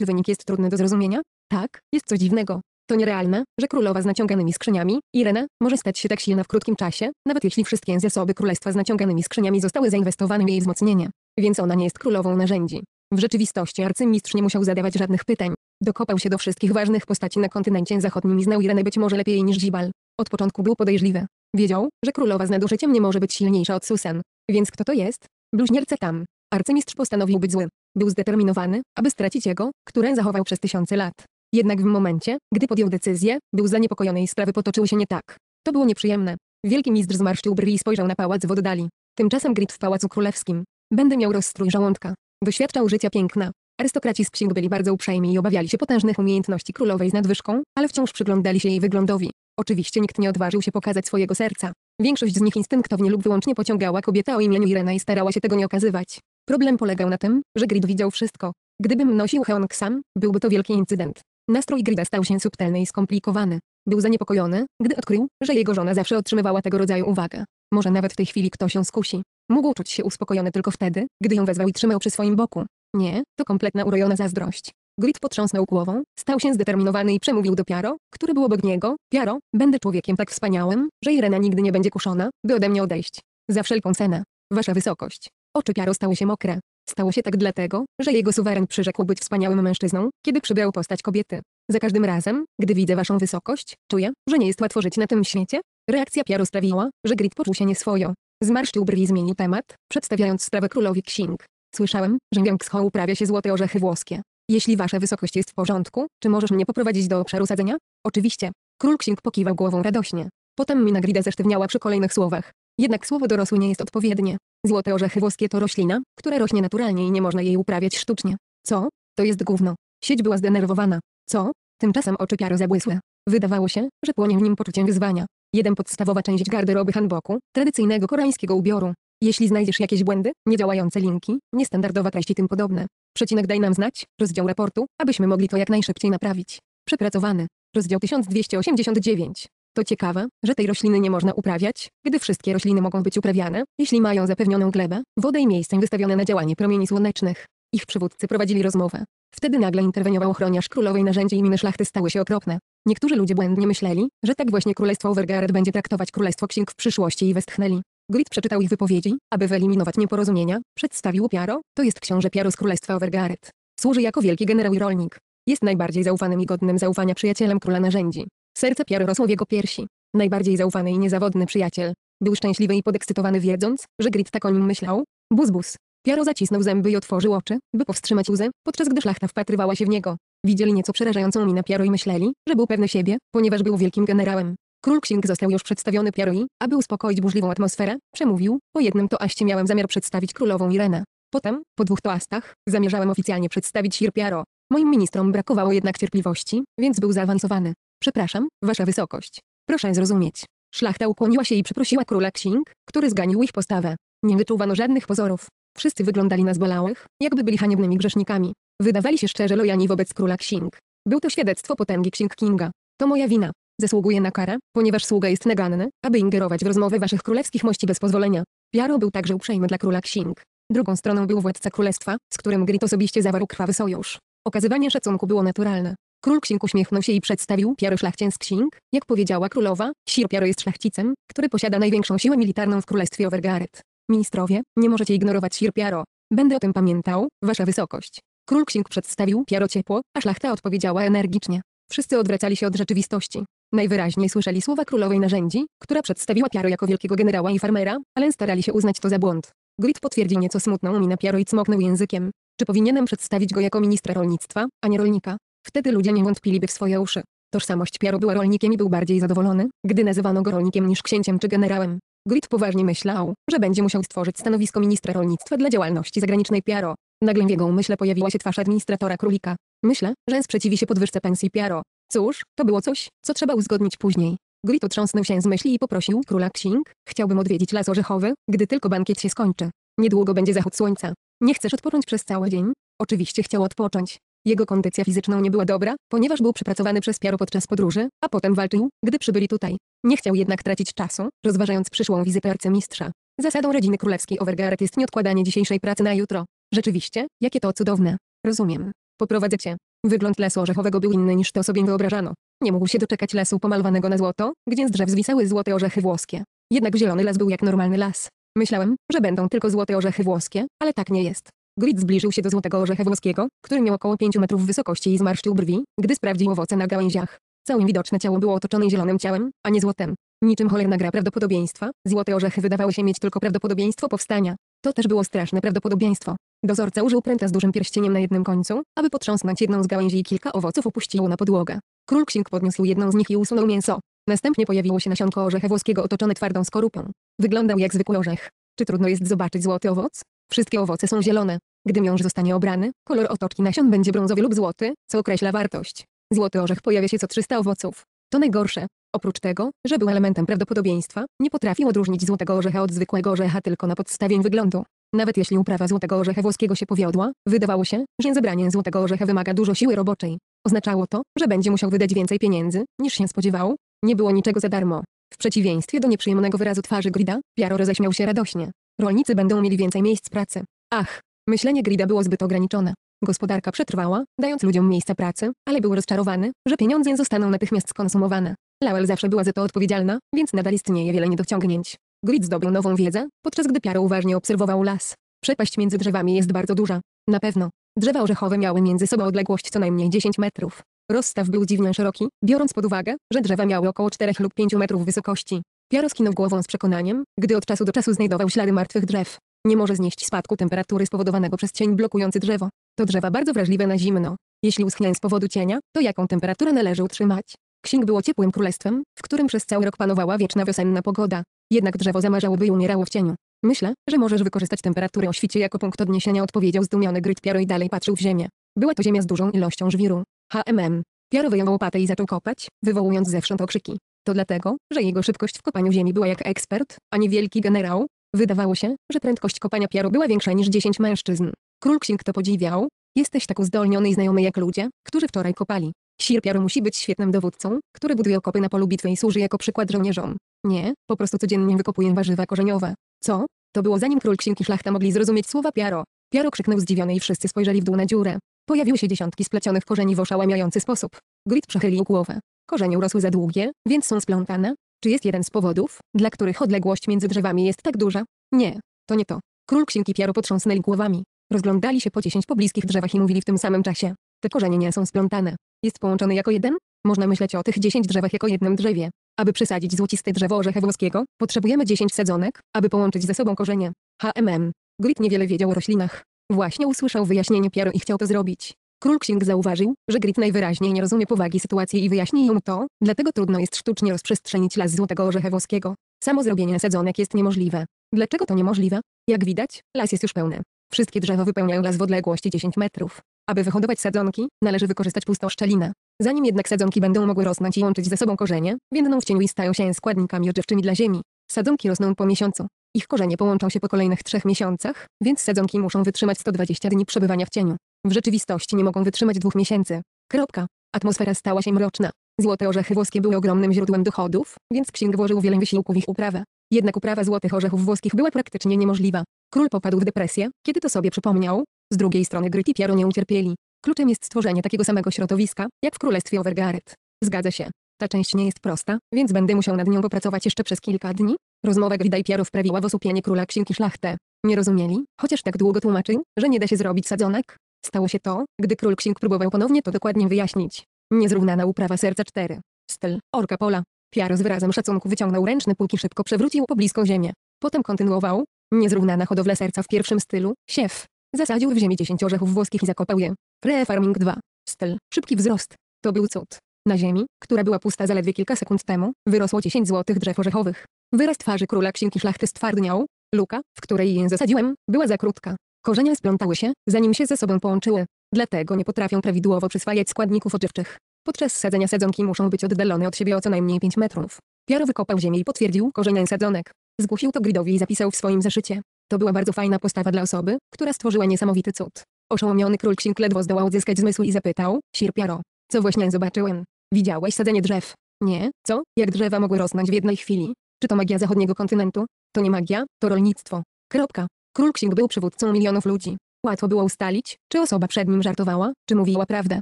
czy wynik jest trudny do zrozumienia? Tak, jest coś dziwnego. To nierealne, że królowa z naciąganymi skrzyniami, Irena, może stać się tak silna w krótkim czasie, nawet jeśli wszystkie zasoby królestwa z naciąganymi skrzyniami zostały zainwestowane w jej wzmocnienie. Więc ona nie jest królową narzędzi. W rzeczywistości arcymistrz nie musiał zadawać żadnych pytań. Dokopał się do wszystkich ważnych postaci na kontynencie zachodnim i znał Irenę być może lepiej niż Zibal. Od początku był podejrzliwy. Wiedział, że królowa z nadużyciem nie może być silniejsza od Susan. Więc kto to jest? Bluźnierce tam. Arcymistrz postanowił być zły. Był zdeterminowany, aby stracić jego, które zachował przez tysiące lat. Jednak w momencie, gdy podjął decyzję, był zaniepokojony i sprawy potoczyły się nie tak. To było nieprzyjemne. Wielki mistrz zmarszczył brwi i spojrzał na pałac w oddali. Tymczasem Grip w Pałacu Królewskim. Będę miał rozstrój żołądka. Doświadczał życia piękna. Arystokraci z księg byli bardzo uprzejmi i obawiali się potężnych umiejętności królowej z nadwyżką, ale wciąż przyglądali się jej wyglądowi. Oczywiście nikt nie odważył się pokazać swojego serca. Większość z nich instynktownie lub wyłącznie pociągała kobietę o imieniu Irena i starała się tego nie okazywać. Problem polegał na tym, że Grid widział wszystko. Gdybym nosił Heong sam, byłby to wielki incydent. Nastrój Grida stał się subtelny i skomplikowany. Był zaniepokojony, gdy odkrył, że jego żona zawsze otrzymywała tego rodzaju uwagę. Może nawet w tej chwili ktoś ją skusi. Mógł czuć się uspokojony tylko wtedy, gdy ją wezwał i trzymał przy swoim boku. Nie, to kompletna urojona zazdrość. Grit potrząsnął głową, stał się zdeterminowany i przemówił do Piaro, który był obok niego. Piaro, będę człowiekiem tak wspaniałym, że Irena nigdy nie będzie kuszona, by ode mnie odejść. Za wszelką cenę. Wasza wysokość. Oczy Piaro stały się mokre. Stało się tak dlatego, że jego suweren przyrzekł być wspaniałym mężczyzną, kiedy przybrał postać kobiety. Za każdym razem, gdy widzę waszą wysokość, czuję, że nie jest łatwo żyć na tym świecie. Reakcja Piaro sprawiła, że Grit poczuł się nieswojo. Zmarszczył brwi i zmienił temat, przedstawiając sprawę królowi Xing. Słyszałem, że Yang Shou uprawia się złote orzechy włoskie. Jeśli wasza wysokość jest w porządku, czy możesz mnie poprowadzić do obszaru sadzenia? Oczywiście. Król Księg pokiwał głową radośnie. Potem mina Grida zesztywniała przy kolejnych słowach. Jednak słowo dorosły nie jest odpowiednie. Złote orzechy włoskie to roślina, która rośnie naturalnie i nie można jej uprawiać sztucznie. Co? To jest gówno. Sieć była zdenerwowana. Co? Tymczasem oczy Piaro zabłysły. Wydawało się, że płonie w nim poczuciem wyzwania. Jeden podstawowa część garderoby hanboku, tradycyjnego koreańskiego ubioru, jeśli znajdziesz jakieś błędy, niedziałające linki, niestandardowa treść i tym podobne, przecinek daj nam znać, rozdział raportu, abyśmy mogli to jak najszybciej naprawić. Przepracowany. Rozdział 1289. To ciekawe, że tej rośliny nie można uprawiać, gdy wszystkie rośliny mogą być uprawiane, jeśli mają zapewnioną glebę, wodę i miejsce wystawione na działanie promieni słonecznych. Ich przywódcy prowadzili rozmowę. Wtedy nagle interweniował ochroniarz królowej narzędzie i miny szlachty stały się okropne. Niektórzy ludzie błędnie myśleli, że tak właśnie królestwo Overgaard będzie traktować królestwo Księg w przyszłości i westchnęli. Grid przeczytał ich wypowiedzi, aby wyeliminować nieporozumienia, przedstawił Piaro, to jest książę Piaro z Królestwa Overgaret. Służy jako wielki generał i rolnik. Jest najbardziej zaufanym i godnym zaufania przyjacielem króla narzędzi. Serce Piaro rosło w jego piersi. Najbardziej zaufany i niezawodny przyjaciel. Był szczęśliwy i podekscytowany wiedząc, że Grid tak o nim myślał. Buzbuz. Piaro zacisnął zęby i otworzył oczy, by powstrzymać łzę, podczas gdy szlachta wpatrywała się w niego. Widzieli nieco przerażającą minę Piaro i myśleli, że był pewny siebie, ponieważ był wielkim generałem. Król księg został już przedstawiony Pieroi, aby uspokoić burzliwą atmosferę, przemówił, po jednym toaście miałem zamiar przedstawić królową Irenę. Potem, po dwóch toastach, zamierzałem oficjalnie przedstawić Sir Piaro. Moim ministrom brakowało jednak cierpliwości, więc był zaawansowany. Przepraszam, wasza wysokość. Proszę zrozumieć. Szlachta ukłoniła się i przeprosiła króla księg, który zganił ich postawę. Nie wyczuwano żadnych pozorów. Wszyscy wyglądali na zbolałych, jakby byli haniebnymi grzesznikami. Wydawali się szczerze lojani wobec króla księg. Był to świadectwo potęgi księg Kinga. To moja wina zasługuje na karę, ponieważ sługa jest naganny, aby ingerować w rozmowy waszych królewskich mości bez pozwolenia. Piaro był także uprzejmy dla króla Xing. Drugą stroną był władca królestwa, z którym Grit osobiście zawarł krwawy sojusz. Okazywanie szacunku było naturalne. Król Xing uśmiechnął się i przedstawił Piaro szlachcic Xing. Jak powiedziała królowa, Sir Piaro jest szlachcicem, który posiada największą siłę militarną w królestwie Overgaret. Ministrowie, nie możecie ignorować Sir Piaro. Będę o tym pamiętał, wasza wysokość. Król Xing przedstawił Piaro ciepło, a szlachta odpowiedziała energicznie. Wszyscy odwracali się od rzeczywistości. Najwyraźniej słyszeli słowa królowej narzędzi, która przedstawiła Piaro jako wielkiego generała i farmera, ale starali się uznać to za błąd. Grit potwierdził nieco smutną minę Piaro i cmoknął językiem. Czy powinienem przedstawić go jako ministra rolnictwa, a nie rolnika? Wtedy ludzie nie wątpiliby w swoje uszy. Tożsamość Piaro była rolnikiem i był bardziej zadowolony, gdy nazywano go rolnikiem niż księciem czy generałem. Grit poważnie myślał, że będzie musiał stworzyć stanowisko ministra rolnictwa dla działalności zagranicznej Piaro. Nagle w jego umyśle pojawiła się twarz administratora królika. Myślę, że sprzeciwi się podwyżce pensji Piaro. Cóż, to było coś, co trzeba uzgodnić później. Grito trząsnął się z myśli i poprosił króla Ksing, chciałbym odwiedzić Las Orzechowy, gdy tylko bankiet się skończy. Niedługo będzie zachód słońca. Nie chcesz odpocząć przez cały dzień? Oczywiście chciał odpocząć. Jego kondycja fizyczna nie była dobra, ponieważ był przepracowany przez piaro podczas podróży, a potem walczył, gdy przybyli tutaj. Nie chciał jednak tracić czasu, rozważając przyszłą wizytę arcymistrza. Zasadą rodziny królewskiej Overgaard jest nieodkładanie dzisiejszej pracy na jutro. Rzeczywiście, jakie to cudowne. Rozumiem. Poprowadzę cię. Wygląd lasu orzechowego był inny niż to sobie wyobrażano. Nie mógł się doczekać lasu pomalowanego na złoto, gdzie z drzew zwisały złote orzechy włoskie. Jednak zielony las był jak normalny las. Myślałem, że będą tylko złote orzechy włoskie, ale tak nie jest. Grid zbliżył się do złotego orzecha włoskiego, który miał około 5 metrów wysokości i zmarszczył brwi, gdy sprawdził owoce na gałęziach. Całe widoczne ciało było otoczone zielonym ciałem, a nie złotem. Niczym cholerna gra prawdopodobieństwa, złote orzechy wydawały się mieć tylko prawdopodobieństwo powstania. To też było straszne prawdopodobieństwo. Dozorca użył pręta z dużym pierścieniem na jednym końcu, aby potrząsnąć jedną z gałęzi i kilka owoców upuściło na podłogę. Król księg podniósł jedną z nich i usunął mięso. Następnie pojawiło się nasionko orzecha włoskiego otoczone twardą skorupą. Wyglądał jak zwykły orzech. Czy trudno jest zobaczyć złoty owoc? Wszystkie owoce są zielone. Gdy miąż zostanie obrany, kolor otoczki nasion będzie brązowy lub złoty, co określa wartość. Złoty orzech pojawia się co 300 owoców. To najgorsze. Oprócz tego, że był elementem prawdopodobieństwa, nie potrafił odróżnić złotego orzecha od zwykłego orzecha tylko na podstawie wyglądu. Nawet jeśli uprawa złotego orzecha włoskiego się powiodła, wydawało się, że zebranie złotego orzecha wymaga dużo siły roboczej. Oznaczało to, że będzie musiał wydać więcej pieniędzy, niż się spodziewał. Nie było niczego za darmo. W przeciwieństwie do nieprzyjemnego wyrazu twarzy Grida, Piaro roześmiał się radośnie. Rolnicy będą mieli więcej miejsc pracy. Ach, myślenie Grida było zbyt ograniczone. Gospodarka przetrwała, dając ludziom miejsca pracy, ale był rozczarowany, że pieniądze zostaną natychmiast skonsumowane. Lawel zawsze była za to odpowiedzialna, więc nadal istnieje wiele niedociągnięć. Grid zdobył nową wiedzę, podczas gdy Piaro uważnie obserwował las. Przepaść między drzewami jest bardzo duża. Na pewno. Drzewa orzechowe miały między sobą odległość co najmniej 10 metrów. Rozstaw był dziwnie szeroki, biorąc pod uwagę, że drzewa miały około 4 lub 5 metrów wysokości. Piaro skinął głową z przekonaniem, gdy od czasu do czasu znajdował ślady martwych drzew. Nie może znieść spadku temperatury spowodowanego przez cień blokujący drzewo. To drzewa bardzo wrażliwe na zimno. Jeśli uschnie z powodu cienia, to jaką temperaturę należy utrzymać? Księg było ciepłym królestwem, w którym przez cały rok panowała wieczna wiosenna pogoda. Jednak drzewo zamarzałoby i umierało w cieniu. Myślę, że możesz wykorzystać temperaturę o świcie jako punkt odniesienia odpowiedział zdumiony Gryt Piaro i dalej patrzył w ziemię. Była to ziemia z dużą ilością żwiru. HMM. Piaro wyjął łopatę i zaczął kopać, wywołując zewsząd okrzyki. To dlatego, że jego szybkość w kopaniu ziemi była jak ekspert, a nie wielki generał. Wydawało się, że prędkość kopania Piaro była większa niż dziesięć mężczyzn. Król Księg to podziwiał. Jesteś tak uzdolniony i znajomy jak ludzie, którzy wczoraj kopali. Sierpiar musi być świetnym dowódcą, który buduje okopy na polu bitwy i służy jako przykład żołnierzom. Nie, po prostu codziennie wykopuję warzywa korzeniowe. Co? To było zanim król księg i szlachta mogli zrozumieć słowa piaro. Piaro krzyknął zdziwiony i wszyscy spojrzeli w dół na dziurę. Pojawiły się dziesiątki splecionych korzeni w oszałamiający sposób. Grit przechylił głowę. Korzenie urosły za długie, więc są splątane. Czy jest jeden z powodów, dla których odległość między drzewami jest tak duża? Nie, to nie to. Król księg i piaro potrząsnęli głowami. Rozglądali się po dziesięć pobliskich drzewach i mówili w tym samym czasie. Te korzenie nie są splątane. Jest połączony jako jeden? Można myśleć o tych 10 drzewach jako jednym drzewie. Aby przesadzić złociste drzewo orzecha włoskiego, potrzebujemy 10 sadzonek, aby połączyć ze sobą korzenie. HMM. Grit niewiele wiedział o roślinach. Właśnie usłyszał wyjaśnienie Piero i chciał to zrobić. Król Księg zauważył, że Grit najwyraźniej nie rozumie powagi sytuacji i wyjaśni ją to, dlatego trudno jest sztucznie rozprzestrzenić las złotego orzecha włoskiego. Samo zrobienie sadzonek jest niemożliwe. Dlaczego to niemożliwe? Jak widać, las jest już pełny. Wszystkie drzewa wypełniają las w odległości 10 metrów. Aby wyhodować sadzonki, należy wykorzystać pustą szczelinę. Zanim jednak sadzonki będą mogły rosnąć i łączyć ze sobą korzenie, więdną w cieniu i stają się składnikami odżywczymi dla ziemi. Sadzonki rosną po miesiącu. Ich korzenie połączą się po kolejnych trzech miesiącach, więc sadzonki muszą wytrzymać 120 dni przebywania w cieniu. W rzeczywistości nie mogą wytrzymać dwóch miesięcy. Kropka. Atmosfera stała się mroczna. Złote orzechy włoskie były ogromnym źródłem dochodów, więc księg włożył wiele wysiłku w ich uprawę. Jednak uprawa złotych orzechów włoskich była praktycznie niemożliwa. Król popadł w depresję, kiedy to sobie przypomniał, z drugiej strony gry Tipiero nie ucierpieli. Kluczem jest stworzenie takiego samego środowiska, jak w Królestwie Overgaret. Zgadza się. Ta część nie jest prosta, więc będę musiał nad nią popracować jeszcze przez kilka dni. Rozmowa Grida i Piero wprawiła w osłupienie króla Ksiłki szlachtę. Nie rozumieli, chociaż tak długo tłumaczył, że nie da się zrobić sadzonek. Stało się to, gdy król Księg próbował ponownie to dokładnie wyjaśnić. Niezrównana uprawa serca 4. Styl, orka pola. Piaro z wyrazem szacunku wyciągnął ręczny półki szybko przewrócił po blisko ziemię. Potem kontynuował. Niezrównana hodowla serca w pierwszym stylu, siew. Zasadził w ziemi dziesięć orzechów włoskich i zakopał je. Pre-farming 2. Styl. Szybki wzrost. To był cud. Na ziemi, która była pusta zaledwie kilka sekund temu, wyrosło 10 złotych drzew orzechowych. Wyraz twarzy króla księgi szlachty stwardniał. Luka, w której je zasadziłem, była za krótka. Korzenia splątały się, zanim się ze sobą połączyły. Dlatego nie potrafią prawidłowo przyswajać składników odżywczych. Podczas sadzenia sadzonki muszą być oddalone od siebie o co najmniej 5 metrów. Piaro wykopał ziemię i potwierdził korzenie sadzonek. Zgłosił to gridowi i zapisał w swoim zeszycie. To była bardzo fajna postawa dla osoby, która stworzyła niesamowity cud. Oszołomiony król księg ledwo zdołał odzyskać zmysły i zapytał, Sir Piaro, co właśnie zobaczyłem? Widziałeś sadzenie drzew? Nie, co? Jak drzewa mogły rosnąć w jednej chwili? Czy to magia zachodniego kontynentu? To nie magia, to rolnictwo. Kropka. Król księg był przywódcą milionów ludzi. Łatwo było ustalić, czy osoba przed nim żartowała, czy mówiła prawdę.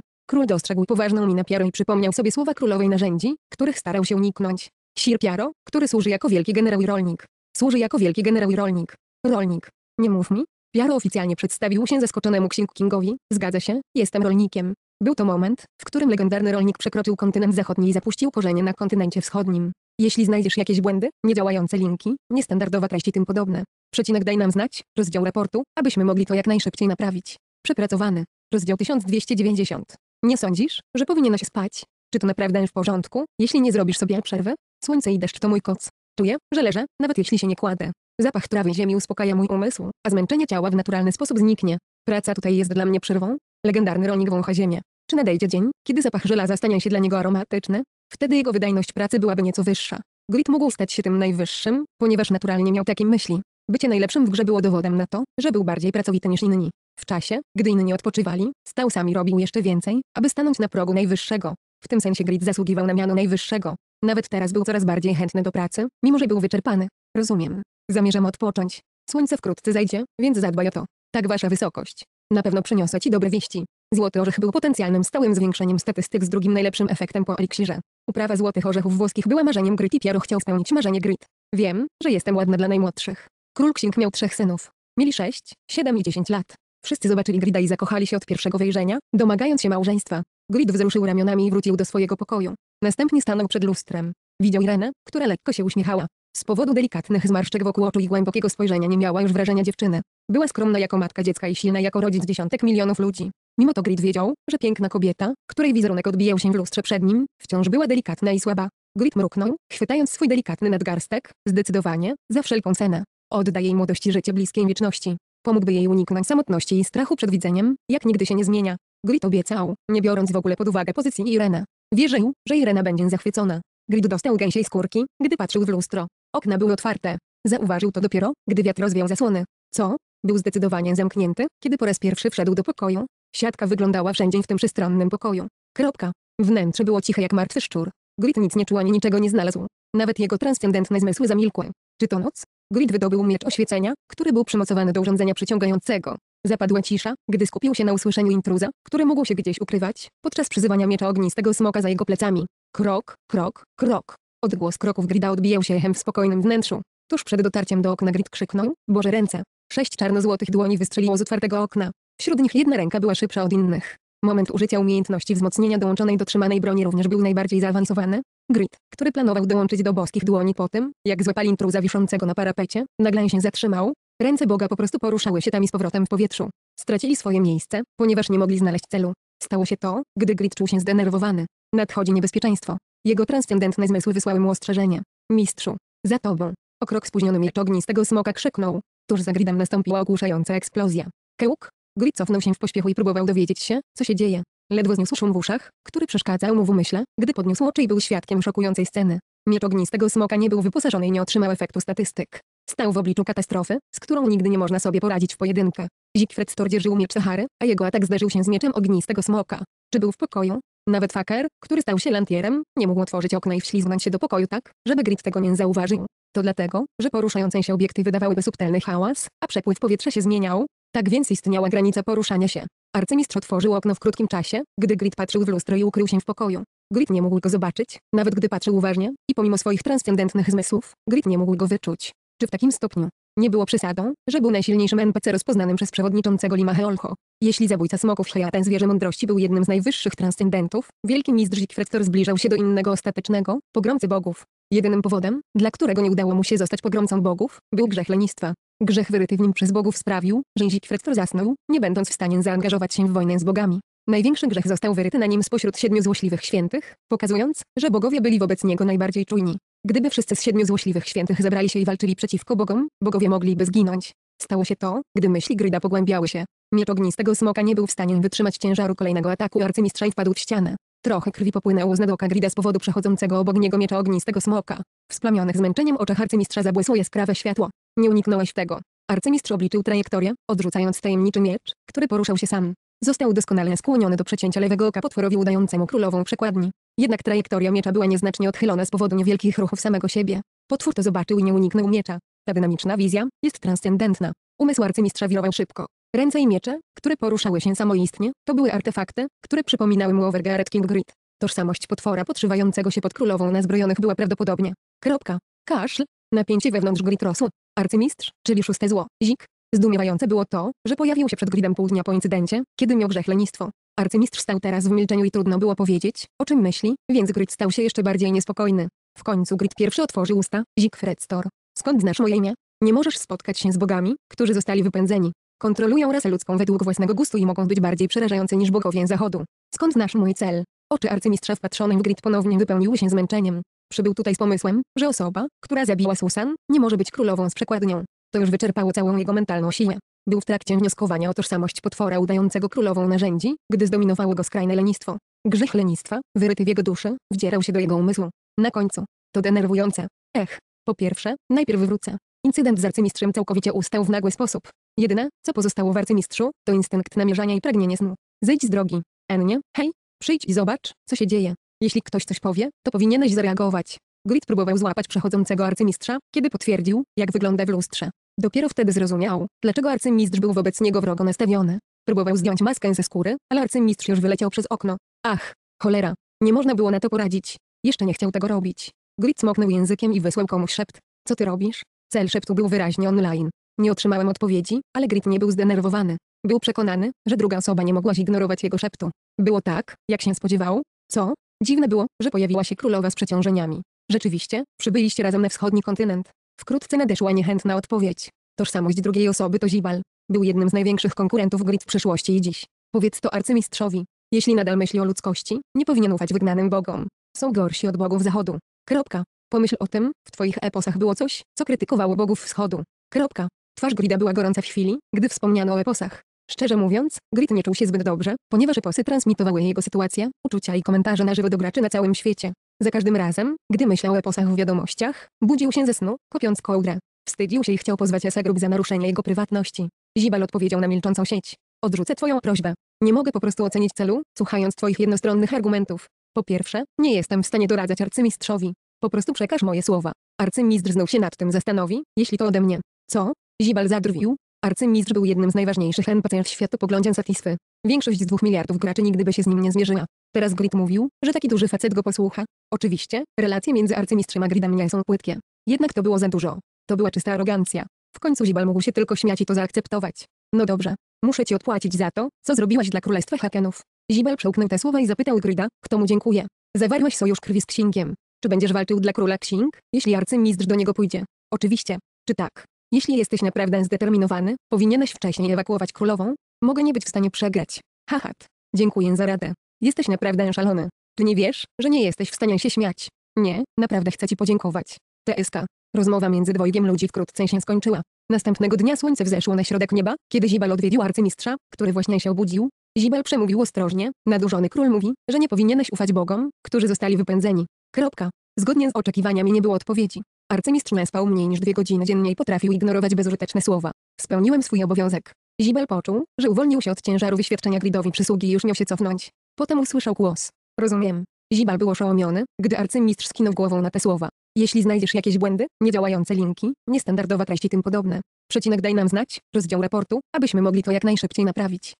Król dostrzegł poważną minę Piaro i przypomniał sobie słowa królowej narzędzi, których starał się uniknąć. Sir Piaro, który służy jako wielki generał i rolnik. Służy jako wielki generał i rolnik. Rolnik. Nie mów mi. Piaro oficjalnie przedstawił się zaskoczonemu Xing Kingowi. Zgadza się, jestem rolnikiem. Był to moment, w którym legendarny rolnik przekroczył kontynent zachodni i zapuścił korzenie na kontynencie wschodnim. Jeśli znajdziesz jakieś błędy, niedziałające linki, niestandardowa treść i tym podobne, przecinek daj nam znać, rozdział raportu, abyśmy mogli to jak najszybciej naprawić. Przepracowany. Rozdział 1290. Nie sądzisz, że powinieneś spać? Czy to naprawdę w porządku, jeśli nie zrobisz sobie przerwy? Słońce i deszcz to mój koc. Czuję, że leżę, nawet jeśli się nie kładę. Zapach trawy i ziemi uspokaja mój umysł, a zmęczenie ciała w naturalny sposób zniknie. Praca tutaj jest dla mnie przerwą. Legendarny rolnik wącha ziemię. Czy nadejdzie dzień, kiedy zapach żelaza stanie się dla niego aromatyczny? Wtedy jego wydajność pracy byłaby nieco wyższa. Grit mógł stać się tym najwyższym, ponieważ naturalnie miał takie myśli. Bycie najlepszym w grze było dowodem na to, że był bardziej pracowity niż inni. W czasie, gdy inni odpoczywali, stał sam i robił jeszcze więcej, aby stanąć na progu najwyższego. W tym sensie Grit zasługiwał na miano najwyższego. Nawet teraz był coraz bardziej chętny do pracy, mimo że był wyczerpany. Rozumiem. Zamierzam odpocząć. Słońce wkrótce zajdzie, więc zadbaj o to. Tak wasza wysokość. Na pewno przyniosę ci dobre wieści. Złoty orzech był potencjalnym stałym zwiększeniem statystyk z drugim najlepszym efektem po eliksirze. Uprawa złotych orzechów włoskich była marzeniem Grit i Piero chciał spełnić marzenie Grit. Wiem, że jestem ładna dla najmłodszych. Król Księg miał trzech synów. Mieli sześć, siedem i dziesięć lat. Wszyscy zobaczyli Grida i zakochali się od pierwszego wejrzenia, domagając się małżeństwa. Grid wzruszył ramionami i wrócił do swojego pokoju. Następnie stanął przed lustrem. Widział Irenę, która lekko się uśmiechała. Z powodu delikatnych zmarszczek wokół oczu i głębokiego spojrzenia nie miała już wrażenia dziewczyny. Była skromna jako matka dziecka i silna jako rodzic dziesiątek milionów ludzi. Mimo to Grid wiedział, że piękna kobieta, której wizerunek odbijał się w lustrze przed nim, wciąż była delikatna i słaba. Grid mruknął, chwytając swój delikatny nadgarstek, zdecydowanie, za wszelką cenę. Odda jej młodości życie bliskiej wieczności. Pomógłby jej uniknąć samotności i strachu przed widzeniem, jak nigdy się nie zmienia. Grid obiecał, nie biorąc w ogóle pod uwagę pozycji Irene. Wierzył, że Irena będzie zachwycona. Grid dostał gęsiej skórki, gdy patrzył w lustro. Okna były otwarte. Zauważył to dopiero, gdy wiatr rozwiał zasłony. Co? Był zdecydowanie zamknięty, kiedy po raz pierwszy wszedł do pokoju. Siatka wyglądała wszędzie w tym przestronnym pokoju. Kropka. Wnętrze było ciche jak martwy szczur. Grid nic nie czuł ani niczego nie znalazł. Nawet jego transcendentne zmysły zamilkły. Czy to noc? Grid wydobył miecz oświecenia, który był przymocowany do urządzenia przyciągającego. Zapadła cisza, gdy skupił się na usłyszeniu intruza, który mógł się gdzieś ukrywać, podczas przyzywania miecza ognistego smoka za jego plecami. Krok, krok, krok. Odgłos kroków Grida odbijał się echem w spokojnym wnętrzu. Tuż przed dotarciem do okna Grid krzyknął, Boże ręce. Sześć czarno-złotych dłoni wystrzeliło z otwartego okna. Wśród nich jedna ręka była szybsza od innych. Moment użycia umiejętności wzmocnienia dołączonej do trzymanej broni również był najbardziej zaawansowany. Grid, który planował dołączyć do boskich dłoni po tym, jak złapali intruza wiszącego na parapecie, nagle się zatrzymał, Ręce Boga po prostu poruszały się tam i z powrotem w powietrzu. Stracili swoje miejsce, ponieważ nie mogli znaleźć celu. Stało się to, gdy Grid czuł się zdenerwowany. Nadchodzi niebezpieczeństwo. Jego transcendentne zmysły wysłały mu ostrzeżenie. Mistrzu, za tobą. O krok spóźniony miecz ognistego smoka krzyknął. Tuż za Gridem nastąpiła ogłuszająca eksplozja. Kełk? Grid cofnął się w pośpiechu i próbował dowiedzieć się, co się dzieje. Ledwo zniósł szum w uszach, który przeszkadzał mu w umyśle, gdy podniósł oczy i był świadkiem szokującej sceny. Miecz ognistego smoka nie był wyposażony i nie otrzymał efektu statystyk. Stał w obliczu katastrofy, z którą nigdy nie można sobie poradzić w pojedynkę. Zigfred stordzierzył miecz Sahary, a jego atak zderzył się z mieczem ognistego smoka. Czy był w pokoju? Nawet Faker, który stał się lantierem, nie mógł otworzyć okna i wślizgnąć się do pokoju tak, żeby Grit tego nie zauważył. To dlatego, że poruszające się obiekty wydawałyby subtelny hałas, a przepływ powietrza się zmieniał. Tak więc istniała granica poruszania się. Arcymistrz otworzył okno w krótkim czasie, gdy Grit patrzył w lustro i ukrył się w pokoju. Grit nie mógł go zobaczyć, nawet gdy patrzył uważnie, i pomimo swoich transcendentnych zmysłów, Grit nie mógł go wyczuć czy w takim stopniu. Nie było przesadą, że był najsilniejszym NPC rozpoznanym przez przewodniczącego Lima Heolho. Jeśli zabójca smoków Heaten zwierzę mądrości był jednym z najwyższych transcendentów, wielki mistrz Zikfrektor zbliżał się do innego ostatecznego, pogromcy bogów. Jedynym powodem, dla którego nie udało mu się zostać pogromcą bogów, był grzech lenistwa. Grzech wyryty w nim przez bogów sprawił, że Zikfrektor zasnął, nie będąc w stanie zaangażować się w wojnę z bogami. Największy grzech został wyryty na nim spośród siedmiu złośliwych świętych, pokazując, że bogowie byli wobec niego najbardziej czujni. Gdyby wszyscy z siedmiu złośliwych świętych zebrali się i walczyli przeciwko bogom, bogowie mogliby zginąć. Stało się to, gdy myśli Gryda pogłębiały się. Miecz ognistego smoka nie był w stanie wytrzymać ciężaru kolejnego ataku arcymistrza i wpadł w ścianę. Trochę krwi popłynęło z nadoka Grida z powodu przechodzącego obok niego miecza ognistego smoka. W splamionych zmęczeniem oczach arcymistrza zabłysło jaskrawe światło. Nie uniknąłeś tego. Arcymistrz obliczył trajektorię, odrzucając tajemniczy miecz, który poruszał się sam. Został doskonale skłoniony do przecięcia lewego oka potworowi udającemu królową przekładni. Jednak trajektoria miecza była nieznacznie odchylona z powodu niewielkich ruchów samego siebie. Potwór to zobaczył i nie uniknął miecza. Ta dynamiczna wizja jest transcendentna. Umysł arcymistrza wirował szybko. Ręce i miecze, które poruszały się samoistnie, to były artefakty, które przypominały mu Overgaret King Grid. Tożsamość potwora podszywającego się pod królową zbrojonych była prawdopodobnie. Kropka. Kaszl. Napięcie wewnątrz Grid rosło. Arcymistrz, czyli szóste zło, Zik, Zdumiewające było to, że pojawił się przed gridem pół dnia po incydencie, kiedy miał grzech lenistwo. Arcymistrz stał teraz w milczeniu i trudno było powiedzieć, o czym myśli, więc grid stał się jeszcze bardziej niespokojny. W końcu grid pierwszy otworzył usta, Siegfried Stor. Skąd znasz moje imię? Nie możesz spotkać się z bogami, którzy zostali wypędzeni. Kontrolują rasę ludzką według własnego gustu i mogą być bardziej przerażający niż bogowie zachodu. Skąd znasz mój cel? Oczy arcymistrza wpatrzone w grid ponownie wypełniły się zmęczeniem. Przybył tutaj z pomysłem, że osoba, która zabiła Susan, nie może być królową z przekładnią. To już wyczerpało całą jego mentalną siłę. Był w trakcie wnioskowania o tożsamość potwora udającego królową narzędzi, gdy zdominowało go skrajne lenistwo. Grzech lenistwa, wyryty w jego duszy, wdzierał się do jego umysłu. Na końcu. To denerwujące. Ech. Po pierwsze, najpierw wrócę. Incydent z arcymistrzem całkowicie ustał w nagły sposób. Jedyne, co pozostało w arcymistrzu, to instynkt namierzania i pragnienie snu. Zejdź z drogi. Ennie, hej, przyjdź i zobacz, co się dzieje. Jeśli ktoś coś powie, to powinieneś zareagować. Grit próbował złapać przechodzącego arcymistrza, kiedy potwierdził, jak wygląda w lustrze. Dopiero wtedy zrozumiał, dlaczego arcymistrz był wobec niego wrogo nastawiony. Próbował zdjąć maskę ze skóry, ale arcymistrz już wyleciał przez okno. Ach, cholera. Nie można było na to poradzić. Jeszcze nie chciał tego robić. Grit smoknął językiem i wysłał komuś szept. Co ty robisz? Cel szeptu był wyraźnie online. Nie otrzymałem odpowiedzi, ale Grit nie był zdenerwowany. Był przekonany, że druga osoba nie mogła zignorować jego szeptu. Było tak, jak się spodziewał. Co? Dziwne było, że pojawiła się królowa z przeciążeniami. Rzeczywiście, przybyliście razem na wschodni kontynent. Wkrótce nadeszła niechętna odpowiedź. Tożsamość drugiej osoby to Zibal. Był jednym z największych konkurentów grid w przeszłości i dziś. Powiedz to arcymistrzowi. Jeśli nadal myśli o ludzkości, nie powinien ufać wygnanym bogom. Są gorsi od bogów zachodu. Kropka. Pomyśl o tym, w twoich eposach było coś, co krytykowało bogów wschodu. Kropka. Twarz Grida była gorąca w chwili, gdy wspomniano o eposach. Szczerze mówiąc, Grid nie czuł się zbyt dobrze, ponieważ eposy transmitowały jego sytuację, uczucia i komentarze na żywo do graczy na całym świecie. Za każdym razem, gdy myślał o posach w wiadomościach, budził się ze snu, kopiąc kołdrę. Wstydził się i chciał pozwać Esa Grup za naruszenie jego prywatności. Zibal odpowiedział na milczącą sieć. Odrzucę twoją prośbę. Nie mogę po prostu ocenić celu, słuchając twoich jednostronnych argumentów. Po pierwsze, nie jestem w stanie doradzać arcymistrzowi. Po prostu przekaż moje słowa. Arcymistrz znów się nad tym zastanowi, jeśli to ode mnie. Co? Zibal zadrwił. Arcymistrz był jednym z najważniejszych NPC w światopoglądzie Satisfy. Większość z dwóch miliardów graczy nigdy by się z nim nie zmierzyła. Teraz Grid mówił, że taki duży facet go posłucha. Oczywiście, relacje między arcymistrzem a Gridem nie są płytkie. Jednak to było za dużo. To była czysta arogancja. W końcu Zibal mógł się tylko śmiać i to zaakceptować. No dobrze, muszę ci odpłacić za to, co zrobiłaś dla Królestwa Hakenów. Zibal przełknął te słowa i zapytał Grida, kto mu dziękuję. Zawarłeś sojusz krwi z księgiem. Czy będziesz walczył dla króla księg, jeśli arcymistrz do niego pójdzie? Oczywiście. Czy tak? Jeśli jesteś naprawdę zdeterminowany, powinieneś wcześniej ewakuować królową? Mogę nie być w stanie przegrać. Hahat. Dziękuję za radę. Jesteś naprawdę szalony. Ty nie wiesz, że nie jesteś w stanie się śmiać. Nie, naprawdę chcę ci podziękować. TSK. Rozmowa między dwojgiem ludzi wkrótce się skończyła. Następnego dnia słońce wzeszło na środek nieba, kiedy Zibal odwiedził arcymistrza, który właśnie się obudził. Zibal przemówił ostrożnie, nadużony król mówi, że nie powinieneś ufać bogom, którzy zostali wypędzeni. Kropka. Zgodnie z oczekiwaniami nie było odpowiedzi. Arcymistrz spał mniej niż dwie godziny dziennie i potrafił ignorować bezużyteczne słowa. Spełniłem swój obowiązek. Zibel poczuł, że uwolnił się od ciężaru wyświadczenia gridowi przysługi i już miał się cofnąć. Potem usłyszał głos. Rozumiem. Zibal był oszołomiony, gdy arcymistrz skinął głową na te słowa. Jeśli znajdziesz jakieś błędy, niedziałające linki, niestandardowa treść i tym podobne, przecinek daj nam znać, rozdział raportu, abyśmy mogli to jak najszybciej naprawić.